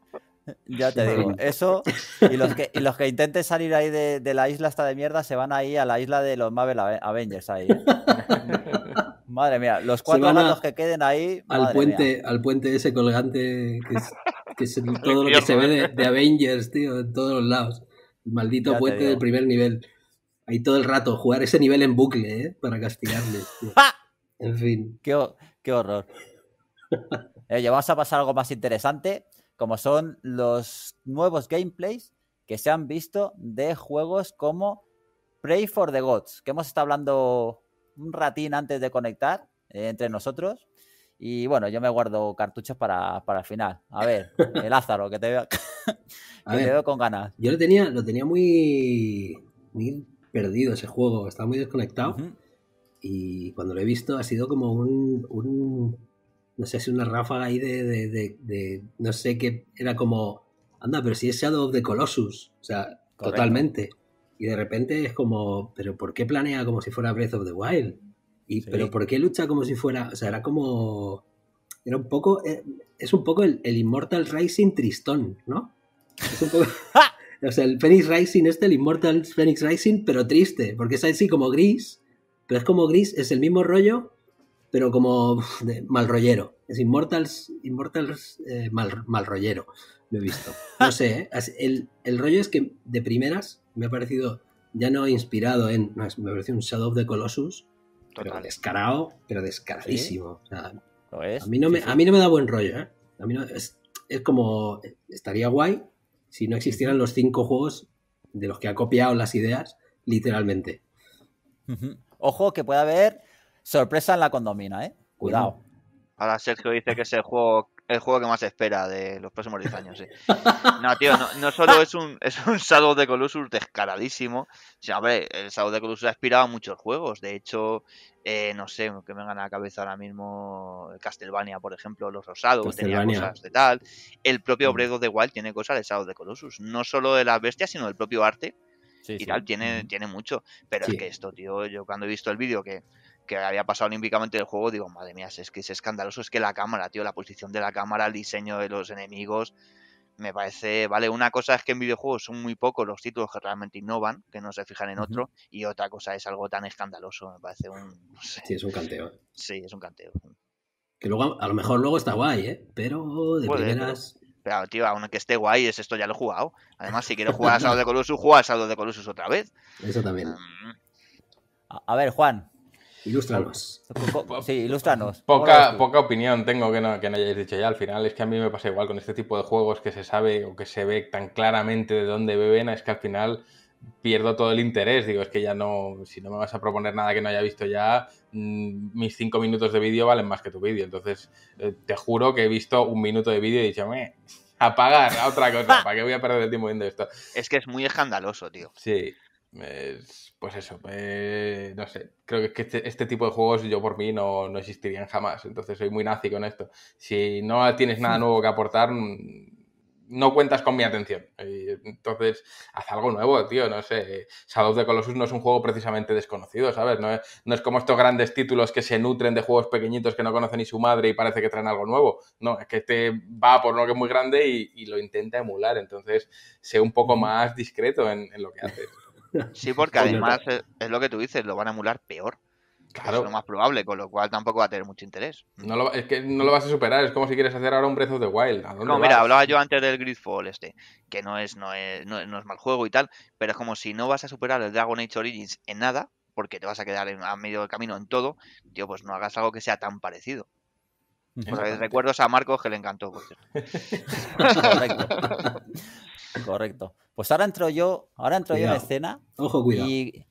Ya te digo, eso y los que, intenten salir ahí de, la isla hasta de mierda se van ahí a la isla de los Marvel Avengers ahí. Madre mía, los cuatro gatos que queden ahí. Al puente, al puente ese colgante que es, todo lo que se ve de, Avengers, tío, en todos los lados. El maldito puente del primer nivel. Ahí todo el rato, jugar ese nivel en bucle, ¿eh? Para castigarle. En fin. Qué, qué horror. Oye, vamos a pasar algo más interesante, como son los nuevos gameplays que se han visto de juegos como Pray for the Gods, que hemos estado hablando un ratín antes de conectar eh, entre nosotros. Y bueno, yo me guardo cartuchos para, el final. A ver, el Lázaro, que te veo, con ganas. Yo lo tenía, lo tenía muy, perdido ese juego, estaba muy desconectado. Y cuando lo he visto ha sido como un, no sé si una ráfaga ahí de, de, no sé qué, era como, anda, pero si es Shadow of the Colossus, o sea, totalmente. Y de repente es como, pero ¿por qué planea como si fuera Breath of the Wild? Y, Pero ¿por qué lucha como si fuera, o sea, era como, era un poco, eh, es un poco el, Immortal Rising tristón, ¿no? Es un poco... o sea, el Phoenix Rising este, el Immortal Phoenix Rising, pero triste, porque es así como gris, pero es como gris, es el mismo rollo, pero como mal rollero. Es Immortals, Immortals eh, mal, mal rollero lo he visto. No sé, ¿eh? el, rollo es que de primeras me ha parecido, ya no inspirado en, me ha parecido un Shadow of the Colossus, pero descarado, pero descaradísimo. A, mí no me, a mí no me da buen rollo, ¿eh? A mí es, es como, estaría guay si no existieran los cinco juegos de los que ha copiado las ideas, literalmente. Ojo que puede haber sorpresa en la condomina, ¿eh? Cuidado. Ahora Sergio dice que ese juego el juego que más se espera de los próximos 10 años, sí. No, tío, no, solo es un, es un Shadow de Colossus descaradísimo, Sí, hombre, el Shadow de Colossus ha inspirado muchos juegos. De hecho, eh, no sé, que me gana la cabeza ahora mismo Castlevania, por ejemplo, Los Rosados, tenía cosas de tal. El propio Obrego mm. de Wild tiene cosas de Shadow de Colossus. No solo de las bestias, sino del propio arte. Sí, y tal, tiene, tiene mucho. Pero es que esto, tío, yo cuando he visto el vídeo que que había pasado olímpicamente el juego, digo, madre mía, es que es escandaloso, es que la cámara, tío, la posición de la cámara, el diseño de los enemigos, me parece, vale, una cosa es que en videojuegos son muy pocos los títulos que realmente innovan, que no se fijan en otro, y otra cosa es algo tan escandaloso, me parece un... Sí, es un canteo. ¿eh? Sí, es un canteo. Que luego, a lo mejor luego está guay, ¿eh? Pero de primeras... Pero... tío, aunque esté guay, es esto ya lo he jugado. Además, si quiero jugar a de Colossus, juega a Shadow de Colossus otra vez. Eso también. Mm. A ver, Juan, Ilústranos. Sí, ilústranos. Poca, poca opinión tengo que no, que no hayáis dicho ya. Al final es que a mí me pasa igual con este tipo de juegos que se sabe o que se ve tan claramente de dónde beben, es que al final pierdo todo el interés. Digo, es que ya no, si no me vas a proponer nada que no haya visto ya, mm, mis cinco minutos de vídeo valen más que tu vídeo. Entonces, eh, te juro que he visto un minuto de vídeo y he dicho, me apagar a otra cosa, ¿para qué voy a perder el tiempo viendo esto? Es que es muy escandaloso, tío. Sí pues eso, no sé, creo que, este, este, tipo de juegos yo por mí no, existirían jamás, entonces soy muy nazi con esto. Si no tienes nada nuevo que aportar, mm, no cuentas con mi atención. entonces, haz algo nuevo, tío, no sé. Shadow of the Colossus no es un juego precisamente desconocido, ¿sabes? No es, no es como estos grandes títulos que se nutren de juegos pequeñitos que no conocen ni su madre y parece que traen algo nuevo. No, es que este va por uno que es muy grande y, lo intenta emular, entonces sé un poco más discreto en, en lo que haces. Sí, porque además es, lo que tú dices, lo van a emular peor. Claro. Es lo más probable, con lo cual tampoco va a tener mucho interés. No lo, es que no lo vas a superar, es como si quieres hacer ahora un Breath of the Wild. no, mira, hablaba yo antes del Gridfall este, que no es, no es, no, es mal juego y tal, pero es como si no vas a superar el Dragon Age Origins en nada, porque te vas a quedar a medio del camino en todo, tío, pues no hagas algo que sea tan parecido. Pues recuerdos a Marcos que le encantó. Correcto. Pues ahora entro yo, ahora entro yo en escena. cuidado. Y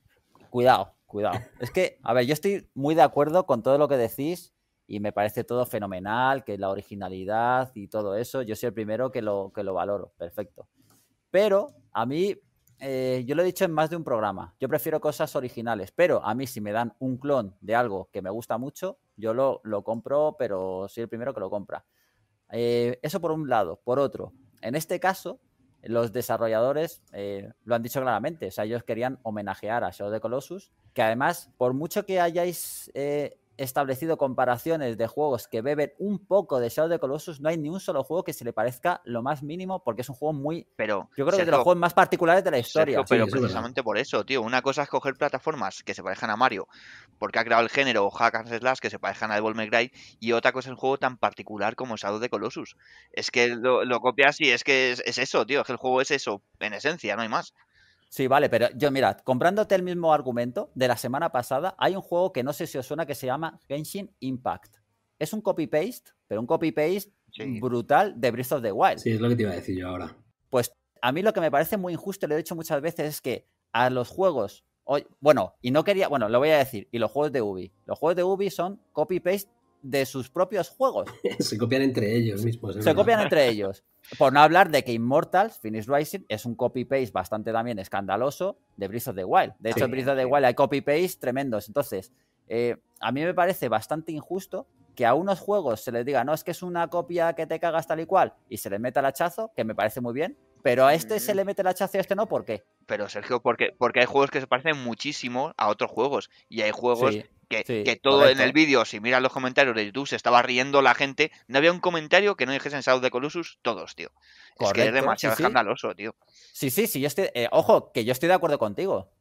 cuidado, cuidado. Es que, a ver, yo estoy muy de acuerdo con todo lo que decís y me parece todo fenomenal, que la originalidad y todo eso, yo soy el primero que lo, que lo valoro, perfecto. Pero a mí, eh, yo lo he dicho en más de un programa, yo prefiero cosas originales, pero a mí si me dan un clon de algo que me gusta mucho, yo lo, lo compro, pero soy el primero que lo compra. Eh, eso por un lado. Por otro, en este caso, los desarrolladores eh, lo han dicho claramente. O sea, ellos querían homenajear a Shadow de Colossus, que además, por mucho que hayáis eh, establecido comparaciones de juegos que beben un poco de Shadow of the Colossus, no hay ni un solo juego que se le parezca lo más mínimo, porque es un juego muy. Pero, yo creo que que de los juegos más particulares de la historia. pero precisamente por eso, tío. Una cosa es coger plataformas que se parejan a Mario, porque ha creado el género, o Hack Slash que se parezcan a Devil May Cry, y otra cosa es un juego tan particular como Shadow of the Colossus. Es que lo, lo copias y es que es, es, eso, tío. Es que el juego es eso, en esencia, no hay más. Sí, vale, pero yo, mirad, comprándote el mismo argumento de la semana pasada, hay un juego que no sé si os suena que se llama Genshin Impact. Es un copy-paste, pero un copy-paste brutal de Breath of the Wild. Sí, es lo que te iba a decir yo ahora. Pues a mí lo que me parece muy injusto, lo he dicho muchas veces, es que a los juegos, bueno, y no quería, bueno, lo voy a decir, y los juegos de Ubi. Los juegos de Ubi son copy-paste de sus propios juegos. Se copian entre ellos Se copian entre ellos. Por no hablar de que Immortals, Finish Rising, es un copy-paste bastante también escandaloso de Breath of the Wild. De hecho, en Breath of the Wild hay copy-paste tremendos. Entonces, eh, a mí me parece bastante injusto que a unos juegos se les diga, no, es que es una copia que te cagas tal y cual, y se les meta el hachazo, que me parece muy bien, pero a este se mm. le mete el hachazo y a este no, ¿por qué? pero Sergio, porque, porque hay juegos que se parecen muchísimo a otros juegos y hay juegos que, que, todo en el vídeo, si miras los comentarios de YouTube, se estaba riendo la gente. No había un comentario que no dijesen South de Colossus, todos, tío. es que es demasiado escandaloso, tío. Sí, sí, sí, yo eh, ojo, que yo estoy de acuerdo contigo.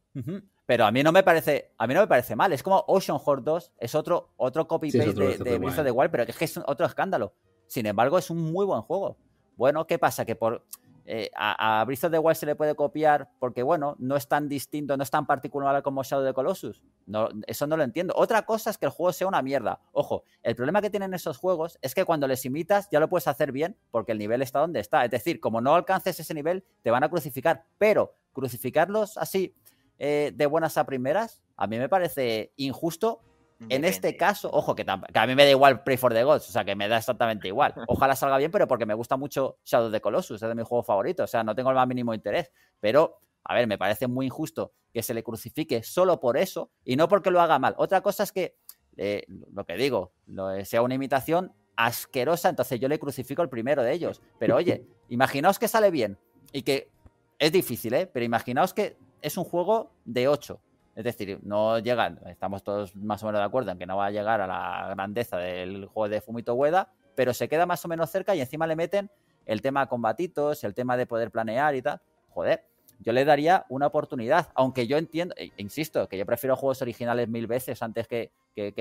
Pero a mí no me parece, a mí no me parece mal. Es como Ocean Horde 2, es otro, otro copy paste de, otro de igual of the pero que es otro escándalo. Sin embargo, es un muy buen juego. Bueno, ¿qué pasa? Que por eh, a, a de of se le puede copiar porque, bueno, no es tan distinto, no es tan particular como Shadow de Colossus. No, eso no lo entiendo. Otra cosa es que el juego sea una mierda. Ojo, el problema que tienen esos juegos es que cuando les imitas ya lo puedes hacer bien porque el nivel está donde está. Es decir, como no alcances ese nivel, te van a crucificar. Pero crucificarlos así eh, de buenas a primeras, a mí me parece injusto Mm, en este caso, ojo, que, a mí me da igual Pray for the Gods, o sea, que me da exactamente igual. Ojalá salga bien, pero porque me gusta mucho Shadow of the Colossus, es de mi juego favorito, o sea, no tengo el más mínimo interés. Pero, a ver, me parece muy injusto que se le crucifique solo por eso y no porque lo haga mal. Otra cosa es que, eh, lo que digo, eh, sea una imitación asquerosa, entonces yo le crucifico el primero de ellos. Pero oye, imaginaos que sale bien y que es difícil, ¿eh? Pero imaginaos que es un juego de 8 es decir, no llegan, estamos todos más o menos de acuerdo en que no va a llegar a la grandeza del juego de Fumito hueda, pero se queda más o menos cerca y encima le meten el tema de combatitos, el tema de poder planear y tal. Joder, yo le daría una oportunidad, aunque yo entiendo, e, insisto, que yo prefiero juegos originales mil veces antes que,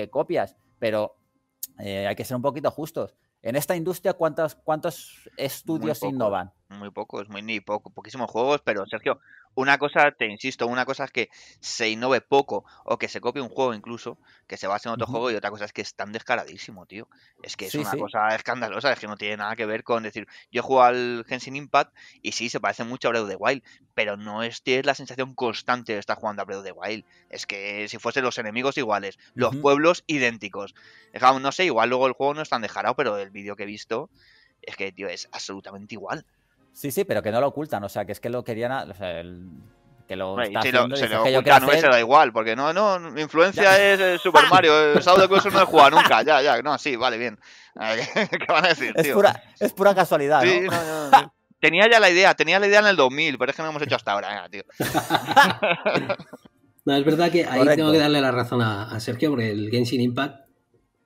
copias, pero eh, hay que ser un poquito justos. En esta industria, cuántos estudios innovan? muy pocos, muy ni poco, poquísimos juegos, pero Sergio, una cosa, te insisto, una cosa es que se innove poco o que se copie un juego incluso, que se base en otro juego y otra cosa es que es tan descaradísimo, tío. Es que es una cosa escandalosa, es que no tiene nada que ver con decir, yo juego al Genshin Impact y sí, se parece mucho a Breath of the Wild, pero no es, tienes la sensación constante de estar jugando a Breath of the Wild. Es que si fuesen los enemigos iguales, los pueblos idénticos. que, no sé, igual luego el juego no es tan descarado, pero el vídeo que he visto es que, tío, es absolutamente igual. Sí, sí, pero que no lo ocultan, o sea, que es que lo querían... O sea, que lo está haciendo, que no hacer... se da igual, porque no, no, mi influencia es eh, Super Mario, el eh, de no he jugado nunca, ya, ya, no, sí, vale, bien. ¿Qué van a decir, es tío? Pura, es pura casualidad, ¿no? tenía ya la idea, tenía la idea en el 2000, pero es que no hemos hecho hasta ahora, tío. no, es verdad que ahí tengo que darle la razón a, Sergio, porque el Genshin Impact,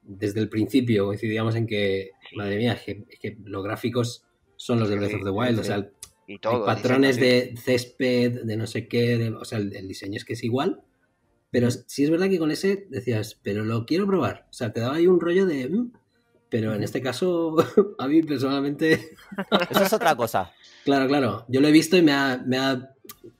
desde el principio coincidíamos en que, madre mía, es que los gráficos son los de Breath of the Wild. o sea, y patrones de césped, de no sé qué, o sea, el, diseño es que es igual. Pero sí es verdad que con ese decías, pero lo quiero probar. O sea, te daba ahí un rollo de. Mm", pero en este caso, a mí personalmente. Eso es otra cosa. Claro, claro. Yo lo he visto y me ha, me ha,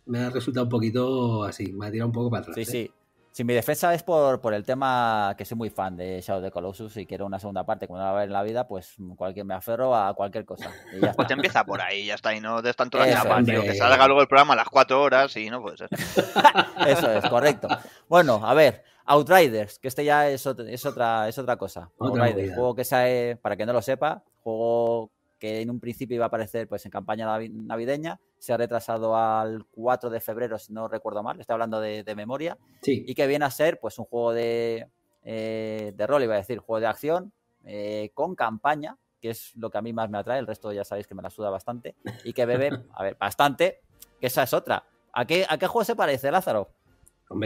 me ha resultado un poquito así, me ha tirado un poco para atrás. Sí, ¿eh? sí. Si mi defensa es por, por el tema que soy muy fan de Shadow de the Colossus y quiero una segunda parte cuando la va a haber en la vida, pues cualquier, me aferro a cualquier cosa. Y pues te empieza por ahí, ya está, y no des tanto la parte. Que salga luego el programa a las cuatro horas y no puede ser. Eso es, correcto. Bueno, a ver, Outriders, que este ya es, otra, es otra cosa. Outriders, juego que sale, eh, para que no lo sepa, juego que en un principio iba a aparecer pues en campaña navideña, se ha retrasado al 4 de febrero, si no recuerdo mal, estoy hablando de, memoria, y que viene a ser pues un juego de, eh, rol, iba a decir, juego de acción eh, con campaña, que es lo que a mí más me atrae, el resto ya sabéis que me la suda bastante, y que bebe, a ver, bastante, que esa es otra. ¿A qué, a qué juego se parece, Lázaro?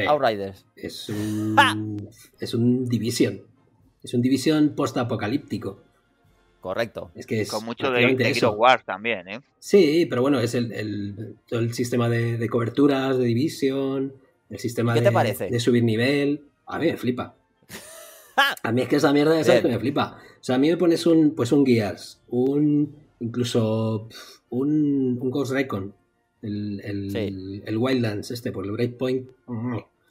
Outriders. Es un, es un Division. Es un Division post-apocalíptico correcto. Es que es, Con mucho de, eso. también, ¿eh? Sí, pero bueno, es el, el sistema de, coberturas, de división, el sistema ¿Qué te de, parece? de subir nivel. A mí me flipa. a mí es que esa mierda de esas me flipa. O sea, a mí me pones un, pues un Gears, un incluso un, un Ghost Recon, el, el, Wildlands este, por el Breakpoint.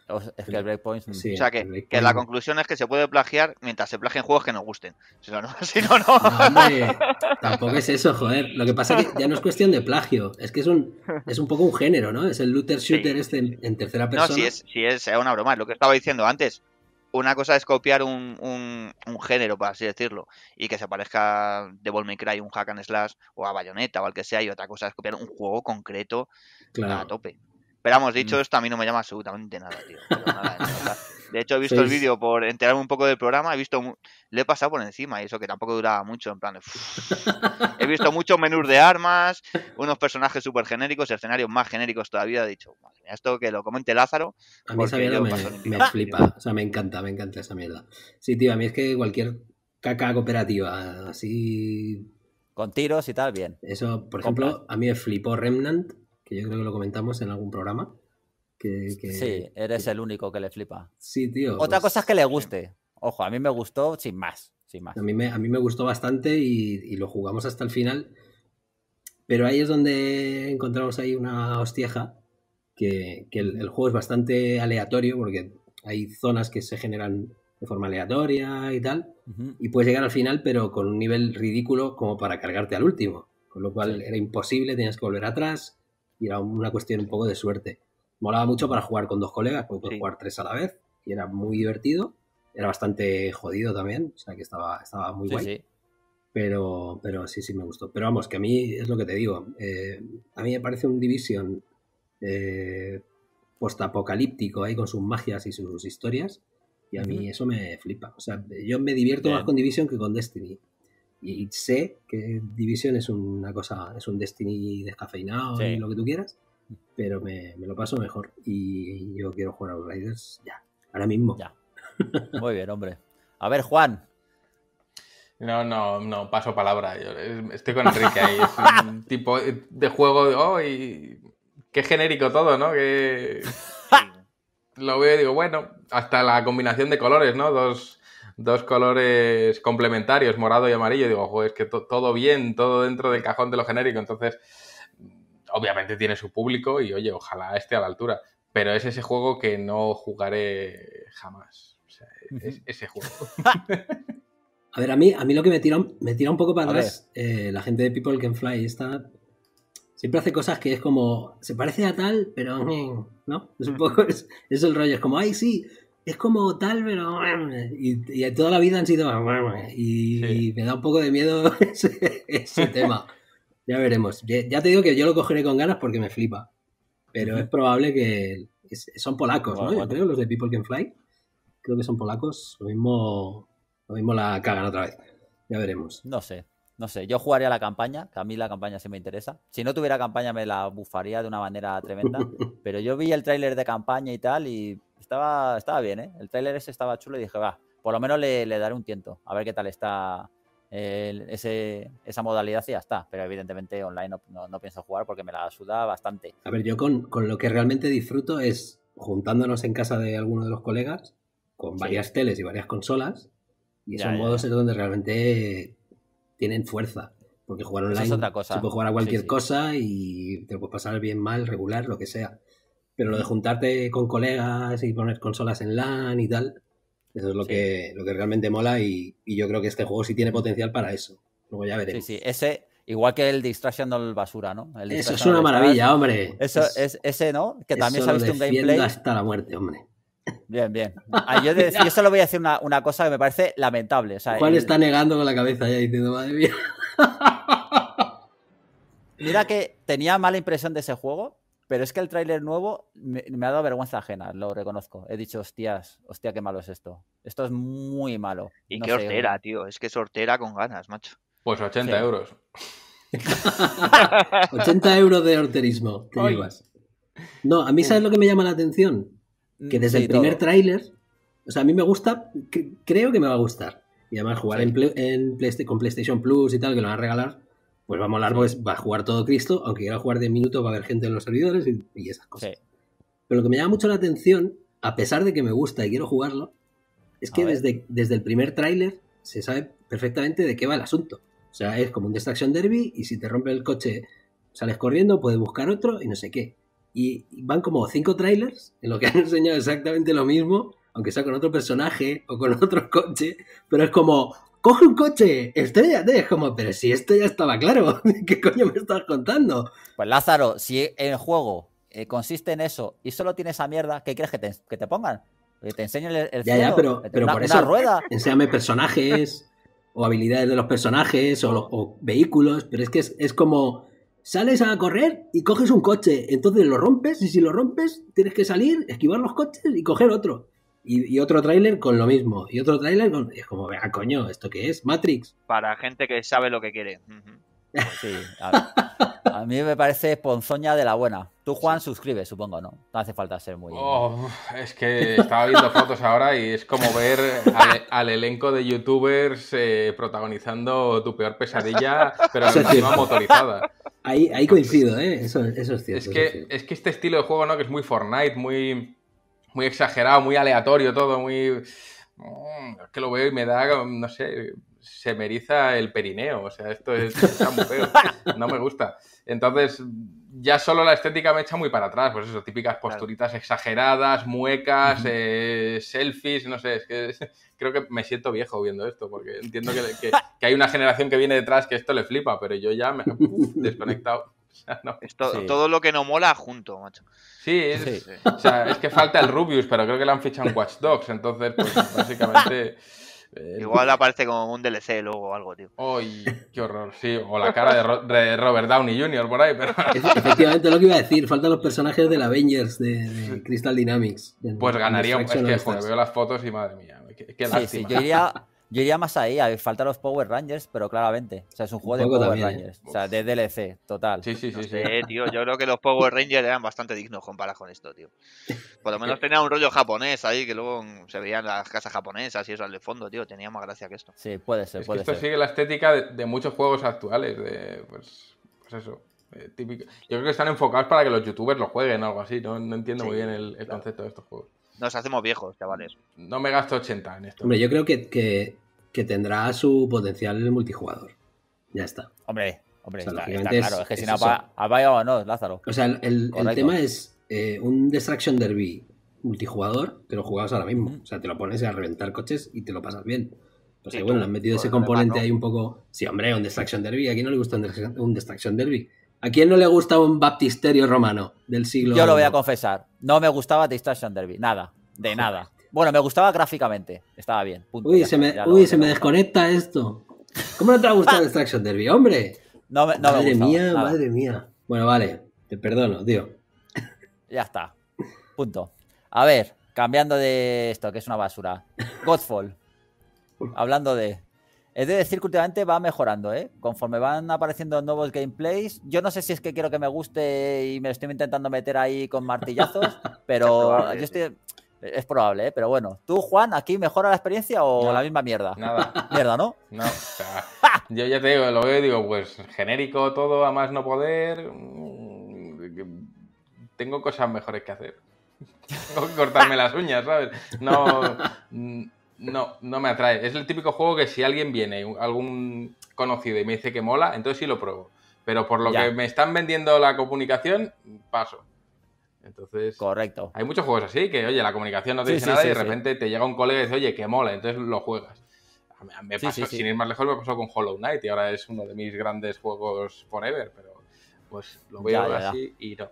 O sea, que la conclusión es que se puede plagiar mientras se plagien juegos que nos gusten. Si no, no. tampoco es eso, joder. Lo que pasa es que ya no es cuestión de plagio. Es que es un, es un poco un género, ¿no? Es el looter shooter este en, tercera persona. No, si es, si es una broma. Es lo que estaba diciendo antes. Una cosa es copiar un, un, género, por así decirlo, y que se parezca de Devil May Cry, un hack and slash, o a Bayonetta, o al que sea, y otra cosa es copiar un juego concreto a tope. Pero vamos, dicho mm. esto, a mí no me llama absolutamente nada, tío. de, hecho, he visto el vídeo por enterarme un poco del programa, he visto, le he pasado por encima y eso que tampoco duraba mucho, en plan, he visto muchos menús de armas, unos personajes súper genéricos, escenarios más genéricos todavía, he dicho, esto que lo comente Lázaro. A mí esa mierda me, flipa, o sea, me encanta, me encanta esa mierda. Sí, tío, a mí es que cualquier caca cooperativa, así... Con tiros y tal, bien. Eso, por ejemplo, a mí me flipó Remnant yo creo que lo comentamos en algún programa. Que, sí, eres el único que le flipa. Sí, tío. Otra pues cosa es que le eh, guste. Ojo, a mí me gustó sin más. Sin más. A, mí me, a mí me gustó bastante y, lo jugamos hasta el final. Pero ahí es donde encontramos ahí una hostieja, que, el, juego es bastante aleatorio porque hay zonas que se generan de forma aleatoria y tal, y puedes llegar al final pero con un nivel ridículo como para cargarte al último, con lo cual era imposible, tenías que volver atrás, y era una cuestión un poco de suerte. Molaba mucho para jugar con dos colegas, porque jugar tres a la vez y era muy divertido. Era bastante jodido también, o sea que estaba, estaba muy guay. Pero, pero sí, sí me gustó. Pero vamos, que a mí es lo que te digo. Eh, a mí me parece un Division Post eh, postapocalíptico ahí con sus magias y sus historias. Y a mí eso me flipa. O sea, yo me divierto más con Division que con Destiny y sé que Division es una cosa, es un Destiny descafeinado y lo que tú quieras, pero me, lo paso mejor y yo quiero jugar a los Raiders ya, ahora mismo. Ya. Muy bien, hombre. A ver, Juan. No, no, no, paso palabra. estoy con Enrique ahí. Es un tipo de juego. Oh, y... Qué genérico todo, ¿no? Que... Lo veo y digo, bueno, hasta la combinación de colores, ¿no? Dos, dos colores complementarios, morado y amarillo. Digo, joder, es que todo bien, todo dentro del cajón de lo genérico. Entonces, obviamente tiene su público y oye, ojalá esté a la altura. Pero es ese juego que no jugaré jamás. es ese juego. a ver, a mí, a mí lo que me tira, me tira un poco para atrás eh, la gente de People Can Fly está siempre hace cosas que es como, se parece a tal, pero mm, Es un poco, es, el rollo, es como, ay, sí, es como tal, pero. Y, toda la vida han sido. Y, me da un poco de miedo ese, tema. Ya veremos. Ya te digo que yo lo cogeré con ganas porque me flipa. Pero es probable que. Son polacos, ¿no? Yo creo los de People Can Fly. Creo que son polacos. Lo mismo, mismo la cagan otra vez. Ya veremos. No sé. No sé, yo jugaría la campaña, que a mí la campaña sí me interesa. Si no tuviera campaña me la bufaría de una manera tremenda, pero yo vi el tráiler de campaña y tal y estaba, estaba bien, ¿eh? El trailer ese estaba chulo y dije, va, por lo menos le, daré un tiento, a ver qué tal está ese, esa modalidad y ya está. Pero evidentemente online no, no, pienso jugar porque me la suda bastante. A ver, yo con, lo que realmente disfruto es juntándonos en casa de alguno de los colegas, con varias teles y varias consolas, y es esos modos donde realmente tienen fuerza. Porque jugar online es otra cosa. se jugar a cualquier cosa y te lo puedes pasar bien, mal, regular, lo que sea. Pero lo de juntarte con colegas y poner consolas en LAN y tal, eso es lo, que, lo que realmente mola y, yo creo que este juego sí tiene potencial para eso. Luego ya veremos. Sí, sí, ese, igual que el Distraction del Basura, ¿no? eso es una maravilla, hombre. Eso, es, ese, ¿no? Que también se ha visto un gameplay. hasta la muerte, hombre. Bien, bien. Ah, yo, solo voy a decir una, cosa que me parece lamentable. ¿Cuál está negando con la cabeza ya diciendo, madre mía? Mira que tenía mala impresión de ese juego pero es que el tráiler nuevo me, ha dado vergüenza ajena, lo reconozco. He dicho, hostias, hostia, qué malo es esto. Esto es muy malo. Y qué hortera, tío. Es que es hortera con ganas, macho. Pues 80 euros. 80 euros de horterismo, No, a mí, ¿sabes lo que me llama la atención? Mm, que desde el primer tráiler, o sea, a mí me gusta, creo que me va a gustar. Y además, jugar en, con PlayStation Plus y tal, que lo van a regalar, pues va a molar, pues, va a jugar todo Cristo, aunque quiera jugar de minutos, va a haber gente en los servidores y, esas cosas. Pero lo que me llama mucho la atención, a pesar de que me gusta y quiero jugarlo, es que desde, desde el primer tráiler se sabe perfectamente de qué va el asunto. O sea, es como un Destruction Derby y si te rompe el coche sales corriendo, puedes buscar otro y no sé qué. Y van como cinco trailers en lo que han enseñado exactamente lo mismo, aunque sea con otro personaje o con otro coche, pero es como, coge un coche, estrellate. Es como, pero si esto ya estaba claro, ¿qué coño me estás contando? Pues Lázaro, si el juego eh, consiste en eso y solo tiene esa mierda, ¿qué crees que te, que te pongan? Que eh, te enseñen el, el, Ya, pero, eh, por esa Rueda. Enséñame personajes o habilidades de los personajes o, vehículos, pero es que es, es como sales a correr y coges un coche, entonces lo rompes y si lo rompes tienes que salir, esquivar los coches y coger otro. Y, otro tráiler con lo mismo. Y otro tráiler con... Es como, vea, ah, coño, ¿esto qué es? Matrix. Para gente que sabe lo que quiere. Pues sí, a, a, mí me parece ponzoña de la buena. Tú, Juan, suscribes, supongo, ¿no? No hace falta ser muy... Oh, es que estaba viendo fotos ahora y es como ver al, elenco de youtubers eh, protagonizando tu peor pesadilla, pero en la motorizada. Ahí, ahí coincido, ¿eh? Eso, es cierto. que, es que este estilo de juego, ¿no? Que es muy Fortnite, muy muy exagerado, muy aleatorio todo, muy... Mm, es que lo veo y me da, no sé, se me eriza el perineo, o sea, esto es, está muy feo, no me gusta. Entonces, ya solo la estética me echa muy para atrás, pues eso, típicas posturitas exageradas, muecas, eh, selfies, no sé, es que creo que me siento viejo viendo esto, porque entiendo que, que, que, hay una generación que viene detrás que esto le flipa, pero yo ya me he desconectado. No. Todo lo que no mola junto, macho. Sí, es, O sea, es que falta el Rubius, pero creo que le han fichado en Watch Dogs, entonces, pues básicamente. Igual aparece como un DLC luego o algo, tío. ¡Uy! qué horror! Sí, o la cara de, Robert Downey Jr. por ahí, pero... Efectivamente, lo que iba a decir, faltan los personajes del Avengers, de, Crystal Dynamics. pues ganaría, es que joder, veo las fotos y madre mía, qué, qué sí, Yo iría yo iría más ahí, falta los Power Rangers, pero claramente. O sea, es un juego de Power ¿eh? Rangers. O sea, de DLC, total. Sí, sí, sí, sí. tío, yo creo que los Power Rangers eran bastante dignos comparados con esto, tío. Por lo menos tenía un rollo japonés ahí, que luego se veían las casas japonesas y eso al de fondo, tío. Tenía más gracia que esto. Sí, puede ser, puede que esto sigue la estética de, muchos juegos actuales, de, pues, pues eso. Yo creo que están enfocados para que los youtubers lo jueguen o algo así. No, entiendo muy bien el, concepto de estos juegos. Nos hacemos viejos, chavales. No me gasto 80 en esto. Hombre, yo creo que, tendrá su potencial el multijugador. Ya está. Hombre, hombre, está, claro. Es, que si no, ha o no, Lázaro. O sea, el, tema es eh, un Destruction Derby multijugador, te lo jugabas ahora mismo. O sea, te lo pones a reventar coches y te lo pasas bien. O bueno, le han metido ese componente ahí un poco. Sí, hombre, un Destruction Derby. Aquí no le gusta un Destruction Derby? ¿A quién no le gusta un baptisterio romano del siglo Yo lo voy a confesar. No me gustaba Distraction Derby. Nada. De nada. Bueno, me gustaba gráficamente. Estaba bien. Uy, se, me, desconecta esto. ¿Cómo no te ha gustado Distraction ah. Derby, hombre? madre mía, madre mía. Bueno, vale. Te perdono, tío. Ya está. Punto. A ver, cambiando de esto, que es una basura. Godfall. Hablando de. Es de decir que últimamente va mejorando, ¿eh? Conforme van apareciendo nuevos gameplays. Yo no sé si es que quiero que me guste y me lo estoy intentando meter ahí con martillazos, pero es probable, yo estoy. Es probable, ¿eh? Pero bueno. ¿Tú, Juan, aquí mejora la experiencia o la misma mierda? Nada. Mierda, ¿no? No. yo ya te digo, lo veo digo, pues genérico todo, a más no poder. Mm, tengo cosas mejores que hacer. Tengo que cortarme las uñas, ¿sabes? No. Mm, no, no me atrae. Es el típico juego que si alguien viene, algún conocido, y me dice que mola, entonces sí lo pruebo. Pero por lo que me están vendiendo la comunicación, paso. Entonces. Correcto. Hay muchos juegos así que, oye, la comunicación no te dice nada y de repente te llega un colega y dice, oye, que mola, entonces lo juegas. sin ir más lejos, me pasó con Hollow Knight y ahora es uno de mis grandes juegos forever, pero pues lo voy a así y no.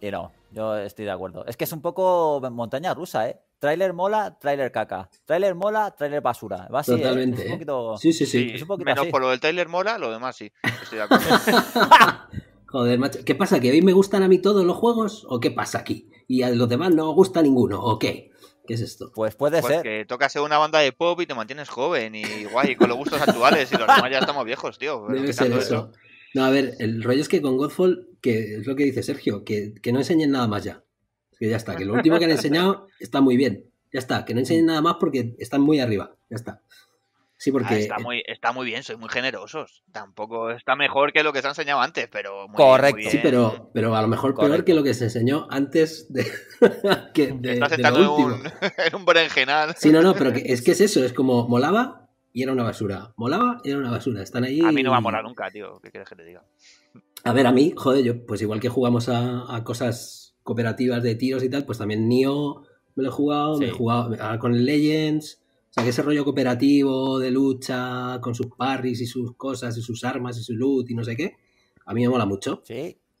Y no, yo estoy de acuerdo. Es que es un poco montaña rusa, ¿eh? Trailer mola, trailer caca. Trailer mola, trailer basura. Va así, ¿eh? un ¿eh? poquito, sí, sí, sí. Menos por lo del trailer mola, lo demás sí. Estoy de Joder, macho. ¿Qué pasa? ¿Que a mí me gustan a mí todos los juegos? ¿O qué pasa aquí? ¿Y a los demás no gusta ninguno? ¿O qué? ¿Qué es esto? Pues puede pues ser. Que tocas en una banda de pop y te mantienes joven y guay, con los gustos actuales y los demás ya estamos viejos, tío. No, a ver, el rollo es que con Godfall, que es lo que dice Sergio, que, que no enseñen nada más ya. Que ya está, que lo último que han enseñado está muy bien. Ya está, que no enseñen nada más porque están muy arriba. Ya está. Sí, porque... Ah, está, muy, está muy bien, sois muy generosos. Tampoco está mejor que lo que se ha enseñado antes, pero... Correcto. Sí, pero, pero a lo mejor peor que lo que se enseñó antes de... que de, sentado en un, berenjenal. Sí, no, no, pero es que es eso, es como molaba y era una basura. Molaba y era una basura. Están ahí... A mí no va a molar nunca, tío, ¿qué quieres que te diga? A ver, a mí, joder, yo, pues igual que jugamos a cosas cooperativas de tiros y tal, pues también Nioh me lo he jugado, me he jugado con Legends. O sea, que ese rollo cooperativo de lucha con sus parries y sus cosas y sus armas y su loot y no sé qué, a mí me mola mucho.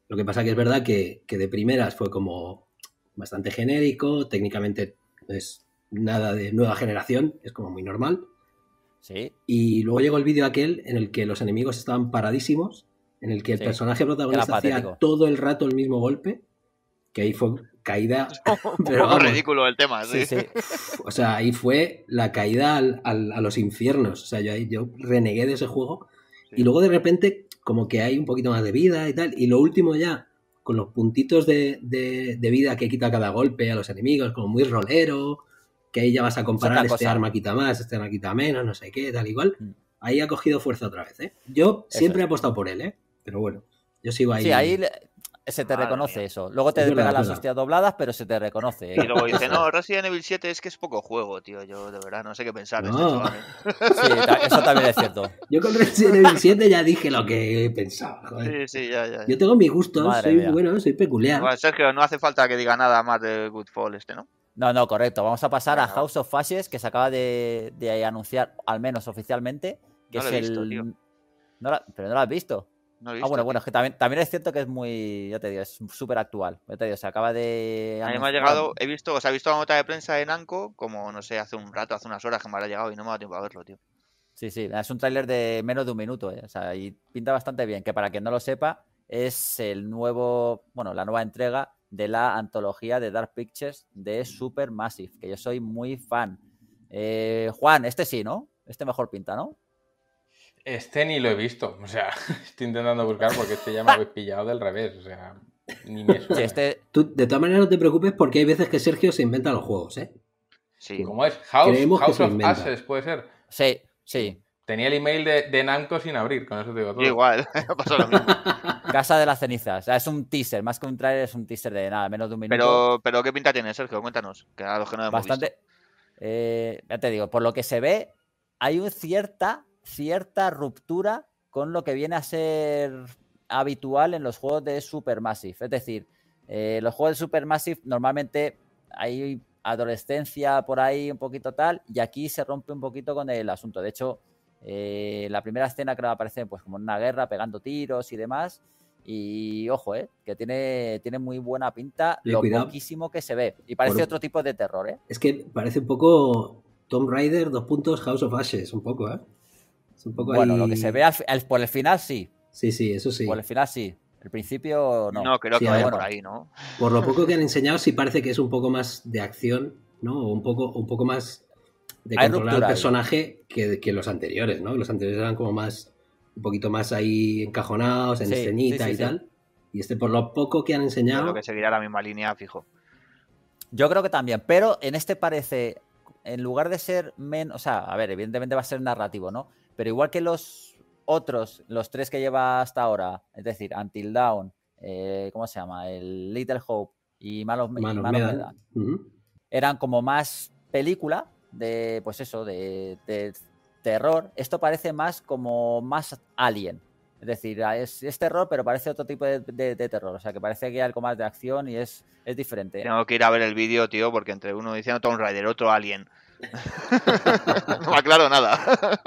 Lo que pasa que es verdad que, de primeras fue como bastante genérico, técnicamente es nada de nueva generación, es como muy normal. Y luego llegó el vídeo aquel en el que los enemigos estaban paradísimos, en el que el personaje protagonista hacía todo el rato el mismo golpe que ahí fue caída. pero ridículo el tema, ¿sí? O sea, ahí fue la caída al, a los infiernos. O sea, yo, yo renegué de ese juego. Y luego de repente, como que hay un poquito más de vida y tal. Y lo último ya, con los puntitos de, de, vida que quita cada golpe a los enemigos, como muy rolero, que ahí ya vas a comparar este arma quita más, este arma quita menos, no sé qué, tal igual. Mm. Ahí ha cogido fuerza otra vez, ¿eh? Yo siempre he apostado por él, ¿eh? Pero bueno, yo sigo ahí. Sí, ahí se te reconoce eso. Luego te despegan las hostias dobladas, pero se te reconoce. ¿eh? Y luego dice, no, Resident Evil 7 es que es poco juego, tío. Yo de verdad no sé qué pensar de este ¿eh? Sí, eso también es cierto. Yo con Resident Evil 7 ya dije lo que pensaba. pensado. Sí, sí, ya, ya, Yo tengo mis gustos, soy bueno, soy peculiar. Bueno, Sergio, no hace falta que diga nada más de Goodfall este, ¿no? No, no, correcto. Vamos a pasar a House of Fashes, que se acaba de, anunciar, al menos oficialmente, que es visto, el... Pero no lo has visto ah, bueno, bueno, es que también, es cierto que es muy, ya te digo, es súper actual. Ya te digo, se acaba de... A mí me ha llegado, he visto, o sea, he visto la nota de prensa de Anco, como, no sé, hace un rato, hace unas horas que me ha llegado y no me ha dado tiempo a verlo, tío. Sí, sí, es un tráiler de menos de un minuto, eh, o sea, y pinta bastante bien, que para quien no lo sepa, es el nuevo, bueno, la nueva entrega de la antología de Dark Pictures de Massive, que yo soy muy fan. Eh, Juan, este sí, ¿no? Este mejor pinta, ¿no? Este ni lo he visto, o sea, estoy intentando buscar porque este ya me habéis pillado del revés, o sea, ni me suena. Este, de todas maneras no te preocupes porque hay veces que Sergio se inventa los juegos, ¿eh? Sí. ¿Cómo es? House, of Ashes, puede ser. Sí, sí. Tenía el email de, Nanco sin abrir, con eso te digo todo. Igual, pasó lo mismo. Casa de las cenizas. O sea, es un teaser, más que un trailer, es un teaser de nada, menos de un minuto. Pero, ¿qué pinta tiene, Sergio? Cuéntanos, que a los que no hemos Bastante. Eh, ya te digo, por lo que se ve, hay un cierta cierta ruptura con lo que viene a ser habitual en los juegos de Supermassive. Es decir, eh, los juegos de Supermassive normalmente hay adolescencia por ahí un poquito tal, y aquí se rompe un poquito con el asunto. De hecho, eh, la primera escena que aparece pues como una guerra, pegando tiros y demás. Y ojo, eh, que tiene, tiene muy buena pinta eh, lo poquísimo que se ve. Y parece otro tipo de terror, ¿eh? Es que parece un poco Tomb Raider, dos puntos, House of Ashes, un poco, ¿eh? bueno, lo que se ve al, por el final sí. Sí, sí, eso sí. Por el final sí. El principio no. No, creo que vaya por ahí, ¿no? Por lo poco que han enseñado, sí parece que es un poco más de acción, ¿no? un poco, un poco más de hay controlar personaje que, que, los anteriores, ¿no? Los anteriores eran como más, un poquito más ahí encajonados, en escenita y tal. Y este, por lo poco que han enseñado. Creo que seguirá la misma línea, fijo. Yo creo que también, pero en este parece, en lugar de ser menos. O sea, a ver, evidentemente va a ser narrativo, ¿no? pero igual que los otros, los tres que lleva hasta ahora, es decir, Until Dawn, eh, ¿cómo se llama? El Little Hope y malos of, eran como más película de, pues eso, de, terror. Esto parece más como más Alien. Es decir, ah, es, terror, pero parece otro tipo de, terror. O sea, que parece que hay algo más de acción y es, es diferente. Tengo que ir a ver el vídeo, tío, porque entre uno diciendo Tomb Raider, otro Alien. no aclaro nada.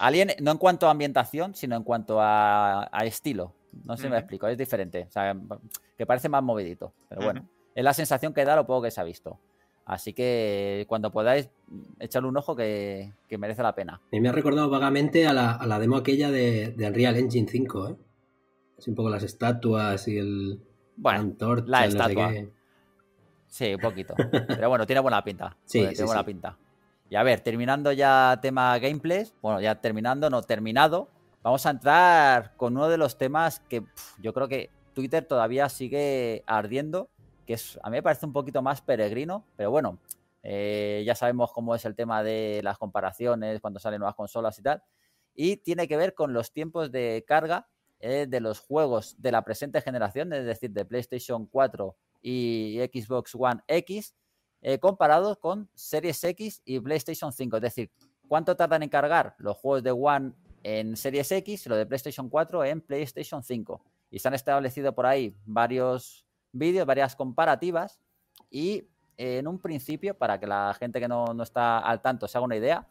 Alien, no en cuanto a ambientación, sino en cuanto a, estilo. No sé si me explico, es diferente. que parece más movidito. Pero bueno, es la sensación que da lo poco que se ha visto. Así que cuando podáis, echarle un ojo que, merece la pena. Y me ha recordado vagamente a la, demo aquella de, Real Engine 5, ¿eh? un poco las estatuas y el. Bueno, la estatua. sí, un poquito. Pero bueno, tiene buena pinta. Sí, tiene buena pinta. Y a ver, terminando ya tema gameplays, bueno, ya terminando, no terminado, vamos a entrar con uno de los temas que yo creo que Twitter todavía sigue ardiendo, que a mí me parece un poquito más peregrino, pero bueno, eh, ya sabemos cómo es el tema de las comparaciones, cuando salen nuevas consolas y tal, y tiene que ver con los tiempos de carga eh, de los juegos de la presente generación, es decir, de PlayStation 4 y Xbox One X Comparado eh, comparados con Series X y PlayStation 5. Es decir, ¿cuánto tardan en cargar los juegos de One en Series X y los de PlayStation 4 en PlayStation 5? Y se han establecido por ahí varios vídeos, varias comparativas y eh, en un principio, para que la gente que no, no está al tanto se haga una idea,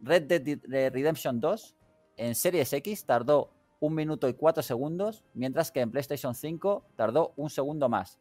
Red Dead Redemption 2 en Series X tardó un minuto y cuatro segundos, mientras que en PlayStation 5 tardó un segundo más.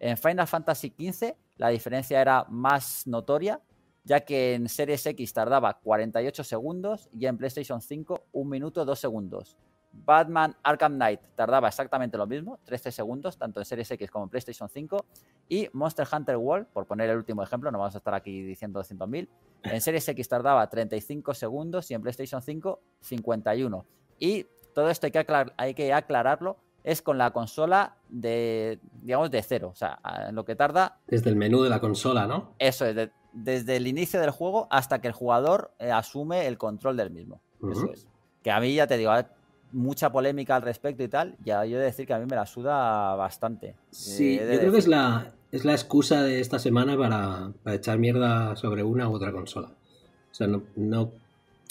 En Final Fantasy XV la diferencia era más notoria, ya que en Series X tardaba 48 segundos y en PlayStation 5 1 minuto 2 segundos. Batman Arkham Knight tardaba exactamente lo mismo, 13 segundos, tanto en Series X como en PlayStation 5. Y Monster Hunter World, por poner el último ejemplo, no vamos a estar aquí diciendo 200.000, en Series X tardaba 35 segundos y en PlayStation 5 51. Y todo esto hay que, hay que aclararlo es con la consola de, digamos, de cero. O sea, lo que tarda... Desde el menú de la consola, ¿no? Eso es, desde el inicio del juego hasta que el jugador eh, asume el control del mismo. Eso es. Que a mí ya te digo, mucha polémica al respecto y tal, ya yo he de decir que a mí me la suda bastante. Sí, eh, yo creo que es la, es la excusa de esta semana para, echar mierda sobre una u otra consola. O sea, no,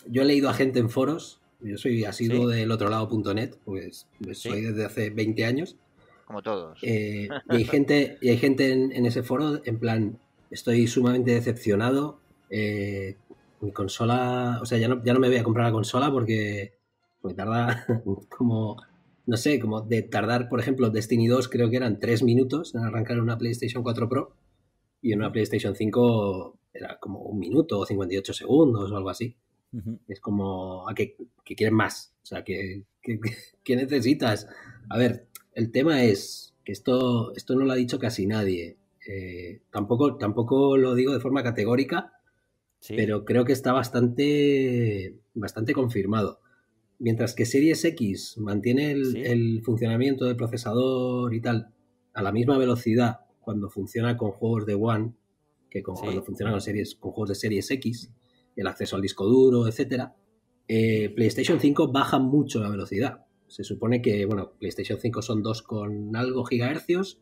yo he leído a gente en foros yo soy asiduo del otro lado.net, pues, pues soy desde hace 20 años. Como todos. Eh, y hay gente, y hay gente en, ese foro, en plan, estoy sumamente decepcionado. Eh, mi consola, o sea, ya no, ya no me voy a comprar la consola porque, me pues, tarda como, no sé, como de tardar, por ejemplo, Destiny 2 creo que eran 3 minutos en arrancar una PlayStation 4 Pro y una PlayStation 5 era como un minuto o 58 segundos o algo así. Es como a ah, que, quieren más. O sea, que, necesitas. A ver, el tema es que esto, esto no lo ha dicho casi nadie. Eh, tampoco, tampoco lo digo de forma categórica, pero creo que está bastante, bastante confirmado. Mientras que Series X mantiene el, funcionamiento del procesador y tal a la misma velocidad cuando funciona con juegos de One que cuando funciona series, con juegos de Series X, el acceso al disco duro, etcétera, eh, PlayStation 5 baja mucho la velocidad. Se supone que, bueno, PlayStation 5 son 2 con algo gigahercios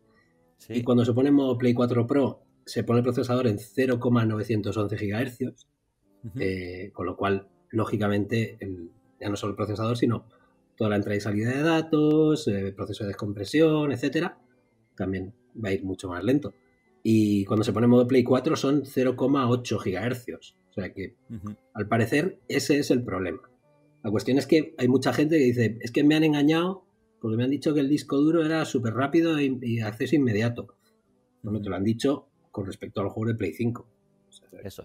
y cuando se pone en modo Play 4 Pro se pone el procesador en 0,911 gigahercios, eh, con lo cual, lógicamente, ya no solo el procesador, sino toda la entrada y salida de datos, el eh, proceso de descompresión, etcétera, también va a ir mucho más lento. Y cuando se pone en modo Play 4 son 0,8 gigahercios que, al parecer, ese es el problema. La cuestión es que hay mucha gente que dice, es que me han engañado porque me han dicho que el disco duro era súper rápido y, acceso inmediato. No me te lo han dicho con respecto al juego de Play 5.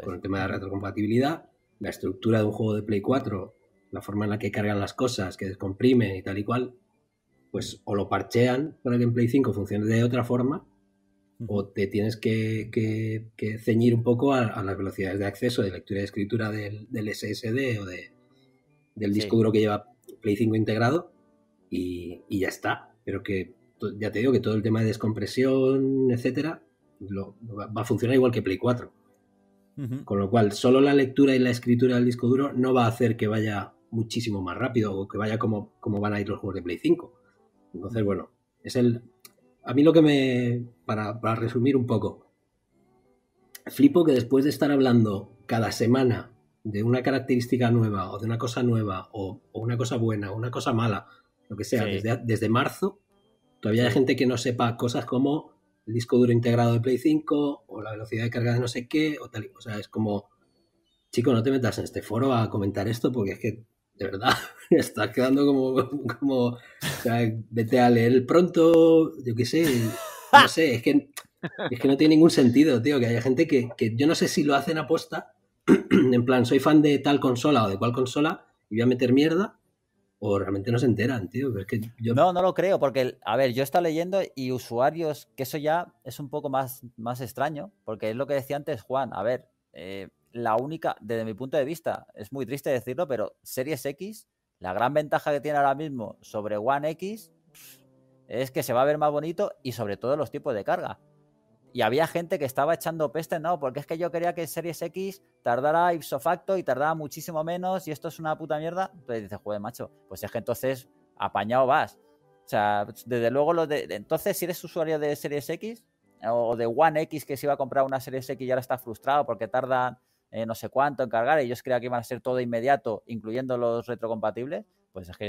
con el tema de la retrocompatibilidad, la estructura de un juego de Play 4, la forma en la que cargan las cosas, que descomprimen y tal y cual, pues o lo parchean para que en Play 5 funcione de otra forma, o te tienes que, ceñir un poco a, las velocidades de acceso de lectura y escritura del, SSD o del disco duro que lleva Play 5 integrado y, ya está. Pero que ya te digo que todo el tema de descompresión, etcétera, va a funcionar igual que Play 4. Con lo cual, solo la lectura y la escritura del disco duro no va a hacer que vaya muchísimo más rápido o que vaya como, como van a ir los juegos de Play 5. Entonces, bueno, es el, a mí lo que me. Para, resumir un poco. Flipo que después de estar hablando cada semana de una característica nueva o de una cosa nueva o, una cosa buena o una cosa mala, lo que sea, desde, marzo, todavía hay gente que no sepa cosas como el disco duro integrado de Play 5 o la velocidad de carga de no sé qué o tal. O sea, es como, chico, no te metas en este foro a comentar esto porque es que de verdad, estás quedando como, como o sea, vete a leer pronto, yo qué sé, no sé, es que, es que no tiene ningún sentido, tío, que haya gente que, yo no sé si lo hacen aposta, en plan, soy fan de tal consola o de cual consola y voy a meter mierda, o realmente no se enteran, tío. es que yo... No, no lo creo, porque, a ver, yo he leyendo y usuarios, que eso ya es un poco más, más extraño, porque es lo que decía antes Juan, a ver, eh, la única, desde mi punto de vista, es muy triste decirlo, pero Series X, la gran ventaja que tiene ahora mismo sobre One X es que se va a ver más bonito y sobre todo los tipos de carga. Y había gente que estaba echando peste, no, porque es que yo quería que Series X tardara ipso facto y tardaba muchísimo menos y esto es una puta mierda. Entonces dices, joder, macho, pues es que entonces apañado vas. O sea, desde luego, lo de, entonces si eres usuario de Series X o de One X que se iba a comprar una Series X y ahora está frustrado porque tarda eh, no sé cuánto encargar, ellos creían que iban a ser todo inmediato, incluyendo los retrocompatibles, pues es que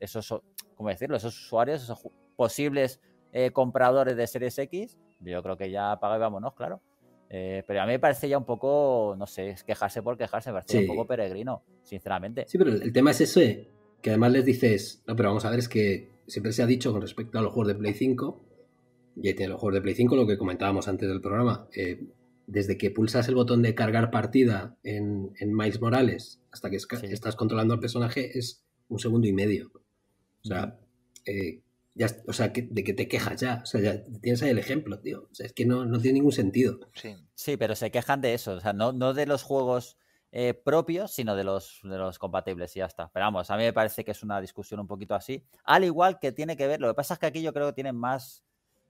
esos, ¿cómo decirlo? esos usuarios, esos posibles eh, compradores de Series X, yo creo que ya pagué, vámonos, claro. Eh, pero a mí me parece ya un poco, no sé, quejarse por quejarse, me parece un poco peregrino, sinceramente. Sí, pero el tema es ese, que además les dices, no, pero vamos a ver, es que siempre se ha dicho con respecto a los juegos de Play 5, y ahí tiene los juegos de Play 5, lo que comentábamos antes del programa, desde que pulsas el botón de cargar partida en, en Miles Morales hasta que estás controlando al personaje es un segundo y medio. O sea, eh, ya, o sea de que te quejas ya. O sea, ya tienes ahí el ejemplo, tío. O sea, es que no, tiene ningún sentido. Sí. pero se quejan de eso. O sea, no, de los juegos eh, propios, sino de los, de los compatibles y ya está. Pero vamos, a mí me parece que es una discusión un poquito así. Al igual que tiene que ver, lo que pasa es que aquí yo creo que tienen más,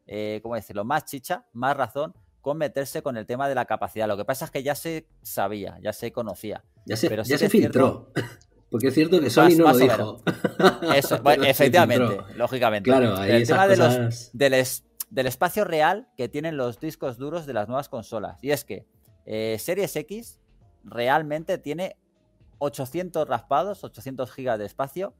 eh, ¿cómo decirlo? Más chicha, más razón con meterse con el tema de la capacidad. Lo que pasa es que ya se sabía, ya se conocía. Ya se, pero se filtró. porque es cierto que Sony no lo dijo. Eso, efectivamente, lógicamente. Claro, el tema del, espacio real que tienen los discos duros de las nuevas consolas. Y es que eh, Series X realmente tiene 800 raspados, 800 gigas de espacio.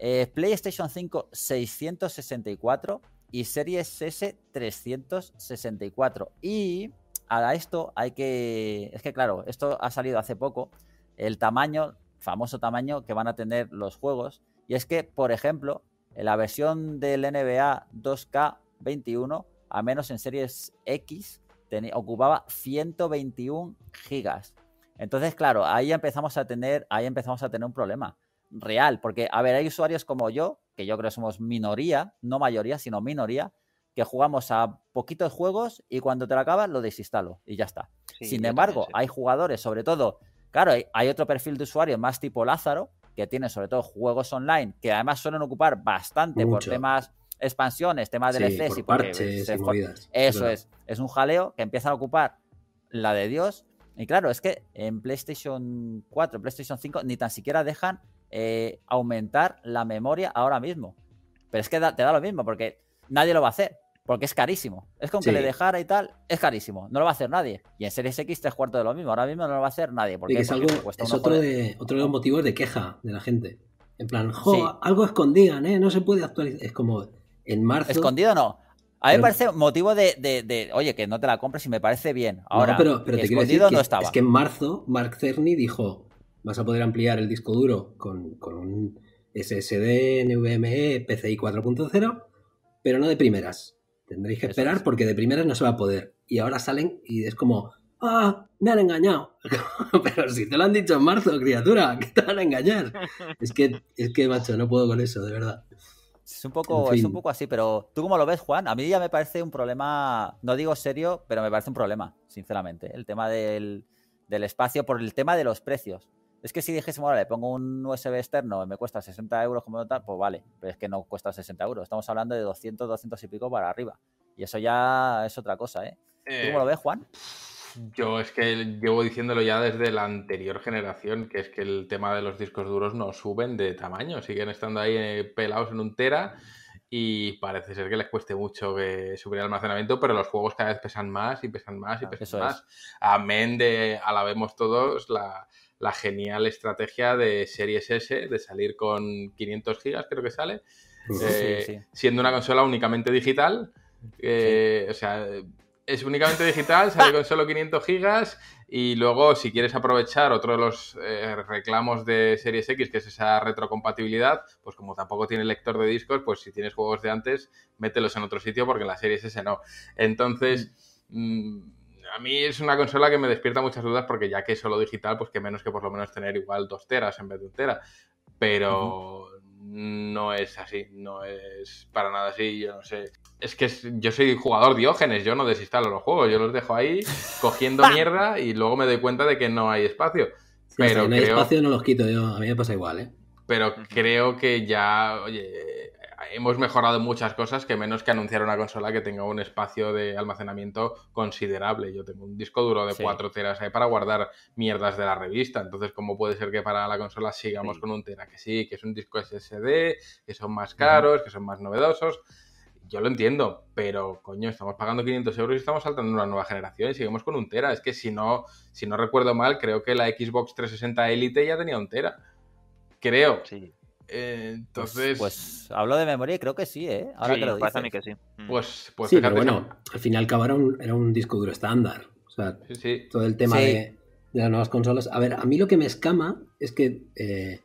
Eh, PlayStation 5, 664 y Series S 364. Y a esto hay que... Es que claro, esto ha salido hace poco, el tamaño, famoso tamaño que van a tener los juegos. Y es que, por ejemplo, en la versión del NBA 2K21, a menos en Series X, ocupaba 121 gigas. Entonces, claro, ahí empezamos a tener, ahí empezamos a tener un problema real, porque a ver, hay usuarios como yo que yo creo que somos minoría, no mayoría, sino minoría, que jugamos a poquitos juegos y cuando te lo acabas lo desinstalo y ya está. Sin embargo, hay jugadores, sobre todo, claro, hay, otro perfil de usuario más tipo Lázaro, que tiene sobre todo juegos online, que además suelen ocupar bastante por temas expansiones, temas de DLCs y parches, Eso es, es un jaleo que empieza a ocupar la de Dios. Y claro, es que en PlayStation 4, PlayStation 5 ni tan siquiera dejan eh, aumentar la memoria ahora mismo. Pero es que te da lo mismo, porque nadie lo va a hacer, porque es carísimo. Es como que le dejara y tal, es carísimo. No lo va a hacer nadie. Y en Series X tres cuartos de lo mismo. Ahora mismo no lo va a hacer nadie. Porque, es, es otro, de, otro de los motivos de queja de la gente. En plan, algo escondían, ¿eh? No se puede actualizar. Es como en marzo. Escondido no. A mí me parece motivo de, de, oye, que no te la compres y me parece bien. Ahora, pero, pero escondido no estaba. Es que en marzo Mark Cerny dijo, vas a poder ampliar el disco duro con, un SSD, NVMe, PCI 4.0, pero no de primeras. Tendréis que esperar porque de primeras no se va a poder. Y ahora salen y es como, ¡ah! Me han engañado. pero si te lo han dicho en marzo, criatura, que te van a engañar. es que, es que, macho, no puedo con eso, de verdad. Es un, poco, es un poco así, pero ¿tú cómo lo ves, Juan? A mí ya me parece un problema, no digo serio, pero me parece un problema, sinceramente, el tema del, del espacio por el tema de los precios. Es que si dijésemos, bueno, le pongo un USB externo y me cuesta 60 euros como tal, pues vale, pero es que no cuesta 60 euros. Estamos hablando de 200, 200 y pico para arriba. Y eso ya es otra cosa, ¿eh? eh cómo lo eh, ves, Juan? Yo es que llevo diciéndolo ya desde la anterior generación, que es que el tema de los discos duros no suben de tamaño, siguen estando ahí eh, pelados en un tera y parece ser que les cueste mucho subir el almacenamiento, pero los juegos cada vez pesan más y pesan más y ah, pesan más. Amén de alabemos todos la, la genial estrategia de Series S de salir con 500 gigas, creo que sale, eh, siendo una consola únicamente digital. Eh, o sea, es únicamente digital, sale con solo 500 gigas y luego si quieres aprovechar otro de los eh, reclamos de Series X, que es esa retrocompatibilidad, pues como tampoco tiene lector de discos, pues si tienes juegos de antes, mételos en otro sitio porque en la Series S no. Entonces... Mm. Mm, a mí es una consola que me despierta muchas dudas porque ya que es solo digital, pues que menos que por lo menos tener igual dos teras en vez de un tera. Pero no es así, no es para nada así, yo no sé. Es que yo soy jugador diógenes, yo no desinstalo los juegos, yo los dejo ahí cogiendo mierda y luego me doy cuenta de que no hay espacio. pero no hay espacio no los quito a mí me pasa igual, ¿eh? Pero creo que ya, oye, hemos mejorado muchas cosas que menos que anunciar una consola que tenga un espacio de almacenamiento considerable. Yo tengo un disco duro de cuatro 4 teras ahí para guardar mierdas de la revista. Entonces, ¿cómo puede ser que para la consola sigamos con un tera? Que sí, que es un disco SSD, que son más caros, que son más novedosos. Yo lo entiendo, pero coño, estamos pagando 500 euros y estamos saltando una nueva generación y seguimos con un tera. Es que si no, si no recuerdo mal, creo que la Xbox 360 Elite ya tenía un tera. Creo. Sí entonces. Pues, hablo de memoria y creo que sí, ¿eh? Ahora te lo dices. a que sí. Mm. Pues, pues pero bueno, al final acabaron era un disco duro estándar. O sea, todo el tema de, las nuevas consolas. A ver, a mí lo que me escama es que, eh,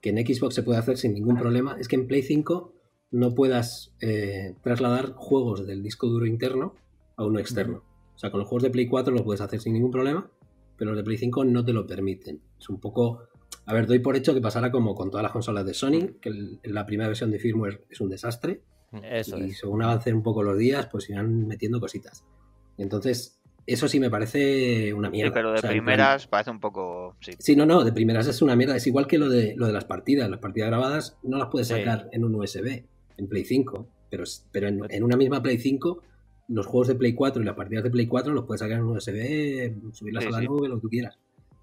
que en Xbox se puede hacer sin ningún problema. Es que en Play 5 no puedas eh, trasladar juegos del disco duro interno a uno externo. O sea, con los juegos de Play 4 lo puedes hacer sin ningún problema, pero los de Play 5 no te lo permiten. Es un poco a ver, doy por hecho que pasará como con todas las consolas de Sony, que la primera versión de firmware es un desastre. Eso y según avancen un poco los días, pues irán metiendo cositas. Entonces, eso sí me parece una mierda. Sí, pero de primeras parece un poco. Sí. no, no, de primeras es una mierda. Es igual que lo de, lo de las partidas. Las partidas grabadas no las puedes sacar en un USB, en Play 5. Pero, en, en, una misma Play 5, los juegos de Play 4 y las partidas de Play 4 los puedes sacar en un USB, subirlas a la nube, lo que tú quieras.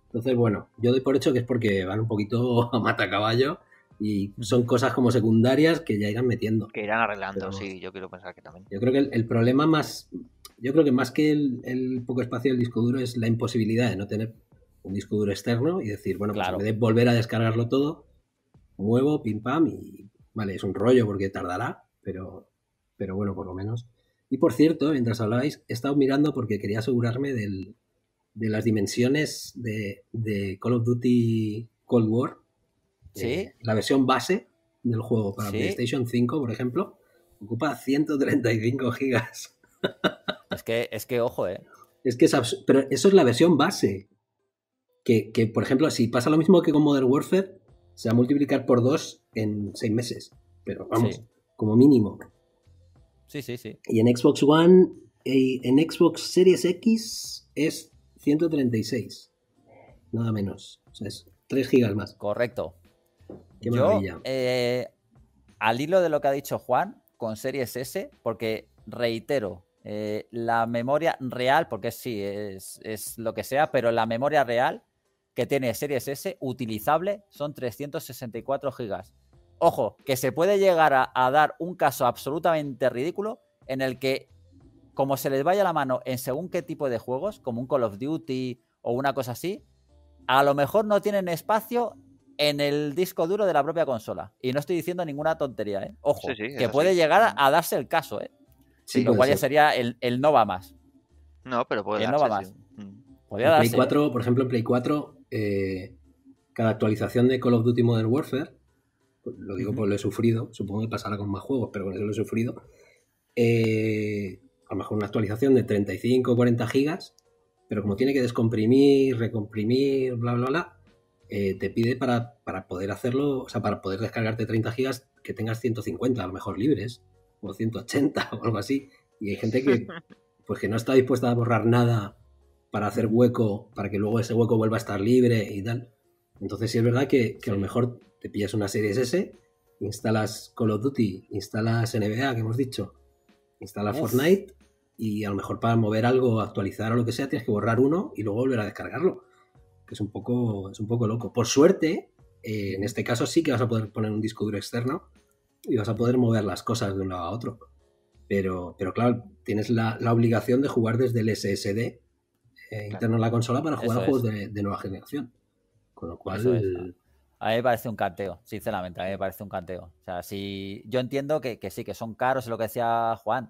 Entonces, bueno, yo doy por hecho que es porque van un poquito a mata caballo y son cosas como secundarias que ya irán metiendo. Que irán arreglando, sí, yo quiero pensar que también. Yo creo que el, problema más, yo creo que más que el, poco espacio del disco duro es la imposibilidad de no tener un disco duro externo y decir, bueno, pues claro. en vez de volver a descargarlo todo, muevo, pim pam y vale, es un rollo porque tardará, pero, pero bueno, por lo menos. Y por cierto, mientras hablabais, he estado mirando porque quería asegurarme del, de las dimensiones de, Call of Duty Cold War. Eh, ¿Sí? la versión base del juego para PlayStation 5, por ejemplo, ocupa 135 gigas. Es que, es que ojo, ¿eh? Es que pero eso es la versión base. Que, por ejemplo, si pasa lo mismo que con Modern Warfare, se va a multiplicar por dos en seis meses. Pero vamos, como mínimo. Sí, sí, sí. Y en Xbox One, eh, en Xbox Series X es 136. Nada menos. O sea, 3 gigas más. Correcto. Yo, eh, al hilo de lo que ha dicho Juan, con Series S, porque reitero, eh, la memoria real, porque sí, es, lo que sea, pero la memoria real que tiene Series S utilizable son 364 gigas. Ojo, que se puede llegar a dar un caso absolutamente ridículo en el que como se les vaya la mano en según qué tipo de juegos, como un Call of Duty o una cosa así, a lo mejor no tienen espacio en el disco duro de la propia consola. Y no estoy diciendo ninguna tontería, ¿eh? Ojo, que puede llegar a darse el caso, ¿eh? Sí, lo cual ya sería el, el, no va más. No, pero puede darse, no más. Play 4, ¿eh? por ejemplo, en Play 4, eh, cada actualización de Call of Duty Modern Warfare, pues, lo digo porque lo he sufrido, supongo que pasará con más juegos, pero con eso lo he sufrido, eh, a lo mejor una actualización de 35 o 40 gigas, pero como tiene que descomprimir, recomprimir, bla, bla, bla, eh, te pide para, poder hacerlo, o sea, para poder descargarte 30 gigas que tengas 150 a lo mejor libres, o 180 o algo así. Y hay gente que, pues, que no está dispuesta a borrar nada para hacer hueco, para que luego ese hueco vuelva a estar libre y tal. Entonces sí es verdad que, que a lo mejor te pillas una serie S, instalas Call of Duty, instalas NBA, que hemos dicho, instalas Fortnite y a lo mejor para mover algo, actualizar o lo que sea, tienes que borrar uno y luego volver a descargarlo, que es un poco, es un poco loco. Por suerte, eh, en este caso sí que vas a poder poner un disco duro externo y vas a poder mover las cosas de un lado a otro. Pero, pero claro, tienes la, obligación de jugar desde el SSD eh, interno en la consola para jugar juegos de, nueva generación. Con lo cual... A mí me parece un canteo, sinceramente, a mí me parece un canteo. O sea, si yo entiendo que, que sí, que son caros, es lo que decía Juan,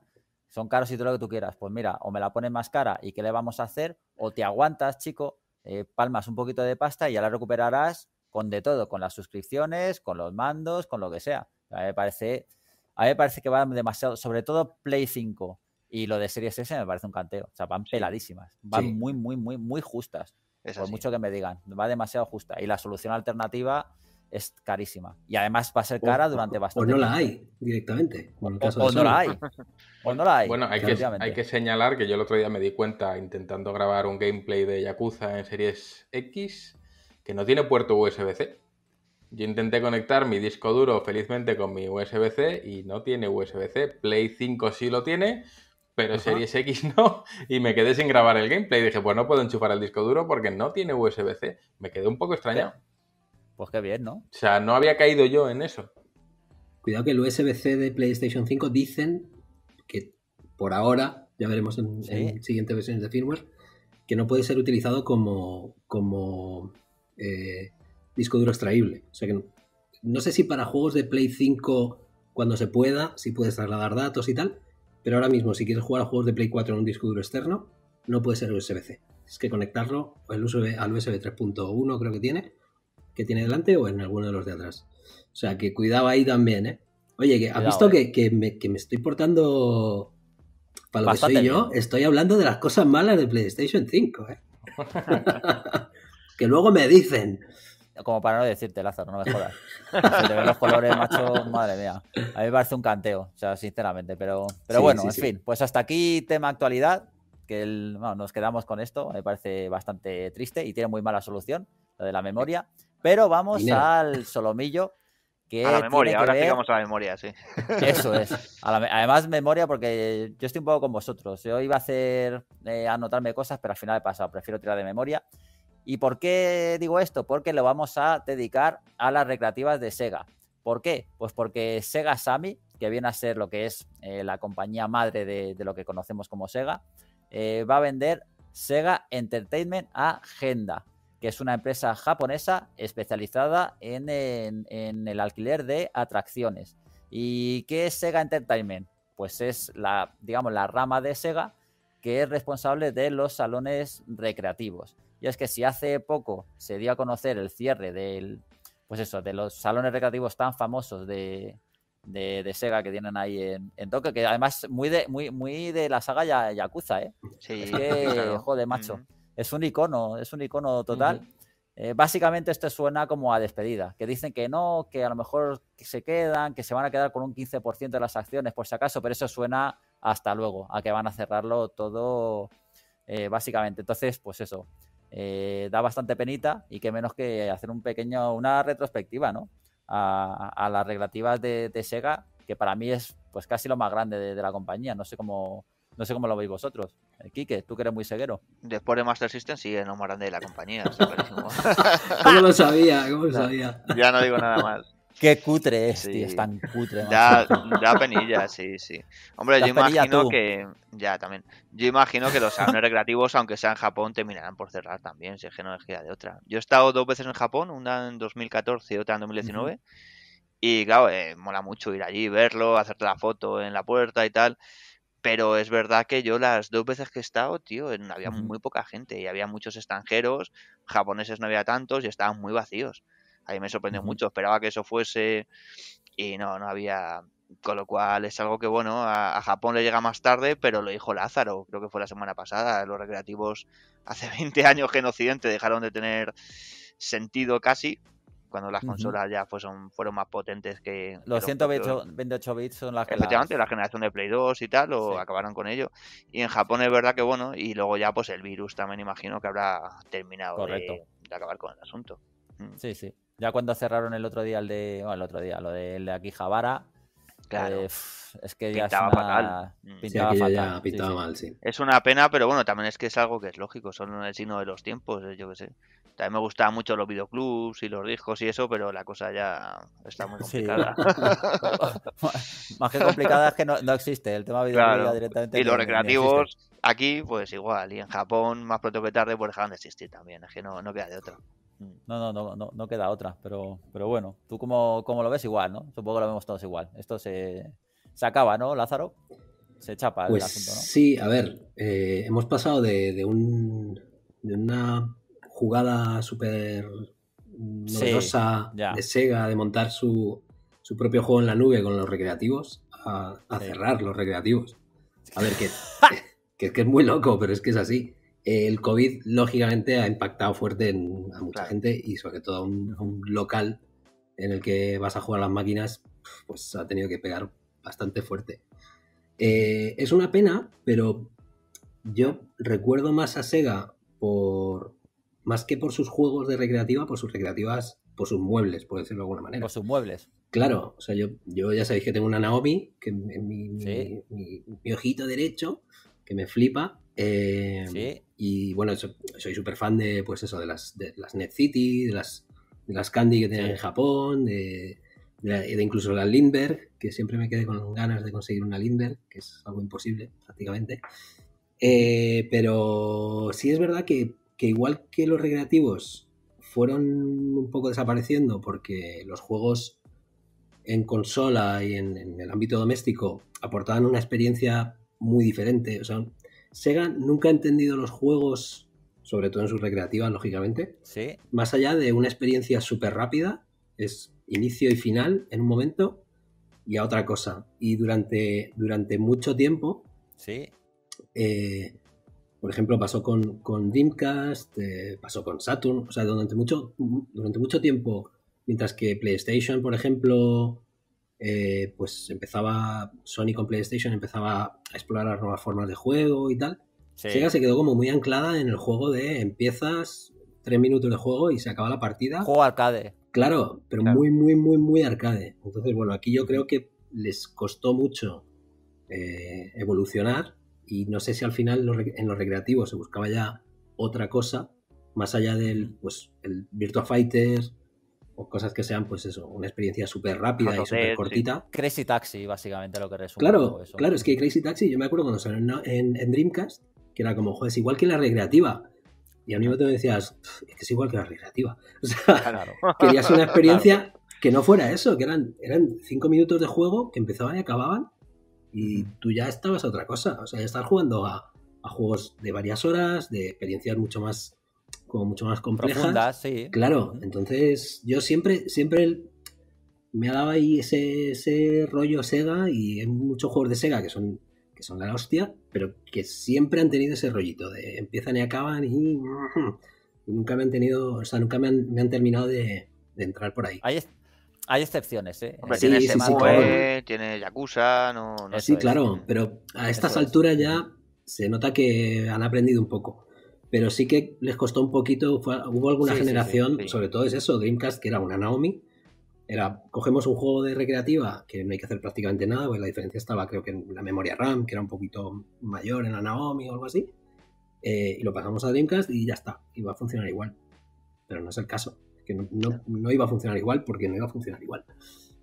son caros y todo lo que tú quieras. Pues mira, o me la pones más cara y qué le vamos a hacer, o te aguantas, chico, eh, palmas un poquito de pasta y ya la recuperarás con de todo, con las suscripciones, con los mandos, con lo que sea. A mí me parece, a mí me parece que va demasiado, sobre todo Play 5 y lo de Series S me parece un canteo. O sea, van peladísimas, van muy, muy, muy, muy justas. por mucho que me digan, va demasiado justa. Y la solución alternativa es carísima. Y además va a ser cara durante bastante tiempo. O no la hay directamente. O, no la hay. O no la hay. Bueno, hay que, señalar que yo el otro día me di cuenta intentando grabar un gameplay de Yakuza en series X que no tiene puerto USB-C. Yo intenté conectar mi disco duro felizmente con mi USB-C y no tiene USB-C. Play 5 sí lo tiene, pero Series X no, y me quedé sin grabar el gameplay. Dije, pues no puedo enchufar el disco duro porque no tiene USB-C. Me quedé un poco extrañado. Pues qué bien, ¿no? O sea, no había caído yo en eso. Cuidado que el USB-C de PlayStation 5 dicen que por ahora, ya veremos en, siguientes versiones de firmware, que no puede ser utilizado como, como eh, disco duro extraíble. O sea que no, sé si para juegos de Play 5 cuando se pueda, si puedes trasladar datos y tal, pero ahora mismo si quieres jugar a juegos de Play 4 en un disco duro externo, no puede ser USB-C. Es que conectarlo el USB, al USB 3.1 creo que tiene, que tiene delante o en alguno de los de atrás. O sea, que cuidado ahí también, ¿eh? Oye, que has visto eh. que, me, estoy portando. Para lo que soy yo, estoy hablando de las cosas malas de PlayStation 5, ¿eh? que luego me dicen. Como para no decirte, Lázaro, no me jodas. Se te ven los colores, macho, madre mía. A mí me parece un canteo, o sea, sinceramente. Pero, pero bueno, en fin, pues hasta aquí tema actualidad, que nos quedamos con esto, me parece bastante triste y tiene muy mala solución, la de la memoria. Pero vamos al solomillo. Que a la memoria, ahora llegamos a la memoria, sí. Eso es. Además, memoria, porque yo estoy un poco con vosotros. Yo iba a hacer eh, anotarme cosas, pero al final he pasado. Prefiero tirar de memoria. ¿Y por qué digo esto? Porque lo vamos a dedicar a las recreativas de Sega. ¿Por qué? Pues porque Sega Sammy, que viene a ser lo que es eh, la compañía madre de, lo que conocemos como Sega, eh, va a vender Sega Entertainment Agenda que es una empresa japonesa especializada en, el alquiler de atracciones. ¿Y qué es Sega Entertainment? Pues es la, digamos, la rama de Sega que es responsable de los salones recreativos. Y es que si hace poco se dio a conocer el cierre del, pues eso, de los salones recreativos tan famosos de, de Sega que tienen ahí en, Tokio, que además muy de, muy, muy de la saga Yakuza, ¿eh? Sí, es que, macho es un icono, es un icono total. Eh, básicamente esto suena como a despedida, que dicen que no, que a lo mejor se quedan, que se van a quedar con un 15% de las acciones por si acaso, pero eso suena hasta luego, a que van a cerrarlo todo eh, básicamente. Entonces, pues eso, eh, da bastante penita y que menos que hacer un pequeño, una retrospectiva, ¿no? A, las relativas de, Sega, que para mí es pues casi lo más grande de, de la compañía. No sé cómo, no sé cómo lo veis vosotros. Quique, tú que eres muy ceguero. Después de Master System sigue no grande de la compañía. ¿Cómo lo sabía? ¿Cómo lo sabía? Ya no digo nada mal. Qué cutre es, tío, es tan cutre. Da, penilla, sí, sí. Hombre, yo imagino que. Ya, también. Yo imagino que los salones recreativos, aunque sea en Japón, terminarán por cerrar también, si es que no de otra. Yo he estado dos veces en Japón, una en 2014 y otra en 2019. Y claro, eh, mola mucho ir allí, verlo, hacerte la foto en la puerta y tal. Pero es verdad que yo las dos veces que he estado, tío, había muy poca gente y había muchos extranjeros, japoneses no había tantos y estaban muy vacíos. A mí me sorprendió mucho, esperaba que eso fuese y no, no había... Con lo cual es algo que, bueno, a, Japón le llega más tarde, pero lo dijo Lázaro, creo que fue la semana pasada. Los recreativos hace 20 años que Occidente dejaron de tener sentido casi cuando las consolas ya pues, son, fueron más potentes que... Los, 128 bits son las que... Efectivamente, la generación de Play 2 y tal, o acabaron con ello. Y en Japón es verdad que bueno, y luego ya pues el virus también imagino que habrá terminado De, acabar con el asunto. Mm. Sí, sí. Ya cuando cerraron el otro día el de... Bueno, el otro día, lo de Akihabara, Claro. Eh, es que ya pintaba fatal. Pintaba, mal, sí. Es una pena, pero bueno, también es que es algo que es lógico, son el signo de los tiempos, eh, yo qué sé. También me gustaban mucho los videoclubs y los discos y eso, pero la cosa ya está muy complicada. Más que complicada es que no, existe el tema de claro. directamente. Y los recreativos aquí, pues igual. Y en Japón, más pronto que tarde, pues dejan de existir también. Es que no, queda de otra. Mm. No, no, no, no, queda otra. Pero, pero bueno, tú como, como lo ves igual, ¿no? Supongo que lo vemos todos igual. Esto se, se acaba, ¿no, Lázaro? Se chapa el pues asunto, ¿no? Sí, a ver, eh, hemos pasado de, de, un, de una jugada súper novedosa de Sega de montar su, propio juego en la nube con los recreativos a, cerrar los recreativos. A ver, que, que, que, es muy loco, pero es que es así. El COVID, lógicamente, ha impactado fuerte en, a mucha gente y sobre todo a un, local en el que vas a jugar las máquinas, pues ha tenido que pegar bastante fuerte. Eh, es una pena, pero yo recuerdo más a Sega por, más que por sus juegos de recreativa, por sus recreativas, por sus muebles, por decirlo de alguna manera. Por sus muebles. Claro, o sea, yo, yo ya sabéis que tengo una Naomi, que mi, ojito derecho, que me flipa. Eh, y bueno, soy súper fan de, pues eso, de las, de las Net City, de las, las Candy que tienen en Japón, de, incluso la Lindbergh, que siempre me quedé con ganas de conseguir una Lindbergh, que es algo imposible prácticamente. Eh, pero sí es verdad que que igual que los recreativos fueron un poco desapareciendo porque los juegos en consola y en, el ámbito doméstico aportaban una experiencia muy diferente. O sea, Sega nunca ha entendido los juegos, sobre todo en sus recreativas, lógicamente, ¿Sí? más allá de una experiencia súper rápida, es inicio y final en un momento y a otra cosa. Y durante, durante mucho tiempo, ¿Sí? Eh, por ejemplo, pasó con, con Dreamcast, eh, pasó con Saturn. O sea, durante mucho, durante mucho tiempo, mientras que PlayStation, por ejemplo, eh, pues empezaba, Sony con PlayStation empezaba a explorar las nuevas formas de juego y tal. Sega se quedó como muy anclada en el juego de empiezas, tres minutos de juego y se acaba la partida. Juego arcade. Claro, pero muy, muy, muy, muy arcade. Entonces, bueno, aquí yo creo que les costó mucho eh, evolucionar y no sé si al final en los recreativos se buscaba ya otra cosa, más allá del pues, el Virtua Fighter o cosas que sean, pues eso, una experiencia súper rápida y súper cortita. Crazy Taxi, básicamente lo que resume. Claro, eso. claro, es que Crazy Taxi, yo me acuerdo cuando salió en, Dreamcast, que era como, joder, es igual que la recreativa. Y a mismo tiempo decías, es igual que la recreativa. O sea, querías una experiencia que no fuera eso, que eran, eran cinco minutos de juego que empezaban y acababan y tú ya estabas a otra cosa, o sea, ya estás jugando a, juegos de varias horas, de experiencias mucho más como mucho más complejas. Claro, entonces yo siempre siempre me ha dado ahí ese, ese rollo Sega y hay muchos juegos de Sega que son que son la hostia, pero que siempre han tenido ese rollito de empiezan y acaban y, nunca me han tenido, o sea, nunca me han, me han terminado de, entrar por ahí. Ahí, hay excepciones, ¿eh? tiene sí, tiene Yakuza, no, Sí, claro, pero a estas alturas ya se nota que han aprendido un poco. Pero sí que les costó un poquito, hubo alguna generación, sobre todo es eso, Dreamcast, que era una Naomi, era, cogemos un juego de recreativa que no hay que hacer prácticamente nada, pues la diferencia estaba creo que en la memoria RAM, que era un poquito mayor en la Naomi o algo así, eh, y lo pasamos a Dreamcast y ya está, y va a funcionar igual. Pero no es el caso que no, iba a funcionar igual porque no iba a funcionar igual.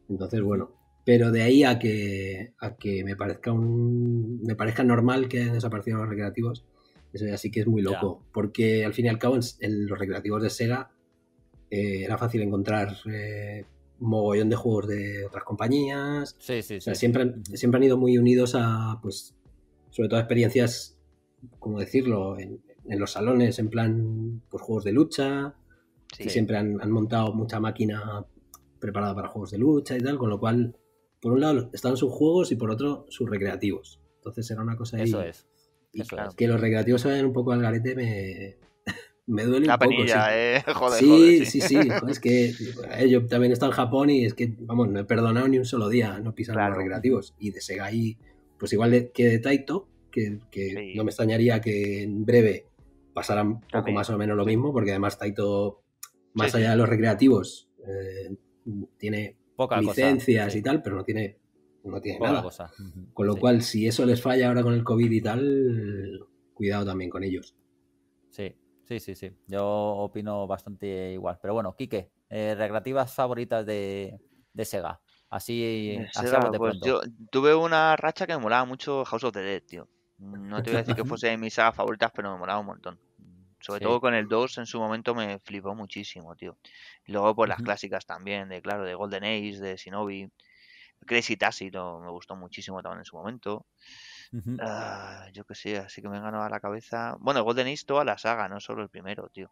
Entonces, bueno, pero de ahí a que, a que me, parezca un, me parezca normal que hayan desaparecido los recreativos, eso sí que es muy loco, porque al fin y al cabo en, los recreativos de Sega eh, era fácil encontrar eh, mogollón de juegos de otras compañías. Siempre, siempre han ido muy unidos a, pues, sobre todo a experiencias, como decirlo, en, en, los salones, en plan, pues juegos de lucha, siempre han, montado mucha máquina preparada para juegos de lucha y tal, con lo cual, por un lado están sus juegos y por otro sus recreativos. Entonces era una cosa ahí. Eso es. que los recreativos se vayan un poco al garete me, me duele un poco. Eh, joder, sí, sí, sí, es que eh, yo también he estado en Japón y es que, vamos, no he perdonado ni un solo día no pisar los recreativos. Y de Sega ahí pues igual que de Taito, que, no me extrañaría que en breve pasaran poco más o menos lo mismo, porque además Taito más allá de los recreativos. Eh, tiene Poca licencias y tal, pero no tiene, no tiene nada. Con lo cual, si eso les falla ahora con el COVID y tal, cuidado también con ellos. Sí, sí, sí, sí. Yo opino bastante igual. Pero bueno, Quique, eh, recreativas favoritas de, Sega. Así, Sega, pues yo tuve una racha que me molaba mucho House of the Dead, tío. No te voy a decir que fuese de mis sagas favoritas, pero me molaba un montón. Sobre todo con el 2 en su momento me flipó muchísimo, tío. luego por pues, las clásicas también, de claro, de Golden Age, de Shinobi. Crazy Tassi me gustó muchísimo también en su momento. Ah, yo qué sé, así que me ganó a la cabeza. Bueno, Golden Age toda la saga, no solo el primero, tío.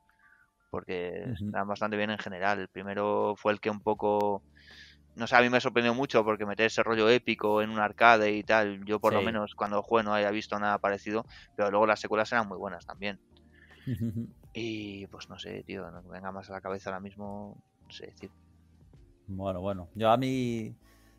Porque están bastante bien en general. El primero fue el que un poco. No sé, a mí me sorprendió mucho porque meter ese rollo épico en un arcade y tal. Yo, por lo menos, cuando juego no haya visto nada parecido. Pero luego las secuelas eran muy buenas también. y pues no sé, tío, no me venga más a la cabeza ahora mismo, no sé decir. Bueno, bueno, yo a mí,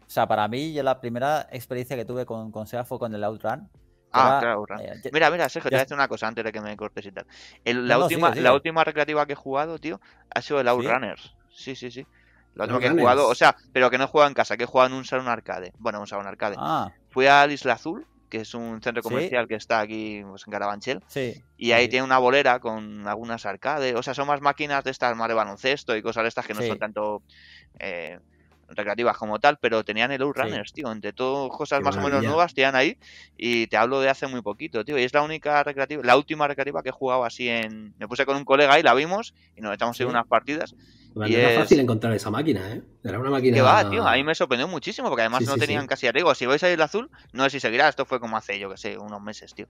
o sea, para mí, la primera experiencia que tuve con, con fue con el Outrun. Ah, eh, Mira, mira, Sergio, te voy a decir una cosa antes de que me cortes y tal. la, última, la última recreativa que he jugado, tío, ha sido el Outrunners. Sí, sí, sí. La que he jugado, o sea, pero que no he jugado en casa, que he jugado en un salón arcade. Bueno, un salón arcade. Ah. Fui al Isla Azul, que es un centro comercial que está aquí pues, en Carabanchel. y ahí tiene una bolera con algunas arcades. O sea, son más máquinas de estas más de baloncesto y cosas de estas que no son tanto eh, recreativas como tal, pero tenían el Outrunners, tío. Entre todas cosas más o menos nuevas tenían ahí. Y te hablo de hace muy poquito, tío. Y es la única recreativa, la última recreativa que he jugado así en. Me puse con un colega ahí, la vimos y nos echamos en unas partidas no era fácil encontrar esa máquina, ¿eh? Era una máquina. Que va, tío, a mí me sorprendió muchísimo porque además no tenían casi arriba. Si vais a el Azul, no sé si seguirá. Esto fue como hace, yo que sé, unos meses, tío.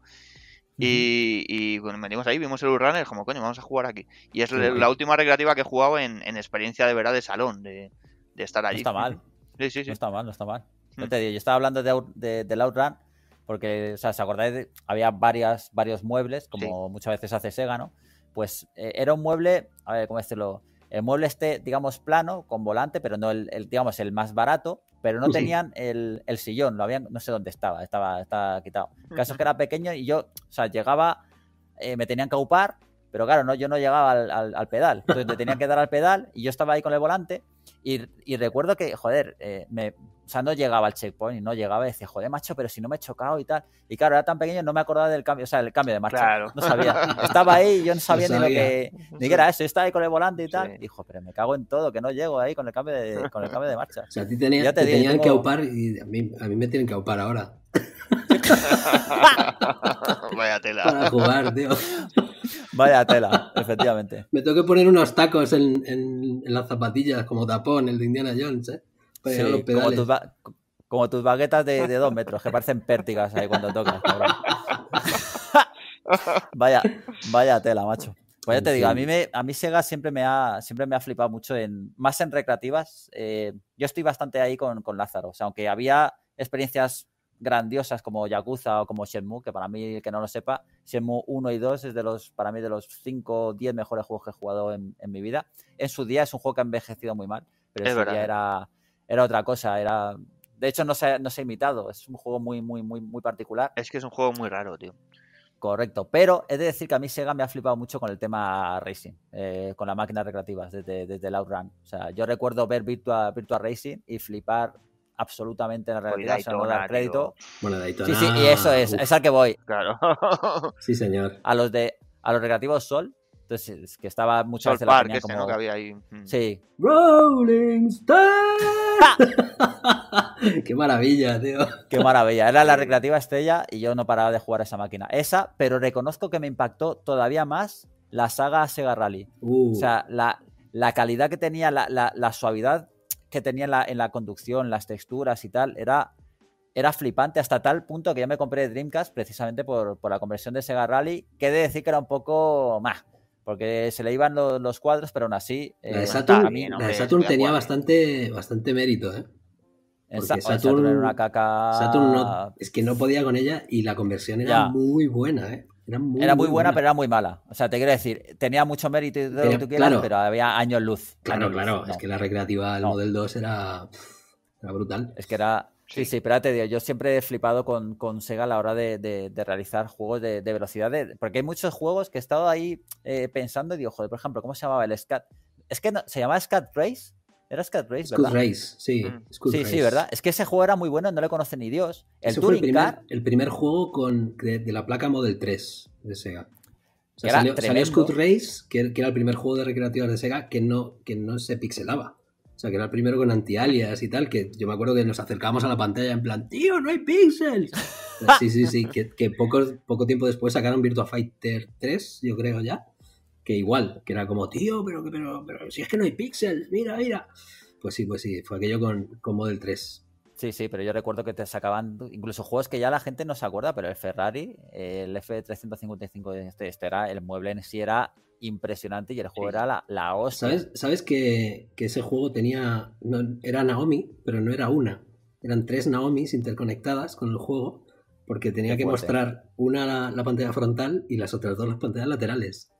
Y, cuando venimos ahí, vimos el es como coño, vamos a jugar aquí. Y es la última recreativa que he jugado en, experiencia de verdad de salón, de, estar allí. No está mal. Sí, sí, sí. No está mal, no está mal. No mm. te digo, yo estaba hablando de, del Outrun porque, o sea, ¿se acordáis? Había varias, varios muebles, como muchas veces hace Sega, ¿no? Pues eh, era un mueble, a ver, ¿cómo lo el mueble este, digamos, plano, con volante, pero no el, digamos, el más barato, pero no pues tenían el, sillón, lo habían, no sé dónde estaba, estaba, estaba quitado. El caso es que era pequeño y yo, o sea, llegaba, eh, me tenían que aupar, pero claro, no, yo no llegaba al, pedal. Entonces te tenían que dar al pedal y yo estaba ahí con el volante. Y, recuerdo que, joder, eh, me, o sea, no llegaba al checkpoint y no llegaba y decía, joder, macho, pero si no me he chocado y tal. Y claro, era tan pequeño, no me acordaba del cambio, o sea, el cambio de marcha. No sabía. Estaba ahí y yo no sabía, ni lo que, ni que era eso. estaba ahí con el volante y tal. dijo, pero me cago en todo, que no llego ahí con el cambio de, con el cambio de marcha. O sea, a ti te tenían que aupar y a mí, a mí me tienen que aupar ahora. Vaya tela. Para jugar, tío. Vaya tela, efectivamente. Me tengo que poner unos tacos en, las zapatillas, como tapón, el de Indiana Jones, ¿eh? los Como, tus baguetas de, dos metros, que parecen pértigas ahí cuando tocas, vaya, vaya tela, macho. Pues te digo, a mí, a mí Sega siempre me ha, siempre me ha flipado mucho, en, más en recreativas. Eh, yo estoy bastante ahí con, con Lázaro. aunque había experiencias grandiosas como Yakuza o como Shenmue, que para mí, el que no lo sepa, Shenmue 1 y 2 es de los, para mí, de los 5 o 10 mejores juegos que he jugado en, mi vida. En su día es un juego que ha envejecido muy mal, pero en su día era, era otra cosa, era... De hecho, no se, ha, no se ha imitado, es un juego muy, muy, muy, muy particular. Es que es un juego muy raro, tío. Correcto, pero he de decir que a mí Sega me ha flipado mucho con el tema racing, eh, con las máquinas recreativas desde, desde el Outrun. O sea, yo recuerdo ver virtual Virtua Racing y flipar absolutamente en la realidad, o sea, no crédito. Sí, sí, y eso es, es al que voy. Claro. sí, señor. A los de a los recreativos Sol, entonces que estaba muchas veces la mm. Sí. Rolling Stone. Qué maravilla, tío. Qué maravilla. Era la recreativa estrella y yo no paraba de jugar a esa máquina. Esa, pero reconozco que me impactó todavía más la saga Sega Rally. Uh. O sea, la, calidad que tenía, la, la suavidad que tenía en la, en la conducción, las texturas y tal, era, era flipante hasta tal punto que yo me compré Dreamcast precisamente por, la conversión de Sega Rally, que de decir que era un poco más porque se le iban los cuadros, pero aún así... Eh, Saturn, tenía bastante, bastante mérito, ¿eh? Saturn, era una caca... es que no podía con ella y la conversión era muy buena, ¿eh? Era muy, buena, pero era muy mala. O sea, te quiero decir, tenía mucho mérito y todo lo que tú quieras, pero había años luz. Claro, claro. es que la recreativa del Model 2 era, brutal. Es que era. Sí, sí, espérate, digo, yo siempre he flipado con, con Sega a la hora de, realizar juegos de, de velocidad. porque hay muchos juegos que he estado ahí eh, pensando y digo, joder, por ejemplo, ¿cómo se llamaba el Scat? Es que se llamaba Scat Race. Era Scud Race, ¿verdad? Race, mm. sí. sí, sí, ¿verdad? Es que ese juego era muy bueno, no le conoce ni Dios. El primer, el primer juego con, de, la placa Model 3 de Sega. salió, Scoot Race, que, era el primer juego de recreativas de Sega que no, que no se pixelaba. O sea, que era el primero con anti-alias y tal, que yo me acuerdo que nos acercábamos a la pantalla en plan, tío, no hay pixels. Sí, sí, sí, que, poco, poco tiempo después sacaron Virtua Fighter 3, yo creo ya que igual, que era como, tío, pero, pero, pero si es que no hay píxeles, mira, mira. Pues sí, pues sí, fue aquello con, Model 3. Sí, sí, pero yo recuerdo que te sacaban incluso juegos que ya la gente no se acuerda, pero el Ferrari, el F355, este, este era, el mueble en sí era impresionante y el juego era la, la ¿Sabes, ¿Sabes que, ese juego tenía, no, era Naomi, pero no era una? Eran tres Naomis interconectadas con el juego porque tenía que mostrar una la, pantalla frontal y las otras dos las pantallas laterales.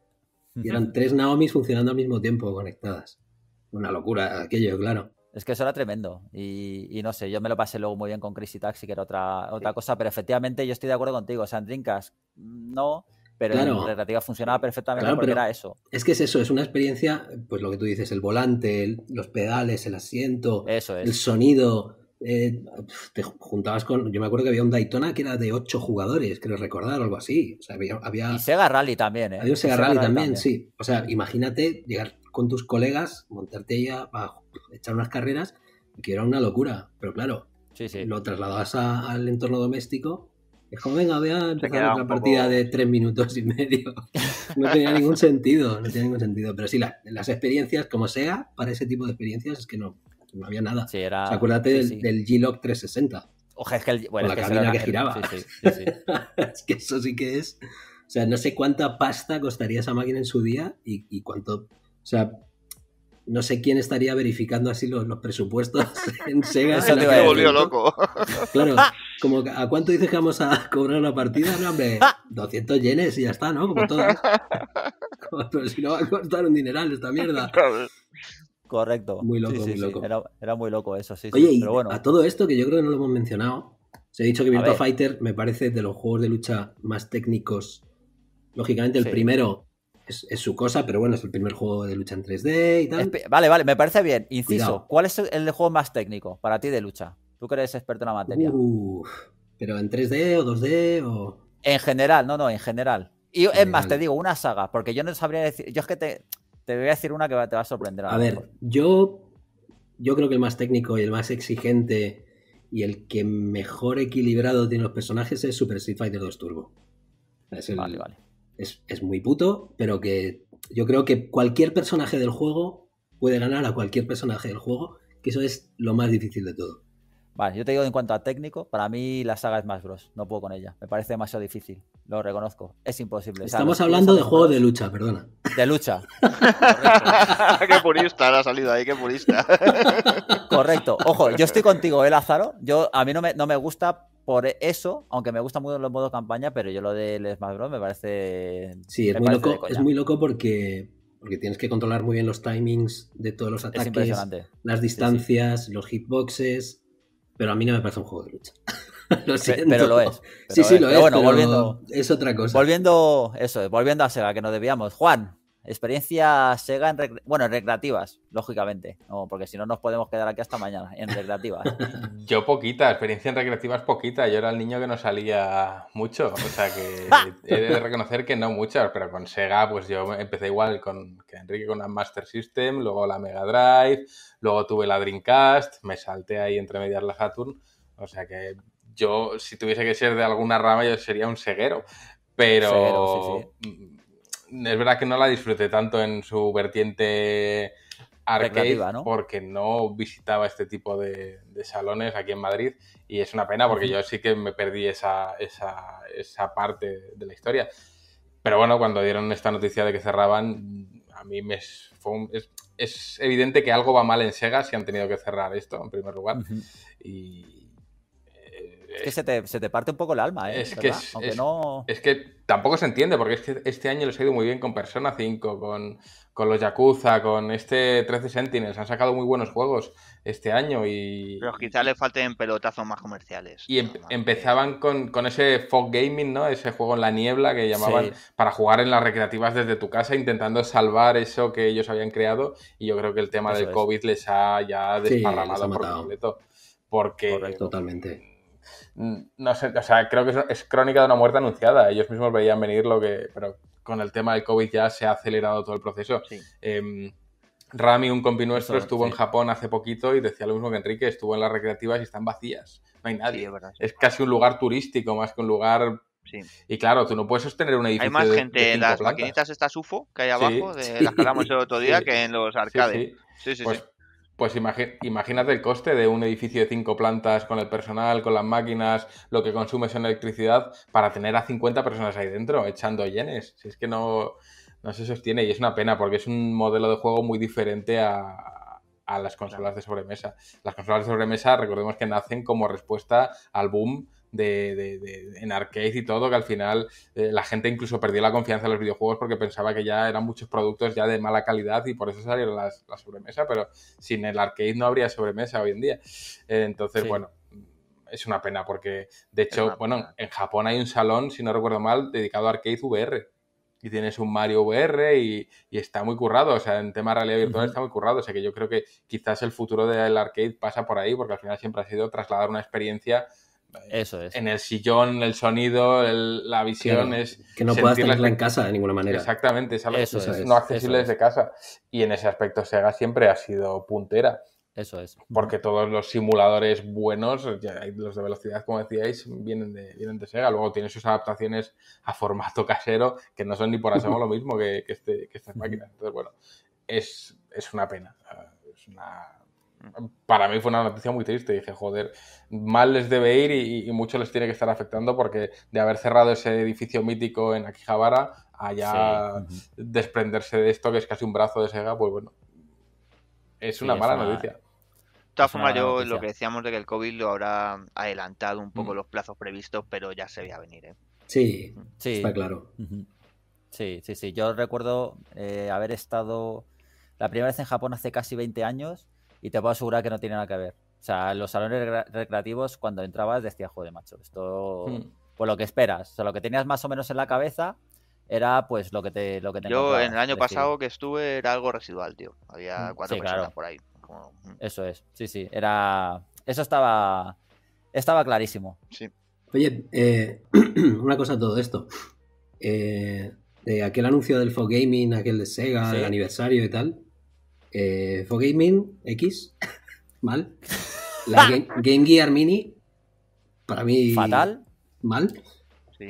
Y eran tres Naomis funcionando al mismo tiempo, conectadas. Una locura aquello, claro. Es que eso era tremendo. Y, no sé, yo me lo pasé luego muy bien con Crazy Taxi, que era otra, otra cosa, pero efectivamente yo estoy de acuerdo contigo. O sea, en mm, no, pero en Relativa funcionaba perfectamente porque era eso. Es que es eso, es una experiencia, pues lo que tú dices, el volante, los pedales, el asiento, el sonido. Eh, te juntabas con. Yo me acuerdo que había un Daytona que era de ocho jugadores, creo recordar, o algo así. O sea, había, y Sega Rally también, ¿eh? Había un Sega, Rally, también, sí. O sea, imagínate llegar con tus colegas, montarte ahí a, echar unas carreras, que era una locura. Pero claro, lo trasladabas al entorno doméstico. Es como, venga, voy a empezar otra partida de tres minutos y medio. No tenía ningún sentido, no tenía ningún sentido. Pero sí, las experiencias, como sea, para ese tipo de experiencias es que no, no había nada. Sí, o sea, acuérdate del, G-Log 360. Oje, es que el, la que cabina que giraba. es que eso sí que es. O sea, no sé cuánta pasta costaría esa máquina en su día y, y cuánto. O sea, no sé quién estaría verificando así los, presupuestos en Sega. Eso te volvió loco. Claro, como ¿a cuánto dices que vamos a cobrar la partida? No, hombre, 200 yenes y ya está, ¿no? Como todo pero si no va a costar un dineral esta mierda. Correcto. Muy loco, muy loco. Era, muy loco eso, sí. Oye, pero bueno. a todo esto que yo creo que no lo hemos mencionado, se ha dicho que Virtua Fighter me parece de los juegos de lucha más técnicos. Lógicamente, el primero es, su cosa, pero bueno, es el primer juego de lucha en 3D y tal. vale, vale, me parece bien. Inciso, ¿cuál es el juego más técnico para ti de lucha? Tú que eres experto en la materia. pero en 3D o 2D o... En general, no, no, en general. Y es más, te digo, una saga, porque yo no sabría decir. Yo es que te, te voy a decir una que te va a sorprender. A, ver, yo, yo creo que el más técnico y el más exigente y el que mejor equilibrado tiene los personajes es Super Street Fighter 2 Turbo. vale, vale. Es, es, muy puto, pero que yo creo que cualquier personaje del juego puede ganar a cualquier personaje del juego, que eso es lo más difícil de todo. Vale, yo te digo en cuanto a técnico, para mí la saga es más Bros. No puedo con ella. Me parece demasiado difícil. Lo reconozco. Es imposible. Estamos hablando de juego de lucha, perdona. De lucha. qué purista ha salido ahí, qué purista. Correcto. Ojo, yo estoy contigo, eh, Lázaro? Yo, a mí no me, gusta por eso, aunque me gusta mucho los modos campaña, pero yo lo del Smash Bros. me parece. Sí, es, muy loco, porque, porque tienes que controlar muy bien los timings de todos los ataques, las distancias, los hitboxes. Pero a mí no me parece un juego de lucha. lo siento. Pero lo es. sí, sí, lo es. Pero bueno, volviendo, es otra cosa. Volviendo, eso, volviendo a Sega, que nos debíamos. Juan, experiencia Sega en bueno, recreativas, lógicamente, porque si no nos podemos quedar aquí hasta mañana en recreativas. Yo poquita, experiencia en recreativas poquita, yo era el niño que no salía mucho, o sea que he de reconocer que no muchas, pero con Sega pues yo empecé igual con que Enrique con la Master System, luego la Mega Drive, luego tuve la Dreamcast, me salté ahí entre medias la Saturn, o sea que yo si tuviese que ser de alguna rama yo sería un ceguero, pero es verdad que no la disfruté tanto en su vertiente arcade porque no visitaba este tipo de, salones aquí en Madrid y es una pena porque yo sí que me perdí esa, esa, esa, parte de la historia. Pero bueno, cuando dieron esta noticia de que cerraban, a mí me es, es, evidente que algo va mal en Sega si han tenido que cerrar esto en primer lugar. y, es que se te, parte un poco el alma, ¿eh? Es que, no... es que tampoco se entiende, porque es que este año les ha ido muy bien con Persona 5, con, los Yakuza, con este 13 Sentinels. Han sacado muy buenos juegos este año y. Pero quizá le falten pelotazos más comerciales. Y empezaban con, ese Fog Gaming, ¿no? Ese juego en la niebla que llamaban para jugar en las recreativas desde tu casa, intentando salvar eso que ellos habían creado. Y yo creo que el tema del COVID les ha ya desparramado por completo. Porque. Correcto, totalmente no sé, o sea, creo que es, crónica de una muerte anunciada. Ellos mismos veían venir lo que, pero con el tema del COVID ya se ha acelerado todo el proceso. Em, Rami, un compi nuestro, estuvo en Japón hace poquito y decía lo mismo que Enrique, estuvo en las recreativas y están vacías, no hay nadie. es, casi un lugar turístico más que un lugar... Y claro, tú no puedes sostener una edificio Hay más gente en las maquinitas estas UFO que hay abajo, de, las hablamos el otro día, que en los arcades. Sí, sí, sí pues pues imagínate el coste de un edificio de cinco plantas con el personal, con las máquinas, lo que consumes en electricidad para tener a 50 personas ahí dentro echando yenes. Si es que no, no se sostiene y es una pena porque es un modelo de juego muy diferente a, a las consolas de sobremesa. Las consolas de sobremesa, recordemos que nacen como respuesta al boom de, en arcade y todo, que al final eh, la gente incluso perdió la confianza en los videojuegos porque pensaba que ya eran muchos productos ya de mala calidad y por eso salieron las, la sobremesa, pero sin el arcade no habría sobremesa hoy en día. Eh, entonces, bueno, es una pena porque, de hecho, bueno, en Japón hay un salón, si no recuerdo mal, dedicado a arcade VR. Y tienes un Mario VR y, está muy currado. O sea, en tema de realidad virtual está muy currado. O sea, que yo creo que quizás el futuro del arcade pasa por ahí, porque al final siempre ha sido trasladar una experiencia eso es. En el sillón, el sonido, la visión es... Que no puedas tenerla en casa de ninguna manera. Exactamente, es algo eso es, no accesible desde casa. Y en ese aspecto Sega siempre ha sido puntera. Eso es. Porque todos los simuladores buenos, los de velocidad, como decíais, vienen de, vienen de Sega. Luego tiene sus adaptaciones a formato casero, que no son ni por asomo lo mismo que, que, este, estas máquinas. Entonces, bueno, es, es una pena. Es una para mí fue una noticia muy triste. Dije, joder, mal les debe ir y, mucho les tiene que estar afectando porque de haber cerrado ese edificio mítico en Akihabara, allá desprenderse de esto que es casi un brazo de Sega, pues bueno, es una mala noticia. De todas formas, yo lo que decíamos de que el COVID lo habrá adelantado un poco mm. los plazos previstos, pero ya se veía venir. ¿eh? Sí, sí, está claro. Sí, sí, sí. Yo recuerdo eh, haber estado la primera vez en Japón hace casi 20 años y te puedo asegurar que no tiene nada que ver. O sea, los salones recreativos, cuando entrabas, decías, joder, macho, esto hmm. por pues lo que esperas. O sea, lo que tenías más o menos en la cabeza era pues lo que te lo que Yo en el año pasado que estuve era algo residual, tío. Había hmm, cuatro personas por ahí. Hmm. Eso es, sí, sí. Era. Eso estaba. Estaba clarísimo. Sí. Oye, eh, una cosa todo esto. Eh, de aquel anuncio del Foggaming, Gaming, aquel de Sega, el aniversario y tal eh, Fogaming X, mal. La Game, Gear Mini, para mí. Fatal. Mal.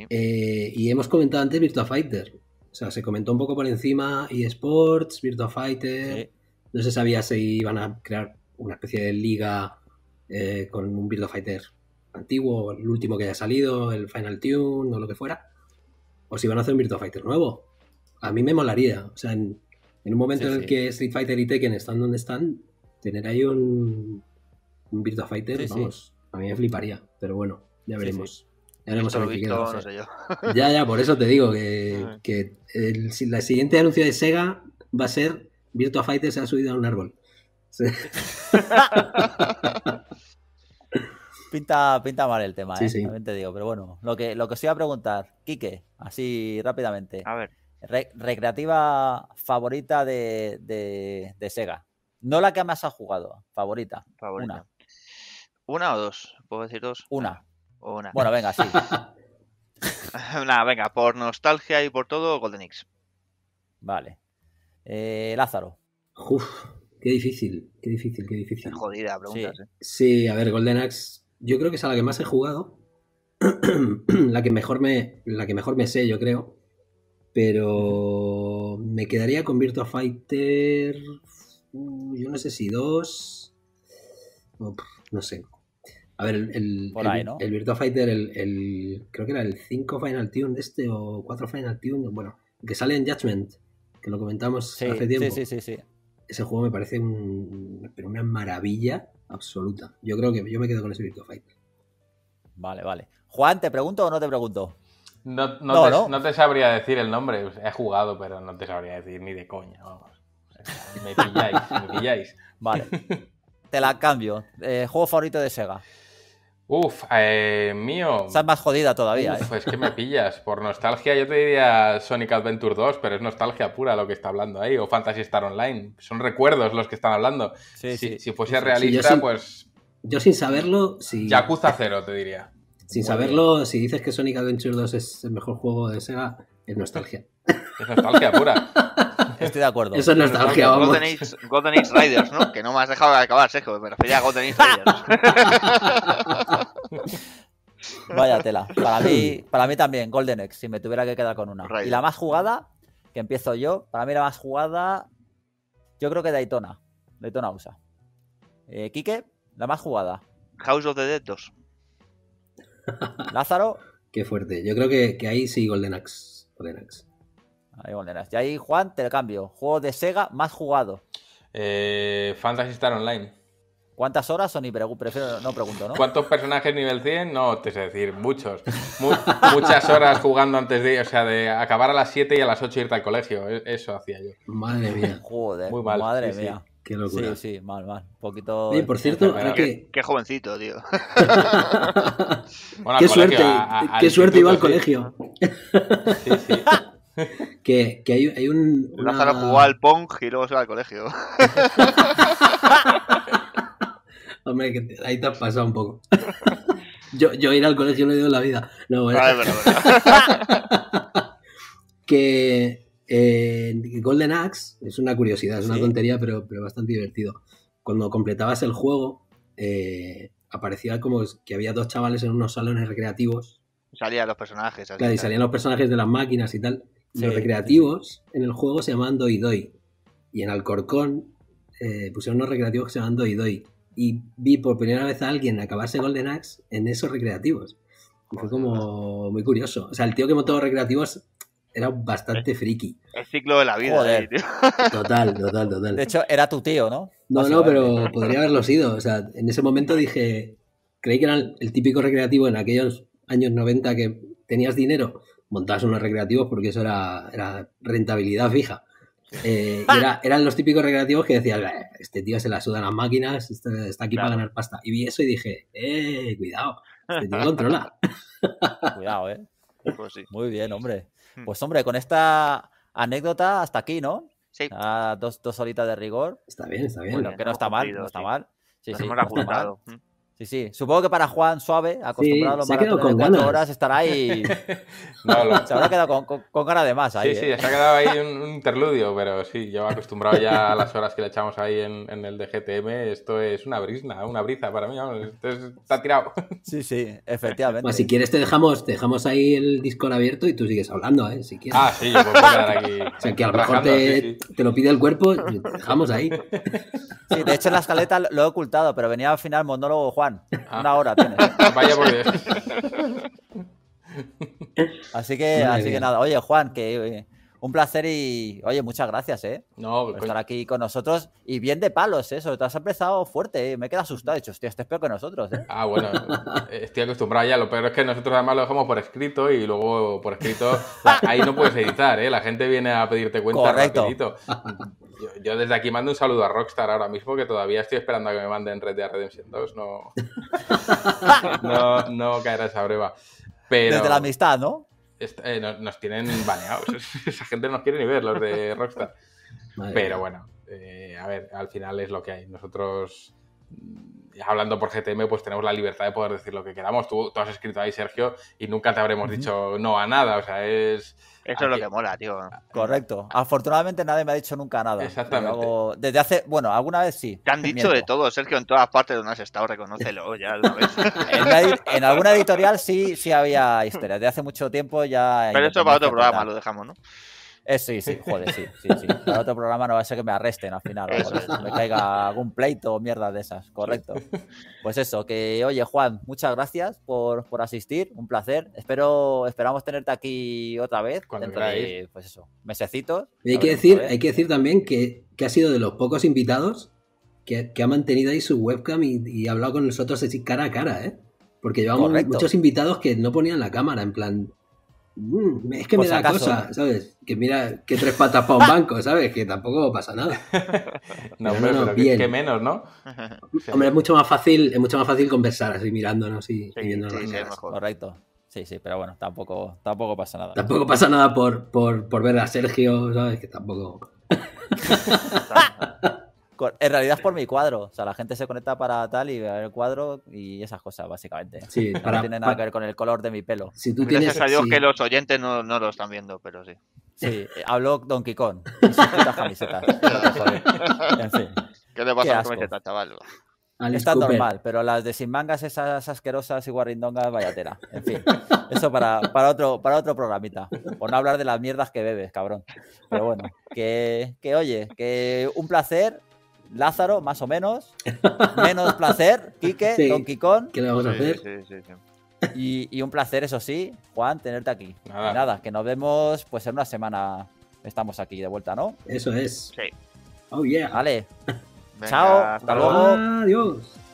Eh, y hemos comentado antes Virtua Fighter. O sea, se comentó un poco por encima eSports, Virtua Fighter. No se sabía si iban a crear una especie de liga eh, con un Virtua Fighter antiguo, el último que haya salido, el Final Tune o lo que fuera. O si iban a hacer un Virtua Fighter nuevo. A mí me molaría. O sea, en, en un momento en el que Street Fighter y Tekken están donde están, tener ahí un, un Virtua Fighter, vamos, a mí me fliparía, pero bueno, ya veremos. Ya veremos a ver no Ya, ya, por eso te digo que, la siguiente anuncio de Sega va a ser Virtua Fighter se ha subido a un árbol. pinta, pinta mal el tema, ¿eh? te digo, pero bueno, lo que, lo que os iba a preguntar, Quique, así rápidamente. A ver recreativa favorita de, de, Sega. No la que más ha jugado, favorita. Una. ¿Una o dos? ¿Puedo decir dos? Una. O una. Bueno, venga, sí. una venga, por nostalgia y por todo, Golden X. Vale. Eh, Lázaro. Uf, qué difícil, qué difícil, qué difícil. Jodida pregunta. Sí. Eh. sí, a ver, Golden Axe, yo creo que es a la que más he jugado. la que mejor me. La que mejor me sé, yo creo. Pero me quedaría con Virtua Fighter. Uh, yo no sé si dos. No sé. A ver, el, el, Virtua Fighter, el, creo que era el 5 Final Tune este o 4 Final Tune. Bueno, que sale en Judgment, que lo comentamos hace tiempo. Sí, sí, sí, Ese juego me parece una maravilla absoluta. Yo creo que yo me quedo con ese Virtua Fighter. Vale, vale. Juan, ¿te pregunto o no te pregunto? No, no, te, sabría decir el nombre. He jugado, pero no te sabría decir ni de coña. Vamos. Me pilláis, me pilláis. Vale. Te la cambio. Eh, juego favorito de Sega. Uf, eh, mío. Estás más jodida todavía. ¿eh? Es que me pillas. Por nostalgia, yo te diría Sonic Adventure 2, pero es nostalgia pura lo que está hablando ahí. O Fantasy Star Online. Son recuerdos los que están hablando. si, si, fuese realista, pues. Yo sin saberlo, sí. Yakuza cero te diría. Sin saberlo, si dices que Sonic Adventure 2 es el mejor juego de Sega, es nostalgia. Es nostalgia pura. Estoy de acuerdo. Eso es nostalgia, vamos. Golden Age, Golden Riders, ¿no? Que no me has dejado de acabar, Sejo. Me refería a Golden Age Riders. Vaya tela. Para mí, para mí también, Golden Age, si me tuviera que quedar con una. Y la más jugada, que empiezo yo, para mí la más jugada, yo creo que Daytona. Daytona USA. Eh, Quique, la más jugada. House of the Dead 2. Lázaro. Qué fuerte. Yo creo que, ahí sí Golden Axe. Ahí Golden Y ahí, Juan, te cambio. Juego de Sega más jugado. Eh, Fantasy Star Online. ¿Cuántas horas son? prefiero no pregunto, ¿no? ¿Cuántos personajes nivel 100? No, te sé decir, muchos. muchas horas jugando antes de, o sea, de acabar a las 7 y a las 8 irte al colegio. E-, eso hacía yo. Madre mía. Muy mal. Madre mía. Qué locura. Sí, sí, mal, mal. Un poquito. y por cierto, qué, jovencito, tío. qué, suerte, qué suerte iba al colegio. Sí, sí. que, que, hay, un. Una... zona jugó al Pong y luego se va al colegio. Hombre, ahí te has pasado un poco. yo, yo ir al colegio no he ido en la vida. No, bueno. Ah, que Golden Axe es una curiosidad, es una tontería, pero, bastante divertido. Cuando completabas el juego, eh, aparecía como que había dos chavales en unos salones recreativos. Salían los personajes. claro, y salían los personajes de las máquinas y tal. los recreativos en el juego se llamaban Doi Doi. Y en Alcorcón eh, pusieron unos recreativos que se llaman Doi Doi. Y vi por primera vez a alguien acabarse Golden Axe en esos recreativos. fue como muy curioso. O sea, el tío que montó los recreativos era bastante friki. El ciclo de la vida. Total, total, total. De hecho, era tu tío, ¿no? No, no, pero podría haberlo sido. O sea, en ese momento dije, creí que era el típico recreativo en aquellos años 90 que tenías dinero, montabas unos recreativos porque eso era, rentabilidad fija. Eh, eran los típicos recreativos que decían, este tío se la sudan las máquinas, este, está aquí para ganar pasta. Y vi eso y dije, eh, cuidado, este tío controla. Cuidado, eh. Pues sí. Muy bien, hombre. Pues hombre, con esta anécdota hasta aquí, ¿no? Sí. dos, dos horitas de rigor. Está bien, está bien. Bueno, que no está mal, no está mal. Sí, sí, no Sí, sí. Supongo que para Juan Suave, acostumbrado a los con de cuatro horas, estará ahí. Se habrá quedado con, cara de más ahí. Sí, sí, ¿eh? se ha quedado ahí un, interludio, pero sí, yo acostumbrado ya a las horas que le echamos ahí en, en el DGTM, esto es una brisna, una brisa para mí, vamos, está tirado. Sí, sí, efectivamente. si quieres te dejamos, dejamos ahí el Discord abierto y tú sigues hablando, ¿eh? Si quieres. Ah, sí, yo puedo quedar aquí. O sea, que a lo mejor te, lo pide el cuerpo, te dejamos ahí. Sí, de hecho en la escaleta lo he ocultado, pero venía al final monólogo Juan Juan. Ah. Una hora tienes. Vaya por Dios. Así que, así que nada. Oye, Juan, que eh, un placer y, oye, muchas gracias, ¿eh? No, por estar pues- aquí con nosotros y bien de palos, ¿eh? Sobre todo has empezado fuerte, ¿eh? me he quedado asustado, he hecho, hostia, este peor que nosotros, ¿eh? Ah, bueno, eh, estoy acostumbrado ya, lo peor es que nosotros además lo dejamos por escrito y luego por escrito ahí no puedes editar, ¿eh? La gente viene a pedirte cuenta rapidito. Yo, desde aquí mando un saludo a Rockstar ahora mismo, que todavía estoy esperando a que me manden Red Dead Redemption 2, no... no, no caerá esa breva. Pero... Desde la amistad, ¿no? Eh, nos, tienen baneados. Esa gente no quiere ni ver los de Rockstar. Pero bueno, eh, a ver, al final es lo que hay. Nosotros, mm, hablando por GTM, pues tenemos la libertad de poder decir lo que queramos. Tú, has escrito ahí, Sergio, y nunca te habremos dicho no a nada. O sea, es eso ah, es lo que mola, tío. Correcto. Afortunadamente nadie me ha dicho nunca nada. Exactamente. Desde hace, bueno, alguna vez sí. Te han dicho de todo, Sergio, en todas partes donde has estado, reconócelo ya. Lo en, alguna editorial sí, sí había historias. Desde hace mucho tiempo ya. Pero eso para otro programa, lo dejamos, ¿no? Eh, sí, sí, joder, sí, sí, sí. Para otro programa no va a ser que me arresten al final, o me caiga algún pleito o mierda de esas, correcto. Pues eso, que oye Juan, muchas gracias por, asistir, un placer. Espero, esperamos tenerte aquí otra vez, Cuando dentro de, pues eso, mesecitos. Y hay que decir, hay que decir también que, que ha sido de los pocos invitados que, ha mantenido ahí su webcam y, ha hablado con nosotros así cara a cara, ¿eh? Porque llevamos muchos invitados que no ponían la cámara, en plan, Mm, es que me da cosa, ¿sabes? Que mira, que tres patas para un ah. banco, ¿sabes? Que tampoco pasa nada. no, Que, menos, ¿no? Hombre, es mucho más fácil, es mucho más fácil conversar así mirándonos y, viendo viéndonos. Sí, sí, correcto. Sí, sí, pero bueno, tampoco, tampoco pasa nada. Tampoco pasa nada por, por ver a Sergio, ¿sabes? Que tampoco. en realidad es por mi cuadro. O sea, la gente se conecta para tal y ver el cuadro y esas cosas, básicamente. Sí, no tiene nada que ver con el color de mi pelo. Si tú tienes, a Dios que los oyentes no, lo están viendo, pero sí. Sí, eh, habló Don Kong. Y se ¿Qué le pasa a las camisetas, chaval? Está normal, pero las de sin mangas, esas asquerosas y guarrindongas, vaya En fin, eso para, para, otro, para otro programita. Por no hablar de las mierdas que bebes, cabrón. Pero bueno, que, que oye, que un placer Lázaro, más o menos. Menos placer, Quique, Don Quicón. ¿Qué vamos a hacer? y, un placer, eso sí, Juan, tenerte aquí. Nada. Nada, que nos vemos pues en una semana. Estamos aquí de vuelta, ¿no? Eso es. Sí. Oh, yeah. Vale. Chao, hasta luego. Adiós.